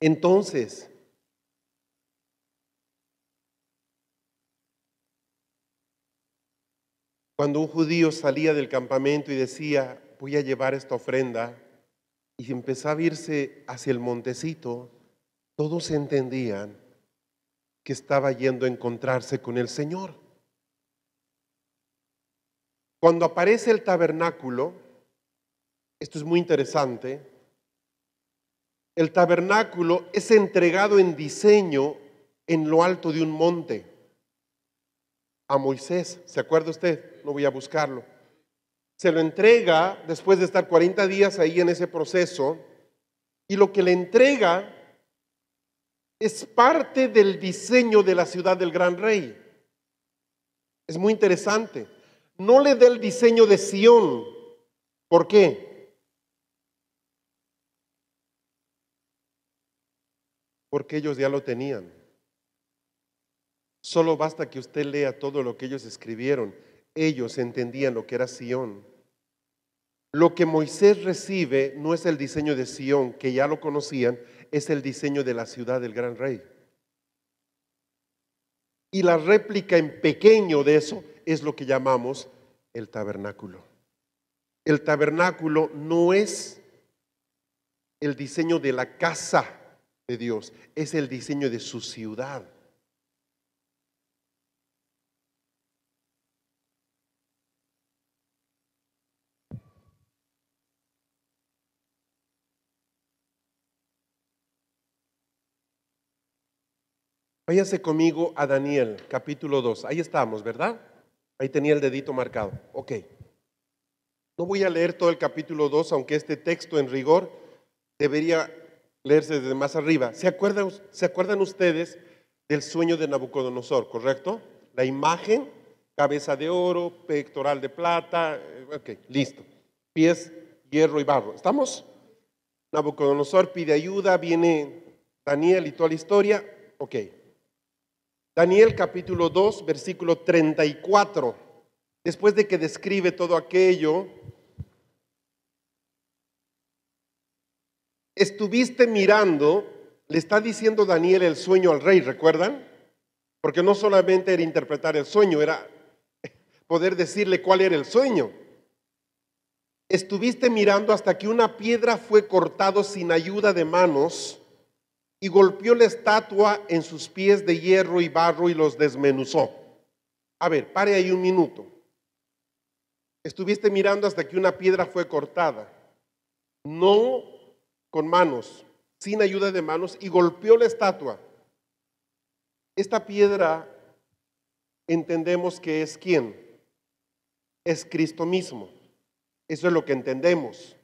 Entonces, cuando un judío salía del campamento y decía, voy a llevar esta ofrenda, y empezaba a irse hacia el montecito, todos entendían que estaba yendo a encontrarse con el Señor. Cuando aparece el tabernáculo, esto es muy interesante, el tabernáculo es entregado en diseño en lo alto de un monte a Moisés. ¿Se acuerda usted? No voy a buscarlo se lo entrega después de estar 40 días ahí en ese proceso, y lo que le entrega es parte del diseño de la ciudad del gran rey. Es muy interesante. No le da el diseño de Sión. ¿Por qué? Porque ellos ya lo tenían. Solo basta que usted lea todo lo que ellos escribieron ellos entendían lo que era Sión. Lo que Moisés recibe no es el diseño de Sión, que ya lo conocían, es el diseño de la ciudad del gran rey. Y la réplica en pequeño de eso es lo que llamamos el tabernáculo. El tabernáculo no es el diseño de la casa de Dios, es el diseño de su ciudad. Váyase conmigo a Daniel, capítulo 2. Ahí estamos, ¿verdad? Ahí tenía el dedito marcado. Ok. No voy a leer todo el capítulo 2, aunque este texto en rigor debería leerse desde más arriba. ¿Se acuerdan, ¿Se acuerdan, ustedes del sueño de Nabucodonosor, correcto? La imagen, cabeza de oro, pectoral de plata, eh, ok, listo. Pies, hierro y barro. ¿Estamos? Nabucodonosor pide ayuda, viene Daniel y toda la historia, ok. Daniel capítulo 2, versículo 34, después de que describe todo aquello, estuviste mirando, le está diciendo Daniel el sueño al rey, ¿recuerdan? Porque no solamente era interpretar el sueño, era poder decirle cuál era el sueño. Estuviste mirando hasta que una piedra fue cortada sin ayuda de manos y golpeó la estatua en sus pies de hierro y barro y los desmenuzó. A ver, pare ahí un minuto. Estuviste mirando hasta que una piedra fue cortada, no con manos, sin ayuda de manos, y golpeó la estatua. Esta piedra entendemos que es quién? Es Cristo mismo. Eso es lo que entendemos.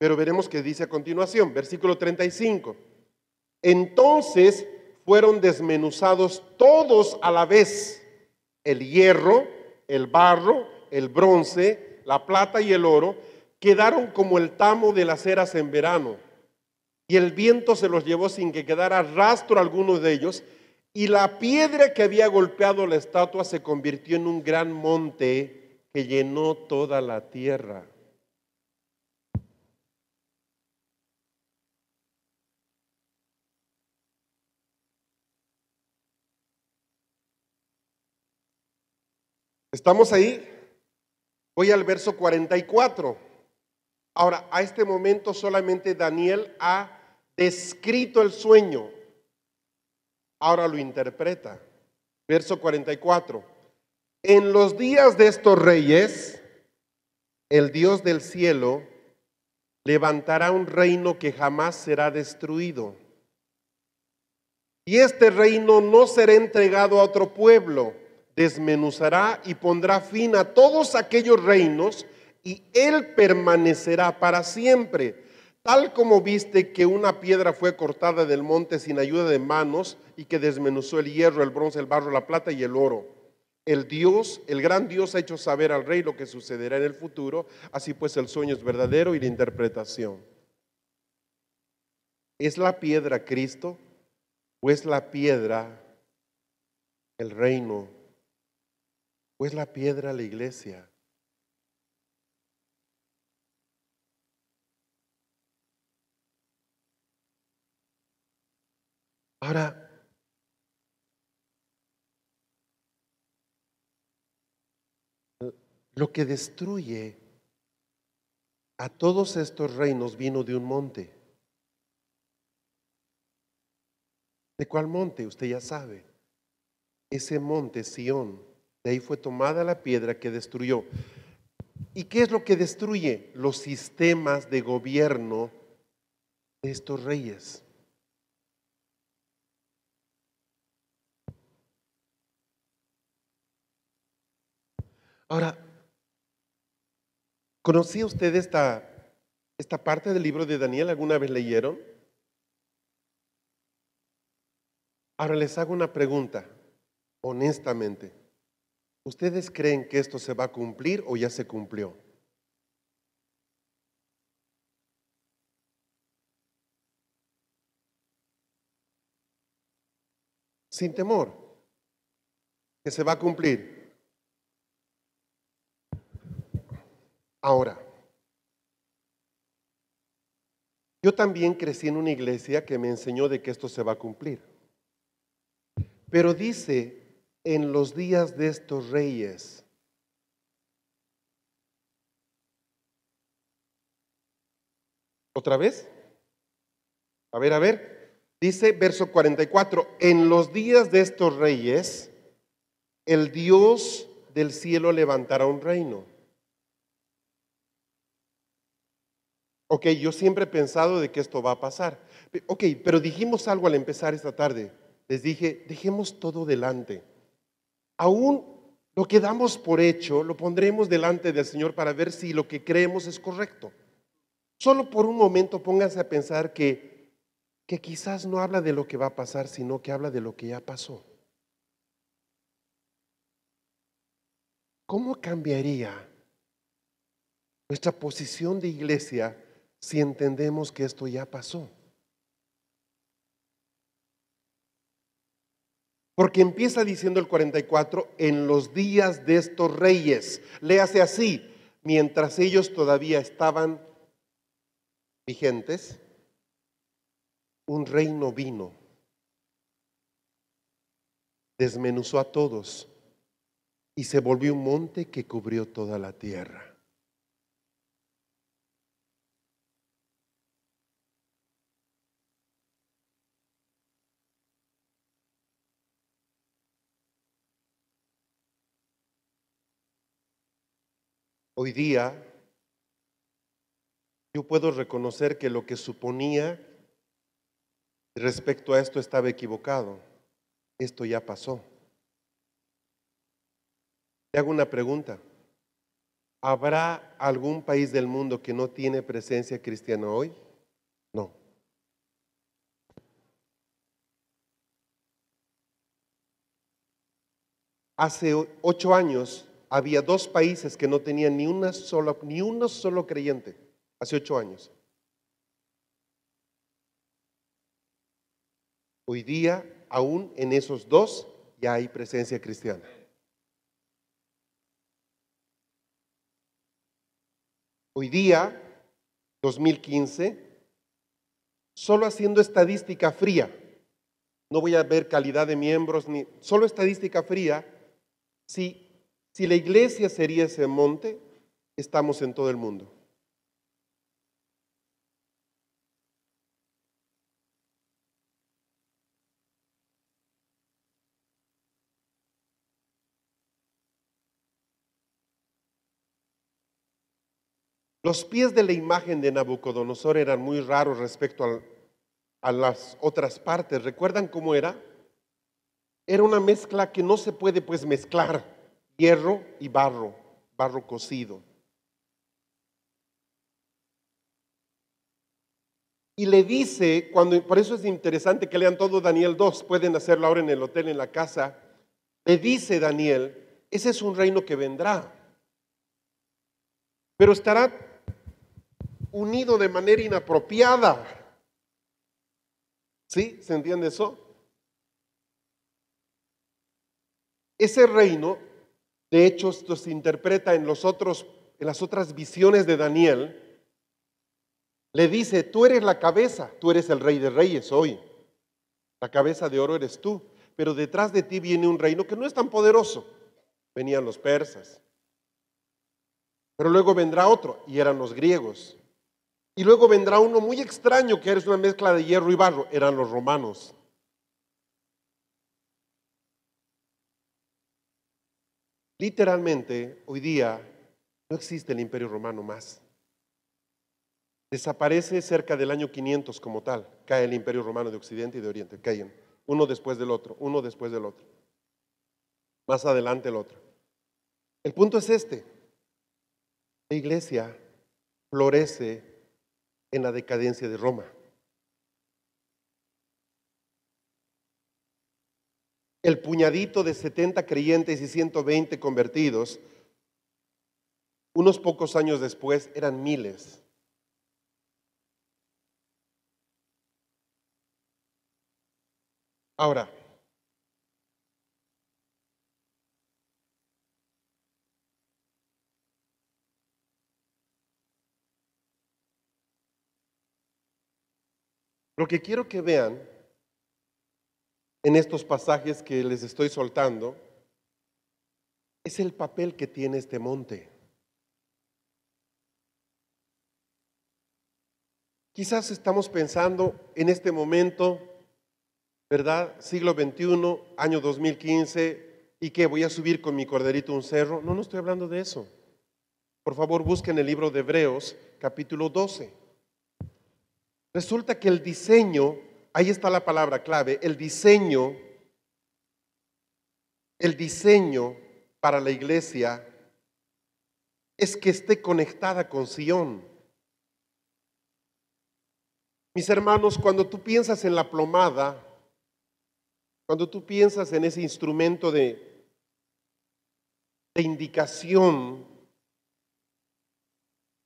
Pero veremos qué dice a continuación, versículo 35. Entonces fueron desmenuzados todos a la vez, el hierro, el barro, el bronce, la plata y el oro, quedaron como el tamo de las eras en verano. Y el viento se los llevó sin que quedara rastro alguno de ellos. Y la piedra que había golpeado la estatua se convirtió en un gran monte que llenó toda la tierra. ¿Estamos ahí? Voy al verso 44. Ahora, a este momento solamente Daniel ha descrito el sueño. Ahora lo interpreta. Verso 44. En los días de estos reyes, el Dios del cielo levantará un reino que jamás será destruido. Y este reino no será entregado a otro pueblo desmenuzará y pondrá fin a todos aquellos reinos y él permanecerá para siempre. Tal como viste que una piedra fue cortada del monte sin ayuda de manos y que desmenuzó el hierro, el bronce, el barro, la plata y el oro. El Dios, el gran Dios ha hecho saber al rey lo que sucederá en el futuro, así pues el sueño es verdadero y la interpretación. ¿Es la piedra Cristo o es la piedra el reino pues la piedra la iglesia. Ahora, lo que destruye a todos estos reinos vino de un monte. ¿De cuál monte? Usted ya sabe. Ese monte, Sión. De ahí fue tomada la piedra que destruyó. ¿Y qué es lo que destruye? Los sistemas de gobierno de estos reyes. Ahora, ¿conocía usted esta, esta parte del libro de Daniel? ¿Alguna vez leyeron? Ahora les hago una pregunta, honestamente. ¿Ustedes creen que esto se va a cumplir o ya se cumplió? Sin temor, que se va a cumplir. Ahora, yo también crecí en una iglesia que me enseñó de que esto se va a cumplir. Pero dice en los días de estos reyes. ¿Otra vez? A ver, a ver. Dice verso 44, en los días de estos reyes, el Dios del cielo levantará un reino. Ok, yo siempre he pensado de que esto va a pasar. Ok, pero dijimos algo al empezar esta tarde. Les dije, dejemos todo delante aún lo que damos por hecho lo pondremos delante del Señor para ver si lo que creemos es correcto. Solo por un momento póngase a pensar que, que quizás no habla de lo que va a pasar, sino que habla de lo que ya pasó. ¿Cómo cambiaría nuestra posición de iglesia si entendemos que esto ya pasó? Porque empieza diciendo el 44, en los días de estos reyes. Léase así, mientras ellos todavía estaban vigentes, un reino vino, desmenuzó a todos y se volvió un monte que cubrió toda la tierra. Hoy día yo puedo reconocer que lo que suponía respecto a esto estaba equivocado. Esto ya pasó. Te hago una pregunta. ¿Habrá algún país del mundo que no tiene presencia cristiana hoy? No. Hace ocho años había dos países que no tenían ni, una ni uno solo creyente hace ocho años. Hoy día, aún en esos dos, ya hay presencia cristiana. Hoy día, 2015, solo haciendo estadística fría, no voy a ver calidad de miembros, ni solo estadística fría, si si la iglesia sería ese monte, estamos en todo el mundo. Los pies de la imagen de Nabucodonosor eran muy raros respecto a las otras partes. ¿Recuerdan cómo era? Era una mezcla que no se puede pues mezclar hierro y barro, barro cocido. Y le dice, cuando, por eso es interesante que lean todo Daniel 2, pueden hacerlo ahora en el hotel, en la casa, le dice Daniel, ese es un reino que vendrá, pero estará unido de manera inapropiada. ¿Sí? ¿Se entiende eso? Ese reino de hecho, esto se interpreta en, los otros, en las otras visiones de Daniel. Le dice, tú eres la cabeza, tú eres el rey de reyes hoy. La cabeza de oro eres tú, pero detrás de ti viene un reino que no es tan poderoso. Venían los persas. Pero luego vendrá otro, y eran los griegos. Y luego vendrá uno muy extraño, que eres una mezcla de hierro y barro, eran los romanos. Literalmente, hoy día no existe el imperio romano más. Desaparece cerca del año 500 como tal. Cae el imperio romano de Occidente y de Oriente. Caen uno después del otro, uno después del otro. Más adelante el otro. El punto es este. La iglesia florece en la decadencia de Roma. el puñadito de 70 creyentes y 120 convertidos, unos pocos años después eran miles. Ahora, lo que quiero que vean en estos pasajes que les estoy soltando es el papel que tiene este monte. Quizás estamos pensando en este momento, ¿verdad? Siglo XXI, año 2015, ¿y que ¿Voy a subir con mi corderito un cerro? No, no estoy hablando de eso. Por favor, busquen el libro de Hebreos, capítulo 12. Resulta que el diseño ahí está la palabra clave, el diseño, el diseño para la iglesia es que esté conectada con Sión. Mis hermanos, cuando tú piensas en la plomada, cuando tú piensas en ese instrumento de, de indicación,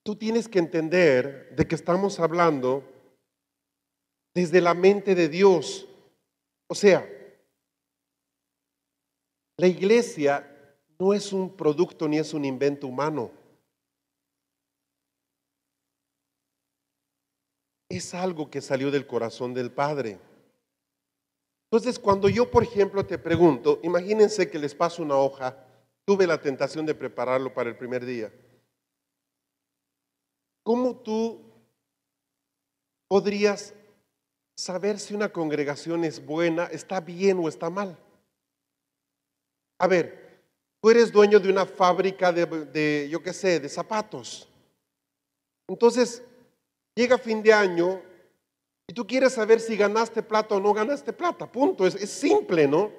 tú tienes que entender de que estamos hablando desde la mente de Dios. O sea, la iglesia no es un producto ni es un invento humano. Es algo que salió del corazón del Padre. Entonces, cuando yo, por ejemplo, te pregunto, imagínense que les paso una hoja, tuve la tentación de prepararlo para el primer día. ¿Cómo tú podrías saber si una congregación es buena, está bien o está mal. A ver, tú eres dueño de una fábrica de, yo qué sé, de zapatos. Entonces, llega fin de año y tú quieres saber si ganaste plata o no ganaste plata. Punto. Es, es simple, ¿no?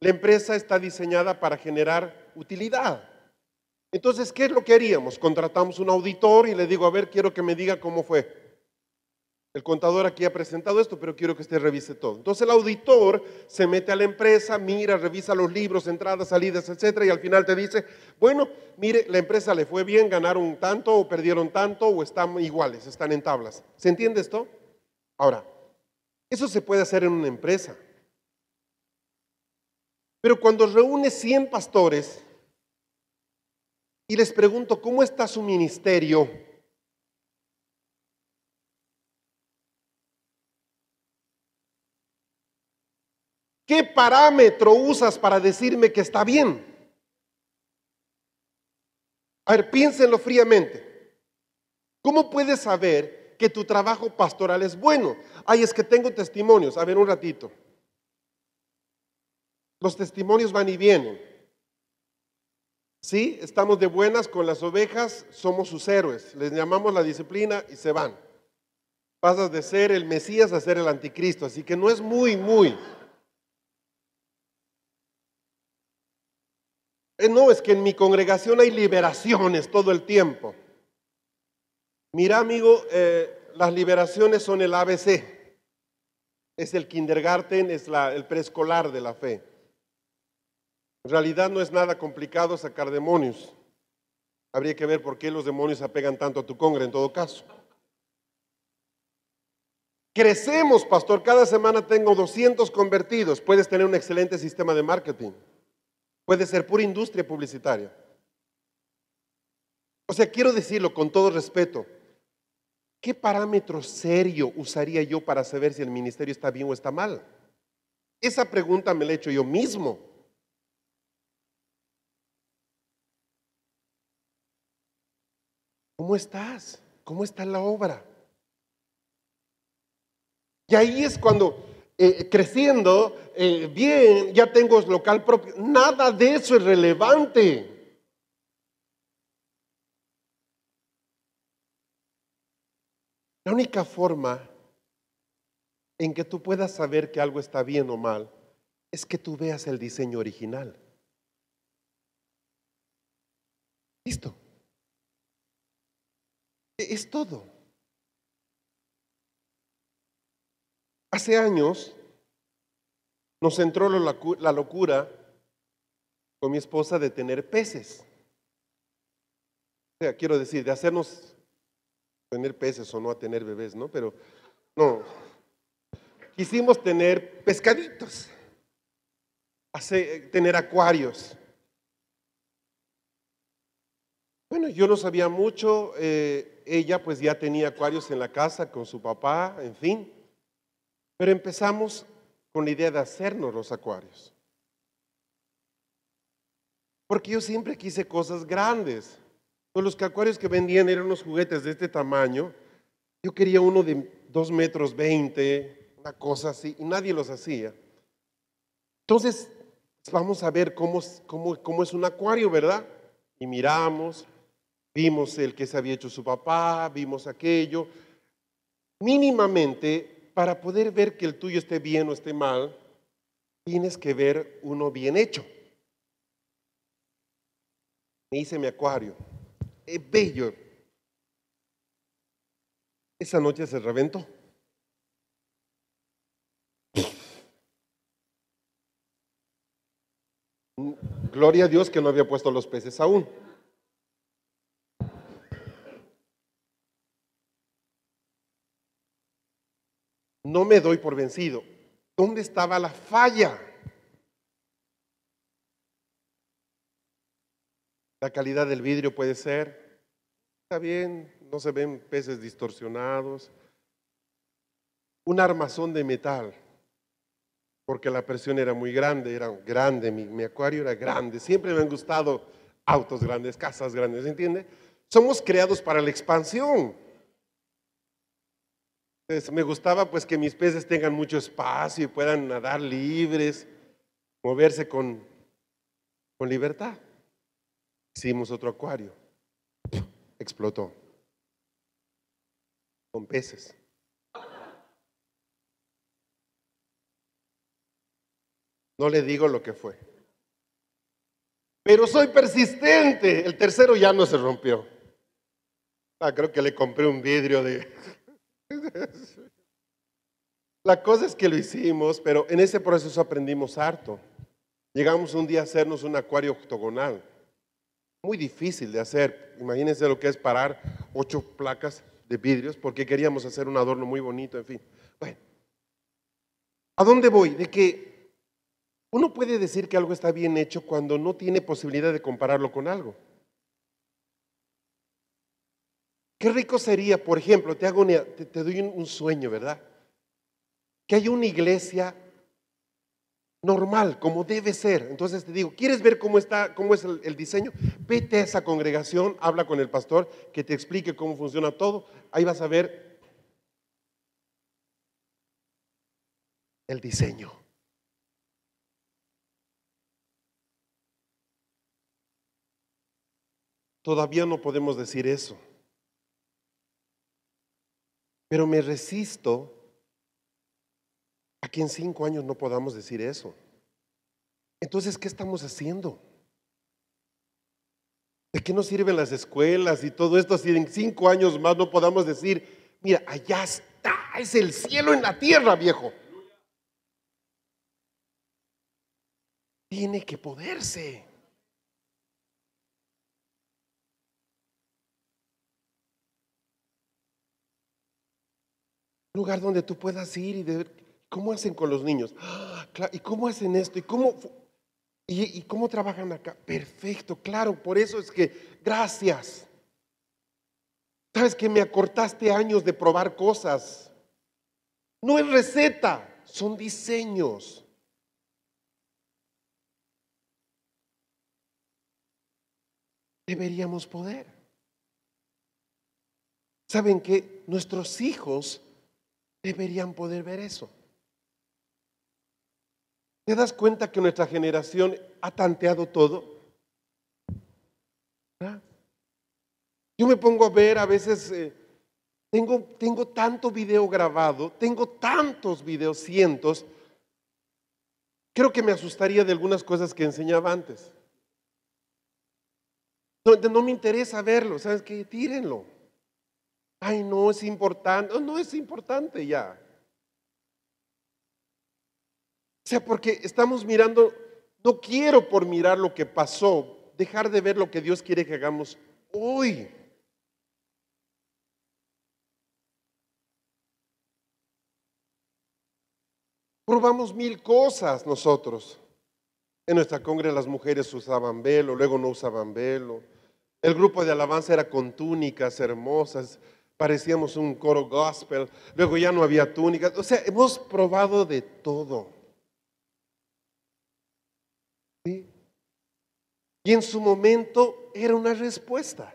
La empresa está diseñada para generar utilidad. Entonces, ¿qué es lo que haríamos? Contratamos un auditor y le digo, a ver, quiero que me diga cómo fue. El contador aquí ha presentado esto, pero quiero que usted revise todo. Entonces el auditor se mete a la empresa, mira, revisa los libros, entradas, salidas, etcétera, y al final te dice, bueno, mire, la empresa le fue bien, ganaron tanto o perdieron tanto o están iguales, están en tablas. ¿Se entiende esto? Ahora, eso se puede hacer en una empresa. Pero cuando reúne 100 pastores y les pregunto, ¿cómo está su ministerio? ¿Qué parámetro usas para decirme que está bien? A ver, piénsenlo fríamente. ¿Cómo puedes saber que tu trabajo pastoral es bueno? Ay, es que tengo testimonios. A ver, un ratito. Los testimonios van y vienen. Sí, estamos de buenas con las ovejas, somos sus héroes. Les llamamos la disciplina y se van. Pasas de ser el Mesías a ser el anticristo. Así que no es muy, muy. Eh, no, es que en mi congregación hay liberaciones todo el tiempo. Mira, amigo, eh, las liberaciones son el ABC. Es el kindergarten, es el preescolar de la fe. En realidad no es nada complicado sacar demonios. Habría que ver por qué los demonios se apegan tanto a tu congregación, en todo caso. Crecemos, pastor. Cada semana tengo 200 convertidos. Puedes tener un excelente sistema de marketing. Puede ser pura industria publicitaria. O sea, quiero decirlo con todo respeto. ¿Qué parámetro serio usaría yo para saber si el ministerio está bien o está mal? Esa pregunta me la he hecho yo mismo. ¿Cómo estás? ¿Cómo está la obra? Y ahí es cuando eh, creciendo eh, bien, ya tengo local propio. Nada de eso es relevante. La única forma en que tú puedas saber que algo está bien o mal es que tú veas el diseño original. Listo. E-, es todo. Hace años nos entró la locura con mi esposa de tener peces. O sea, quiero decir, de hacernos tener peces o no a tener bebés, ¿no? Pero no. Quisimos tener pescaditos, eh, tener acuarios. Bueno, yo no sabía mucho, eh, ella pues ya tenía acuarios en la casa con su papá, en fin. Pero empezamos con la idea de hacernos los acuarios. Porque yo siempre quise cosas grandes. Todos los acuarios que vendían eran unos juguetes de este tamaño. Yo quería uno de 2 metros 20, una cosa así, y nadie los hacía. Entonces, pues vamos a ver cómo, cómo es un acuario, ¿verdad? Y miramos, vimos el que se había hecho su papá, vimos aquello. Mínimamente para poder ver que el tuyo esté bien o esté mal, tienes que ver uno bien hecho. Me hice mi acuario. Es bello. Esa noche se reventó. Gloria a Dios que no había puesto los peces aún. no me doy por vencido. ¿Dónde estaba la falla? La calidad del vidrio puede ser, está bien, no se ven peces distorsionados, un armazón de metal, porque la presión era muy grande, era grande, mi, acuario era grande, siempre me han gustado autos grandes, casas grandes, ¿entiende? Somos creados para la expansión me gustaba pues que mis peces tengan mucho espacio y puedan nadar libres, moverse con, con libertad. Hicimos otro acuario. Explotó. Con peces. No le digo lo que fue. Pero soy persistente. El tercero ya no se rompió. Ah, creo que le compré un vidrio de... La cosa es que lo hicimos, pero en ese proceso aprendimos harto. Llegamos un día a hacernos un acuario octogonal. Muy difícil de hacer. Imagínense lo que es parar ocho placas de vidrios porque queríamos hacer un adorno muy bonito, en fin. Bueno, ¿a dónde voy? De que uno puede decir que algo está bien hecho cuando no tiene posibilidad de compararlo con algo. Qué rico sería, por ejemplo, te, hago te, doy un, sueño, ¿verdad? Que haya una iglesia normal, como debe ser. Entonces te digo, ¿quieres ver cómo está, cómo es el, el, diseño? Vete a esa congregación, habla con el pastor que te explique cómo funciona todo. Ahí vas a ver el diseño. Todavía no podemos decir eso. Pero me resisto a que en cinco años no podamos decir eso. Entonces, ¿qué estamos haciendo? ¿De qué nos sirven las escuelas y todo esto si en cinco años más no podamos decir, mira, allá está, es el cielo en la tierra, viejo? Tiene que poderse. lugar donde tú puedas ir y ver cómo hacen con los niños. ¡Ah! ¿Y cómo hacen esto? ¿Y cómo, y, y cómo trabajan acá? Perfecto, claro, por eso es que gracias. Sabes que me acortaste años de probar cosas. No es receta, son diseños. Deberíamos poder. ¿Saben que nuestros hijos deberían poder ver eso. ¿Te das cuenta que nuestra generación ha tanteado todo? ¿Ah? Yo me pongo a ver a veces, eh, tengo, tengo tanto video grabado, tengo tantos videos, cientos, creo que me asustaría de algunas cosas que enseñaba antes. No, no me interesa verlo, ¿sabes qué? Tírenlo. Ay, no es importante, oh, no es importante ya. O sea, porque estamos mirando, no quiero por mirar lo que pasó, dejar de ver lo que Dios quiere que hagamos hoy. Probamos mil cosas nosotros. En nuestra congre las mujeres usaban velo, luego no usaban velo. El grupo de alabanza era con túnicas hermosas parecíamos un coro gospel, luego ya no había túnicas, o sea, hemos probado de todo. Y en su momento era una respuesta.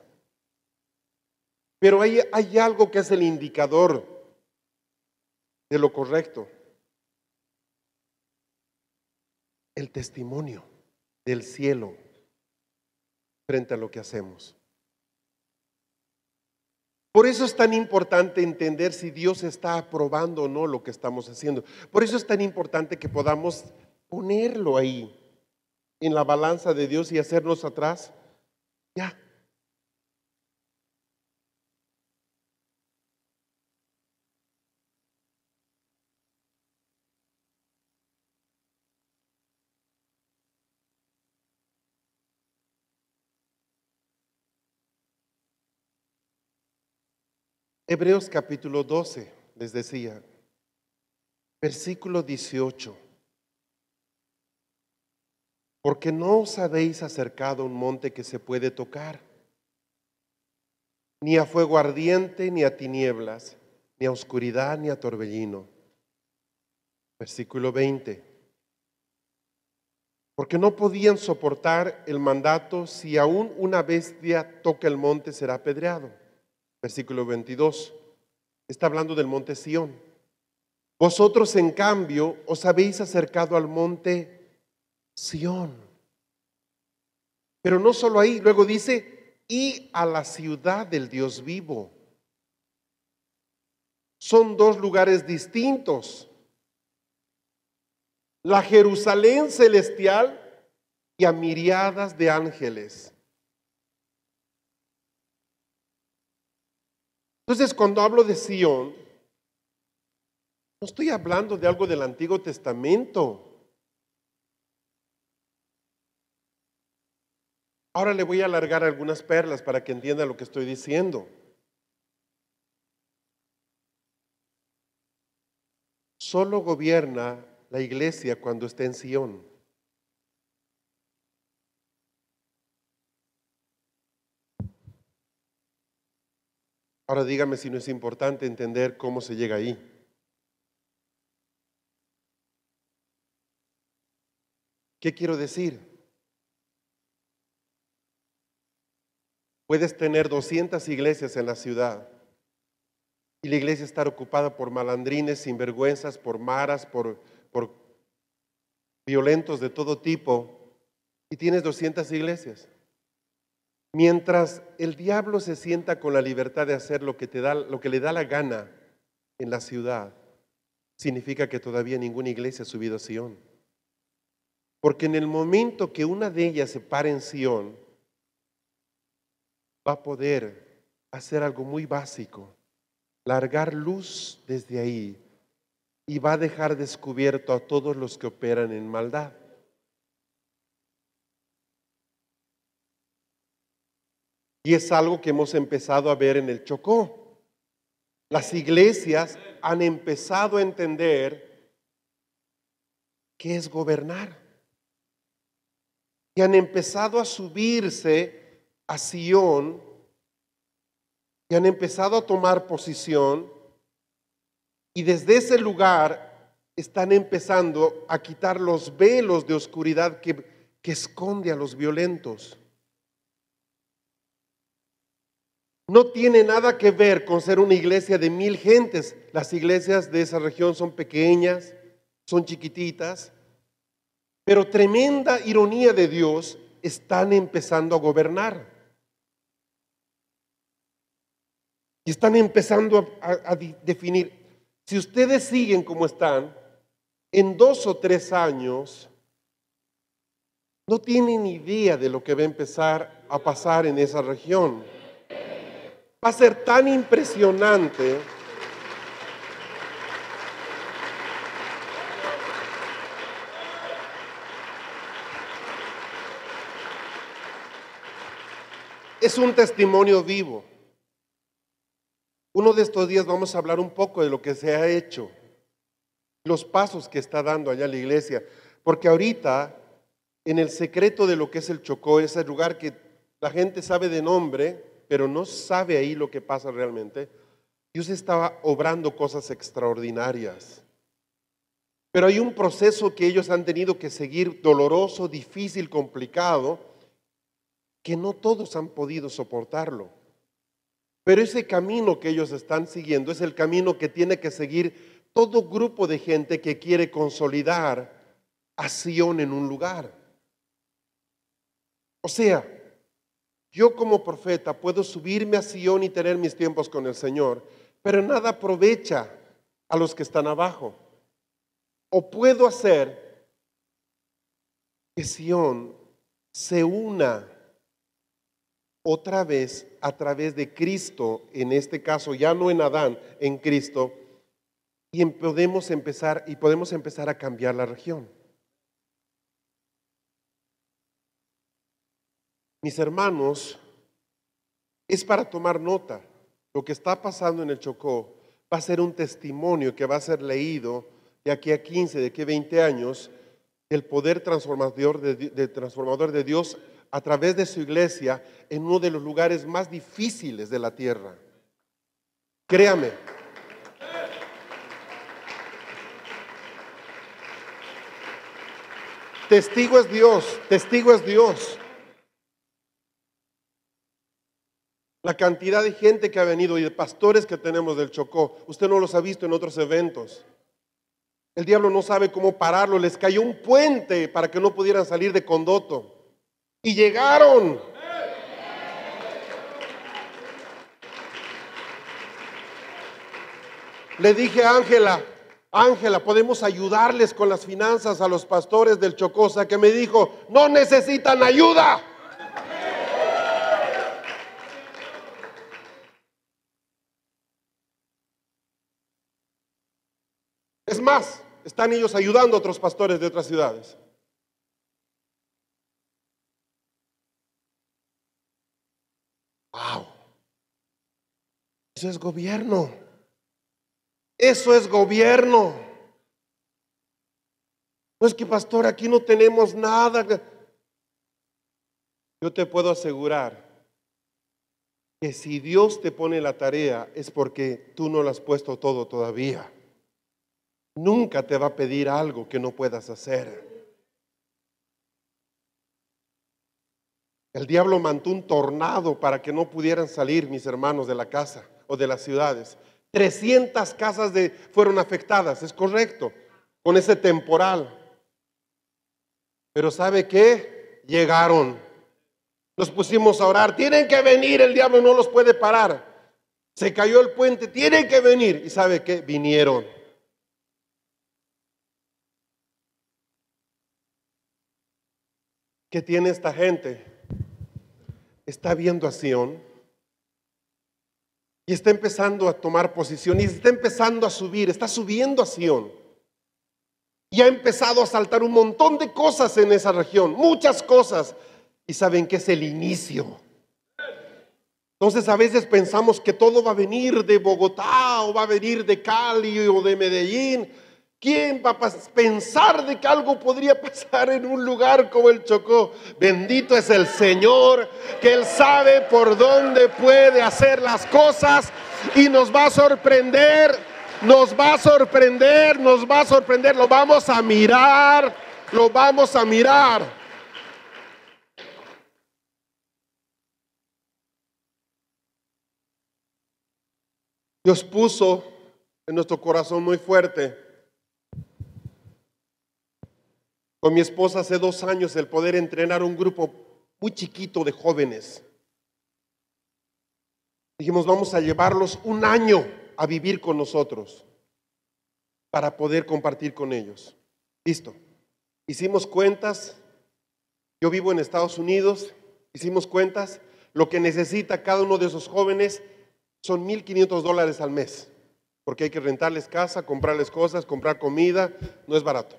Pero hay algo que es el indicador de lo correcto. El testimonio del cielo frente a lo que hacemos. Por eso es tan importante entender si Dios está aprobando o no lo que estamos haciendo. Por eso es tan importante que podamos ponerlo ahí, en la balanza de Dios y hacernos atrás. Ya, Hebreos capítulo 12, les decía, versículo 18. Porque no os habéis acercado a un monte que se puede tocar, ni a fuego ardiente, ni a tinieblas, ni a oscuridad, ni a torbellino. Versículo 20 porque no podían soportar el mandato si aún una bestia toca el monte será apedreado versículo 22. Está hablando del monte Sión. Vosotros, en cambio, os habéis acercado al monte Sión. Pero no solo ahí, luego dice, y a la ciudad del Dios vivo. Son dos lugares distintos. La Jerusalén celestial y a miriadas de ángeles. Entonces, cuando hablo de Sión, no estoy hablando de algo del Antiguo Testamento. Ahora le voy a alargar algunas perlas para que entienda lo que estoy diciendo. Solo gobierna la iglesia cuando está en Sión. Ahora dígame si no es importante entender cómo se llega ahí. ¿Qué quiero decir? Puedes tener 200 iglesias en la ciudad y la iglesia estar ocupada por malandrines, sinvergüenzas, por maras, por, por violentos de todo tipo y tienes 200 iglesias. Mientras el diablo se sienta con la libertad de hacer lo que, te da, lo que le da la gana en la ciudad, significa que todavía ninguna iglesia ha subido a Sión. Porque en el momento que una de ellas se pare en Sión, va a poder hacer algo muy básico, largar luz desde ahí y va a dejar descubierto a todos los que operan en maldad. Y es algo que hemos empezado a ver en el Chocó. Las iglesias han empezado a entender qué es gobernar. Y han empezado a subirse a Sion y han empezado a tomar posición. Y desde ese lugar están empezando a quitar los velos de oscuridad que, que esconde a los violentos. no tiene nada que ver con ser una iglesia de mil gentes. Las iglesias de esa región son pequeñas, son chiquititas, pero tremenda ironía de Dios, están empezando a gobernar. Y están empezando a, definir, si ustedes siguen como están, en dos o tres años, no tienen idea de lo que va a empezar a pasar en esa región va a ser tan impresionante. Es un testimonio vivo. Uno de estos días vamos a hablar un poco de lo que se ha hecho, los pasos que está dando allá la iglesia, porque ahorita en el secreto de lo que es el Chocó, ese lugar que la gente sabe de nombre, pero no sabe ahí lo que pasa realmente, Dios estaba obrando cosas extraordinarias. Pero hay un proceso que ellos han tenido que seguir doloroso, difícil, complicado, que no todos han podido soportarlo. Pero ese camino que ellos están siguiendo es el camino que tiene que seguir todo grupo de gente que quiere consolidar a en un lugar. O sea, yo como profeta puedo subirme a Sion y tener mis tiempos con el Señor, pero nada aprovecha a los que están abajo. O puedo hacer que Sion se una otra vez a través de Cristo, en este caso ya no en Adán, en Cristo, y podemos empezar y podemos empezar a cambiar la región. mis hermanos, es para tomar nota. Lo que está pasando en el Chocó va a ser un testimonio que va a ser leído de aquí a 15, de aquí a 20 años, el poder transformador de, de, transformador de Dios a través de su iglesia en uno de los lugares más difíciles de la tierra. Créame. Testigo es Dios, testigo es Dios. La cantidad de gente que ha venido y de pastores que tenemos del Chocó, usted no los ha visto en otros eventos. El diablo no sabe cómo pararlo, les cayó un puente para que no pudieran salir de Condoto. Y llegaron. Le dije a Ángela, Ángela, podemos ayudarles con las finanzas a los pastores del Chocosa, que me dijo, no necesitan ayuda. están ellos ayudando a otros pastores de otras ciudades. ¡Wow! Eso es gobierno. Eso es gobierno. No es que, pastor, aquí no tenemos nada. Yo te puedo asegurar que si Dios te pone la tarea es porque tú no la has puesto todo todavía nunca te va a pedir algo que no puedas hacer. El diablo mantuvo un tornado para que no pudieran salir mis hermanos de la casa o de las ciudades. 300 casas de, fueron afectadas, es correcto, con ese temporal. Pero ¿sabe qué? Llegaron. Nos pusimos a orar. Tienen que venir, el diablo no los puede parar. Se cayó el puente, tienen que venir. ¿Y sabe qué? Vinieron. que tiene esta gente está viendo a Sión y está empezando a tomar posición y está empezando a subir, está subiendo a Sión. Y ha empezado a saltar un montón de cosas en esa región, muchas cosas. Y saben que es el inicio. Entonces a veces pensamos que todo va a venir de Bogotá o va a venir de Cali o de Medellín ¿Quién va a pensar de que algo podría pasar en un lugar como el Chocó? Bendito es el Señor, que Él sabe por dónde puede hacer las cosas y nos va a sorprender, nos va a sorprender, nos va a sorprender, lo vamos a mirar, lo vamos a mirar. Dios puso en nuestro corazón muy fuerte con mi esposa hace dos años el poder entrenar un grupo muy chiquito de jóvenes. Dijimos, vamos a llevarlos un año a vivir con nosotros para poder compartir con ellos. Listo. Hicimos cuentas. Yo vivo en Estados Unidos. Hicimos cuentas. Lo que necesita cada uno de esos jóvenes son 1.500 dólares al mes. Porque hay que rentarles casa, comprarles cosas, comprar comida. No es barato.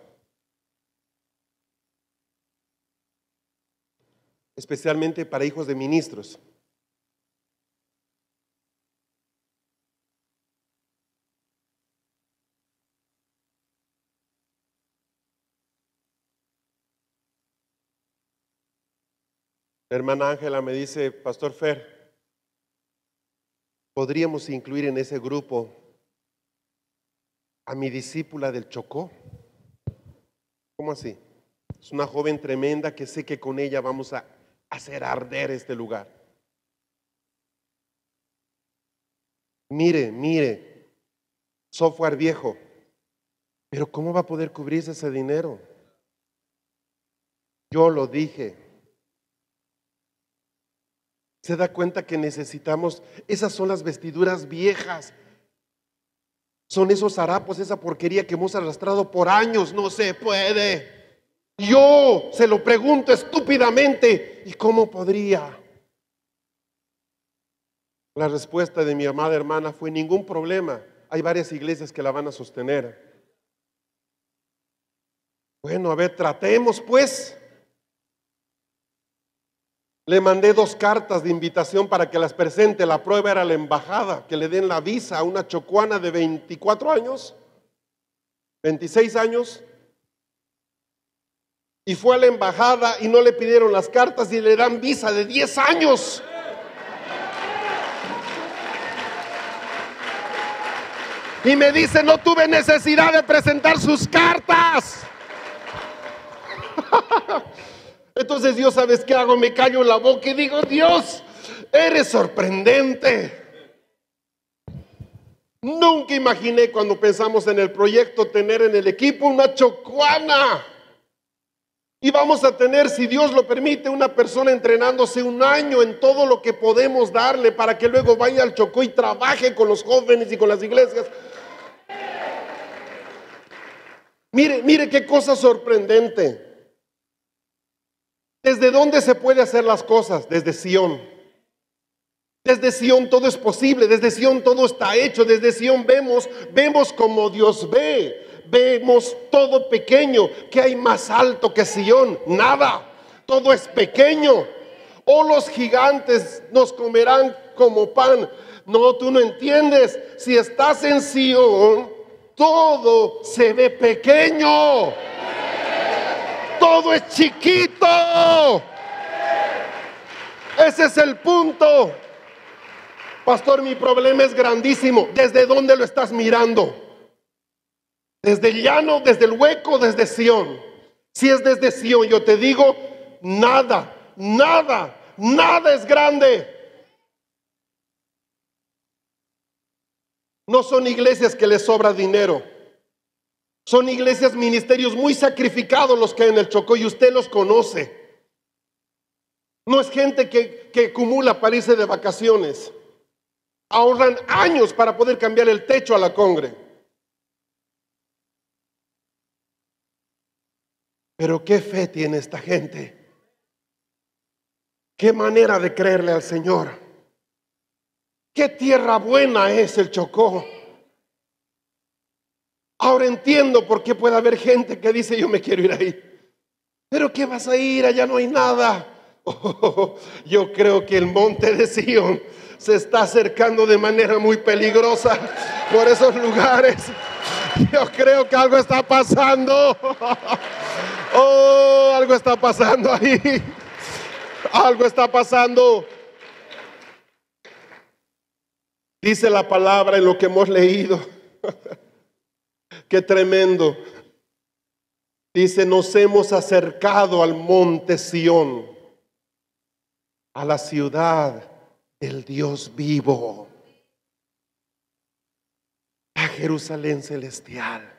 especialmente para hijos de ministros. hermana Ángela me dice, Pastor Fer, ¿podríamos incluir en ese grupo a mi discípula del Chocó? ¿Cómo así? Es una joven tremenda que sé que con ella vamos a hacer arder este lugar. Mire, mire, software viejo, pero ¿cómo va a poder cubrirse ese dinero? Yo lo dije. Se da cuenta que necesitamos, esas son las vestiduras viejas, son esos harapos, esa porquería que hemos arrastrado por años, no se puede. Yo se lo pregunto estúpidamente, ¿y cómo podría? La respuesta de mi amada hermana fue ningún problema. Hay varias iglesias que la van a sostener. Bueno, a ver, tratemos pues. Le mandé dos cartas de invitación para que las presente. La prueba era la embajada, que le den la visa a una chocuana de 24 años, 26 años, y fue a la embajada y no le pidieron las cartas y le dan visa de 10 años. Y me dice, no tuve necesidad de presentar sus cartas. Entonces Dios, ¿sabes qué hago? Me callo la boca y digo, Dios, eres sorprendente. Nunca imaginé cuando pensamos en el proyecto tener en el equipo una chocuana. Y vamos a tener, si Dios lo permite, una persona entrenándose un año en todo lo que podemos darle para que luego vaya al Chocó y trabaje con los jóvenes y con las iglesias. Mire, mire qué cosa sorprendente. ¿Desde dónde se puede hacer las cosas? Desde Sión. Desde Sión todo es posible, desde Sión todo está hecho, desde Sión vemos, vemos como Dios ve vemos todo pequeño. ¿Qué hay más alto que Sión? Nada. Todo es pequeño. O oh, los gigantes nos comerán como pan. No, tú no entiendes. Si estás en Sion todo se ve pequeño. Todo es chiquito. Ese es el punto. Pastor, mi problema es grandísimo. ¿Desde dónde lo estás mirando? desde el llano, desde el hueco, desde Sión. Si es desde Sión, yo te digo, nada, nada, nada es grande. No son iglesias que les sobra dinero. Son iglesias, ministerios muy sacrificados los que hay en el Chocó y usted los conoce. No es gente que, que acumula para irse de vacaciones. Ahorran años para poder cambiar el techo a la congre. Pero qué fe tiene esta gente. Qué manera de creerle al Señor. Qué tierra buena es el Chocó. Ahora entiendo por qué puede haber gente que dice yo me quiero ir ahí. Pero ¿qué vas a ir? Allá no hay nada. Oh, yo creo que el monte de Sion se está acercando de manera muy peligrosa por esos lugares. Yo creo que algo está pasando. Oh, algo está pasando ahí. Algo está pasando. Dice la palabra en lo que hemos leído. Qué tremendo. Dice, nos hemos acercado al monte Sión, a la ciudad del Dios vivo, a Jerusalén celestial.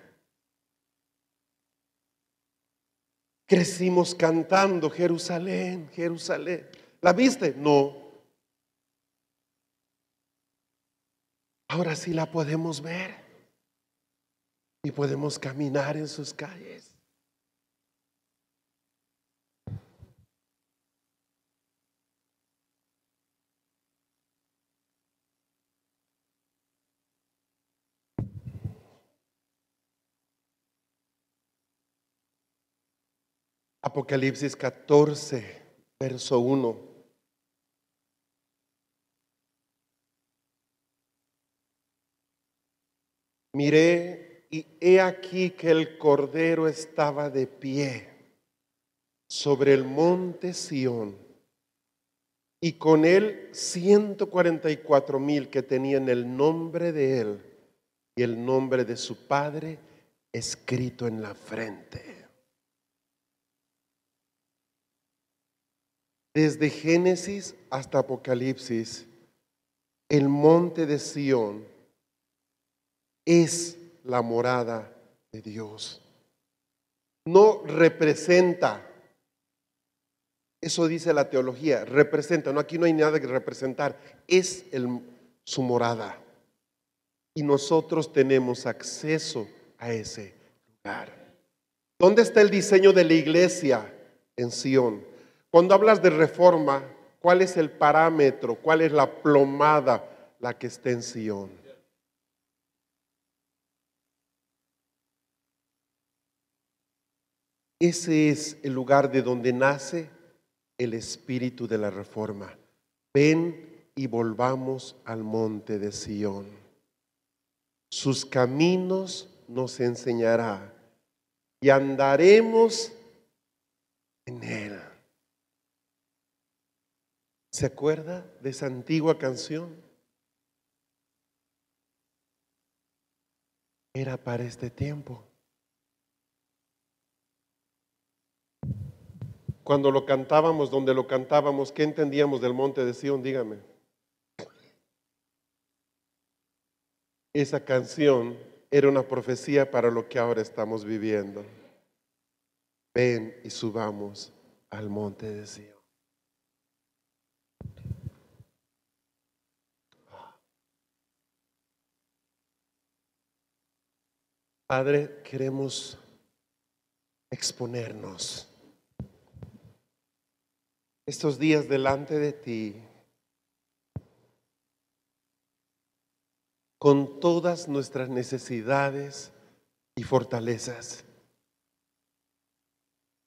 Crecimos cantando Jerusalén, Jerusalén. ¿La viste? No. Ahora sí la podemos ver y podemos caminar en sus calles. Apocalipsis 14, verso 1. Miré y he aquí que el Cordero estaba de pie sobre el monte Sión y con él 144 mil que tenían el nombre de él y el nombre de su padre escrito en la frente. Desde Génesis hasta Apocalipsis, el monte de Sión es la morada de Dios. No representa, eso dice la teología, representa, no aquí no hay nada que representar, es el, su morada. Y nosotros tenemos acceso a ese lugar. ¿Dónde está el diseño de la iglesia? En Sión cuando hablas de reforma, ¿cuál es el parámetro? ¿Cuál es la plomada la que está en Sion? Ese es el lugar de donde nace el espíritu de la reforma. Ven y volvamos al monte de Sion. Sus caminos nos enseñará y andaremos en él. ¿Se acuerda de esa antigua canción? Era para este tiempo. Cuando lo cantábamos, donde lo cantábamos, ¿qué entendíamos del monte de Sion? Dígame. Esa canción era una profecía para lo que ahora estamos viviendo. Ven y subamos al monte de Sion. Padre, queremos exponernos estos días delante de ti con todas nuestras necesidades y fortalezas.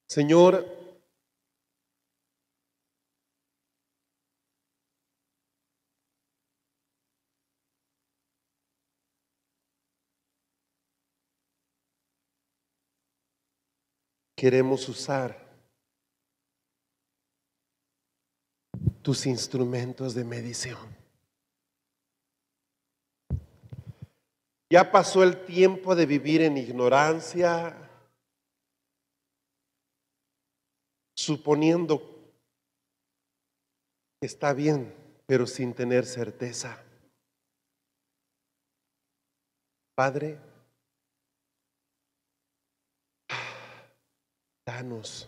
Señor, queremos usar tus instrumentos de medición. Ya pasó el tiempo de vivir en ignorancia, suponiendo que está bien, pero sin tener certeza. Padre, Danos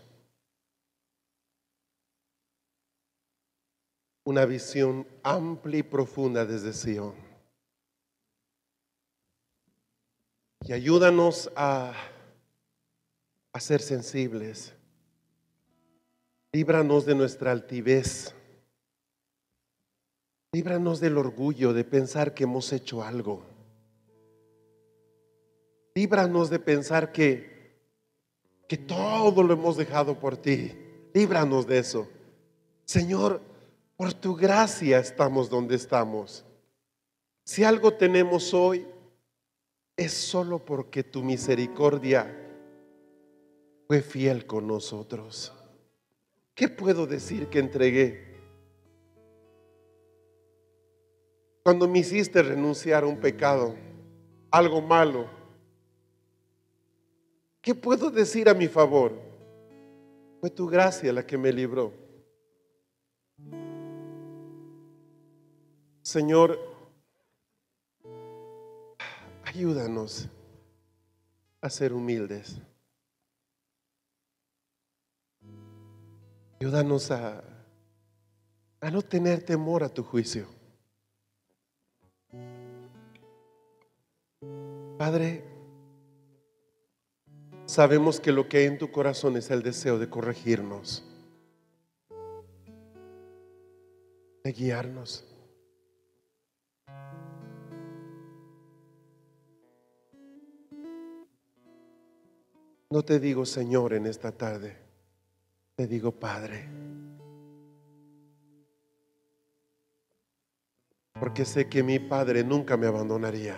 una visión amplia y profunda desde Sion. Y ayúdanos a, a ser sensibles. Líbranos de nuestra altivez. Líbranos del orgullo de pensar que hemos hecho algo. Líbranos de pensar que que todo lo hemos dejado por ti. Líbranos de eso. Señor, por tu gracia estamos donde estamos. Si algo tenemos hoy, es solo porque tu misericordia fue fiel con nosotros. ¿Qué puedo decir que entregué? Cuando me hiciste renunciar a un pecado, algo malo, ¿Qué puedo decir a mi favor? Fue tu gracia la que me libró. Señor, ayúdanos a ser humildes. Ayúdanos a, a no tener temor a tu juicio. Padre, sabemos que lo que hay en tu corazón es el deseo de corregirnos, de guiarnos. No te digo Señor en esta tarde, te digo Padre. Porque sé que mi Padre nunca me abandonaría.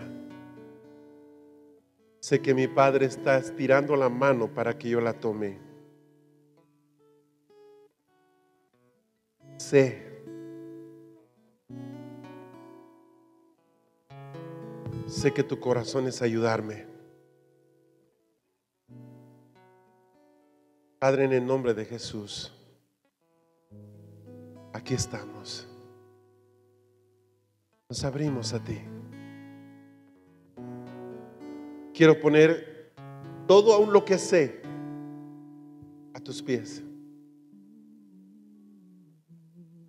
Sé que mi Padre está estirando la mano para que yo la tome. Sé. Sé que tu corazón es ayudarme. Padre, en el nombre de Jesús, aquí estamos. Nos abrimos a ti quiero poner todo aún lo que sé a tus pies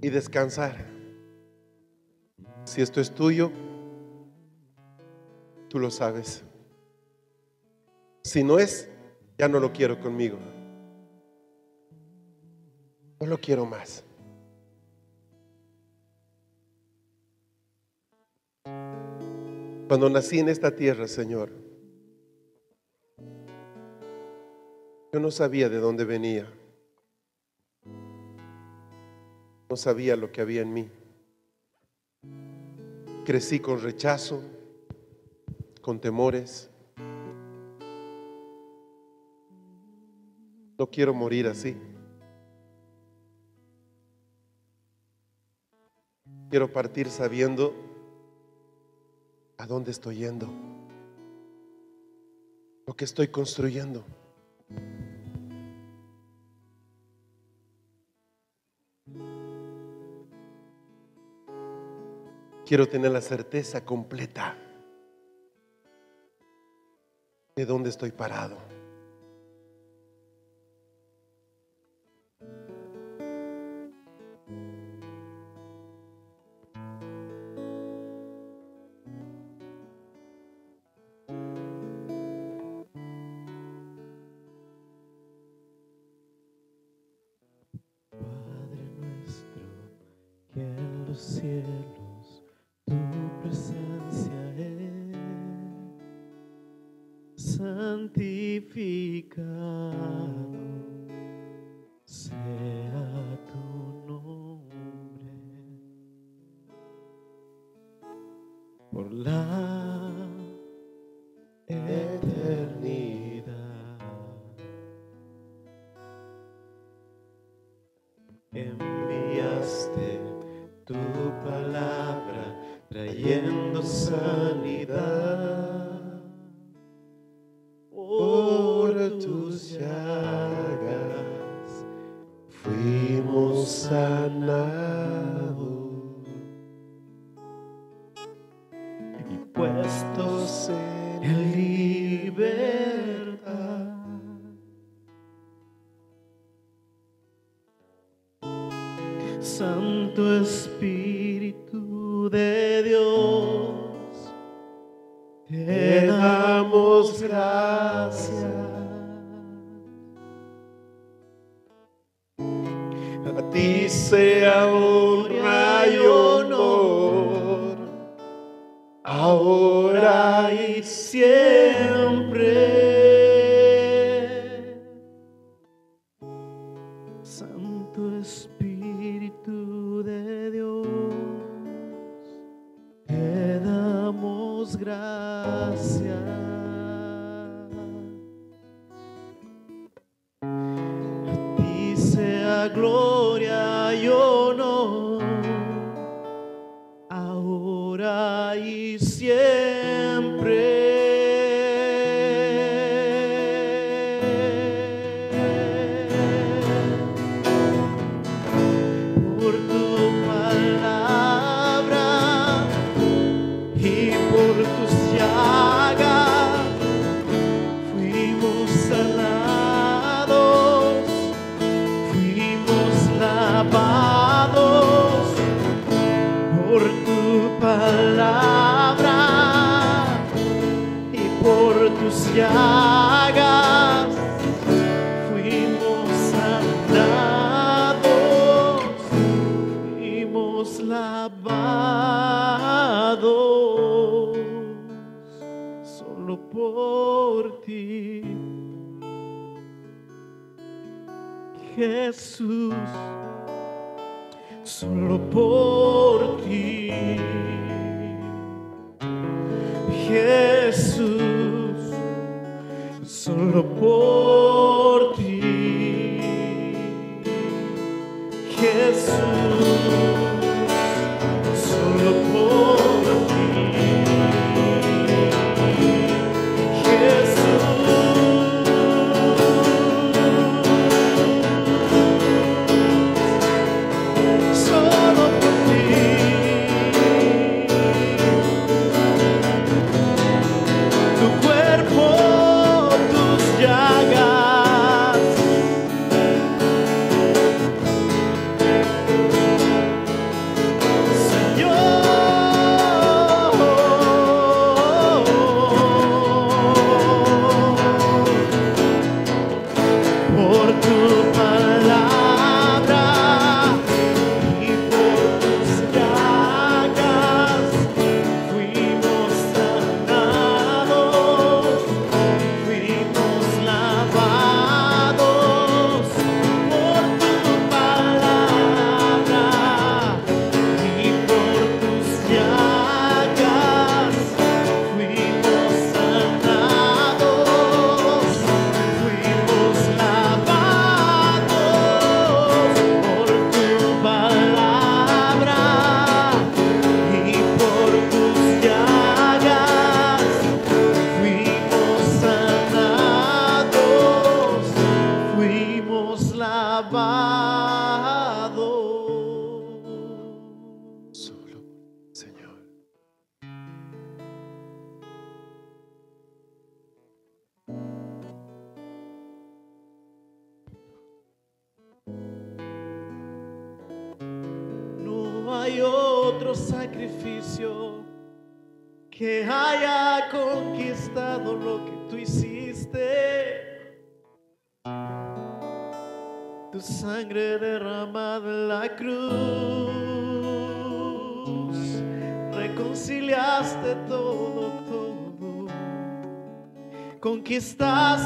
y descansar. Si esto es tuyo, tú lo sabes. Si no es, ya no lo quiero conmigo. No lo quiero más. Cuando nací en esta tierra, Señor, Yo no sabía de dónde venía. No sabía lo que había en mí. Crecí con rechazo, con temores. No quiero morir así. Quiero partir sabiendo a dónde estoy yendo, lo que estoy construyendo. Quiero tener la certeza completa de dónde estoy parado. aí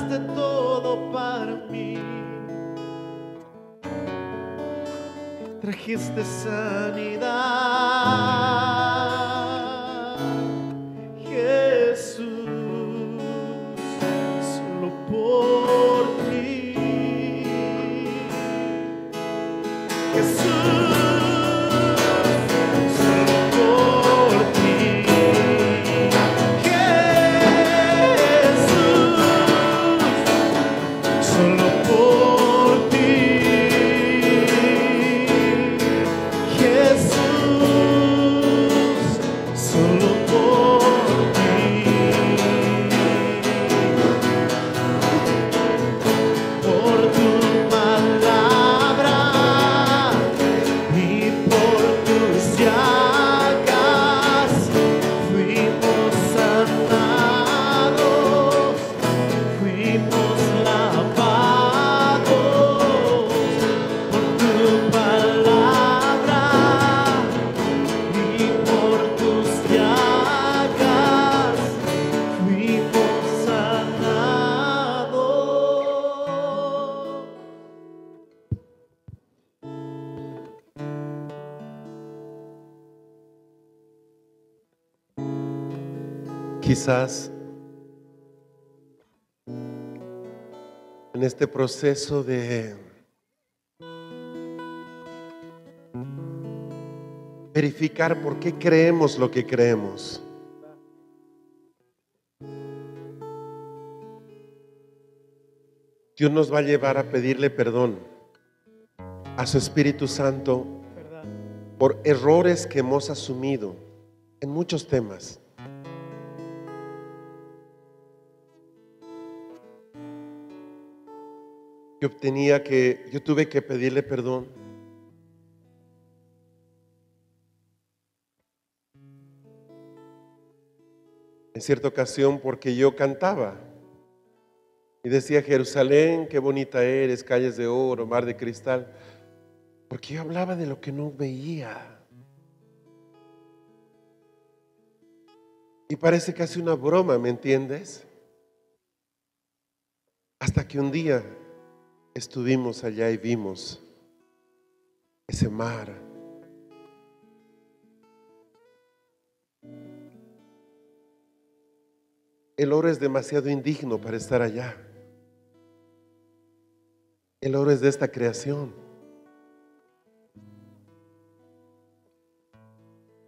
de todo para mí. Trajiste sanidad quizás en este proceso de verificar por qué creemos lo que creemos. Dios nos va a llevar a pedirle perdón a su Espíritu Santo por errores que hemos asumido en muchos temas. tenía que yo tuve que pedirle perdón. En cierta ocasión porque yo cantaba y decía, Jerusalén, qué bonita eres, calles de oro, mar de cristal, porque yo hablaba de lo que no veía. Y parece casi una broma, ¿me entiendes? Hasta que un día estuvimos allá y vimos ese mar. El oro es demasiado indigno para estar allá. El oro es de esta creación.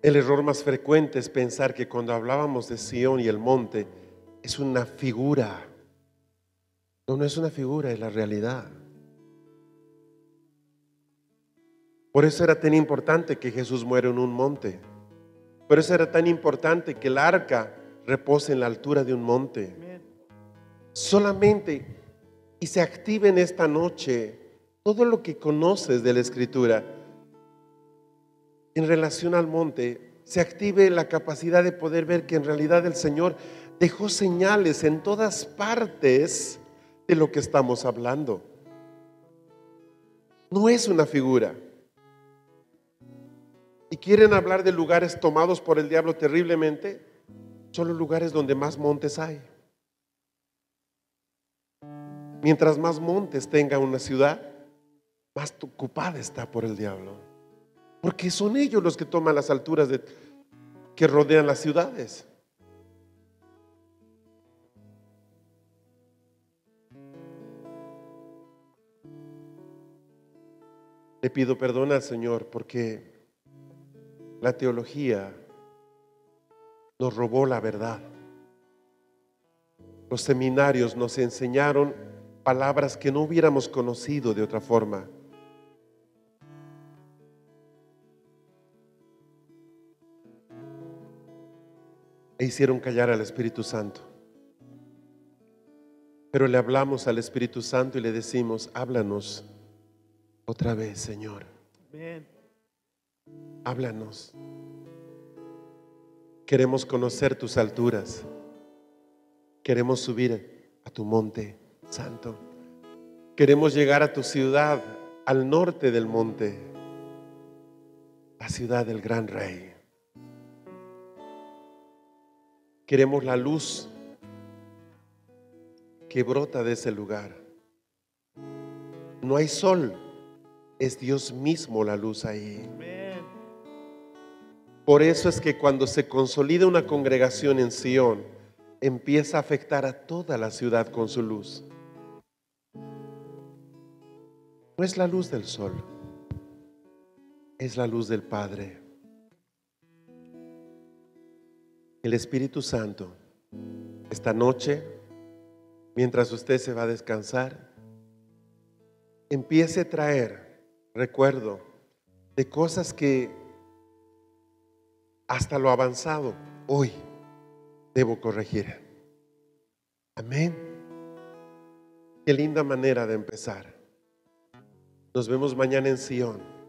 El error más frecuente es pensar que cuando hablábamos de Sión y el monte es una figura no, es una figura, es la realidad. Por eso era tan importante que Jesús muera en un monte. Por eso era tan importante que el arca repose en la altura de un monte. Solamente y se active en esta noche todo lo que conoces de la escritura en relación al monte. Se active la capacidad de poder ver que en realidad el Señor dejó señales en todas partes de lo que estamos hablando. No es una figura. Y quieren hablar de lugares tomados por el diablo terriblemente, son los lugares donde más montes hay. Mientras más montes tenga una ciudad, más ocupada está por el diablo. Porque son ellos los que toman las alturas que rodean las ciudades. Le pido perdón al Señor porque la teología nos robó la verdad. Los seminarios nos enseñaron palabras que no hubiéramos conocido de otra forma. E hicieron callar al Espíritu Santo. Pero le hablamos al Espíritu Santo y le decimos, háblanos otra vez, Señor. Amén. Háblanos. Queremos conocer tus alturas. Queremos subir a tu monte santo. Queremos llegar a tu ciudad, al norte del monte, la ciudad del gran rey. Queremos la luz que brota de ese lugar. No hay sol es Dios mismo la luz ahí. Por eso es que cuando se consolida una congregación en Sión, empieza a afectar a toda la ciudad con su luz. No es la luz del sol, es la luz del Padre. El Espíritu Santo, esta noche, mientras usted se va a descansar, empiece a traer recuerdo de cosas que hasta lo avanzado hoy debo corregir. Amén. Qué linda manera de empezar. Nos vemos mañana en Sion.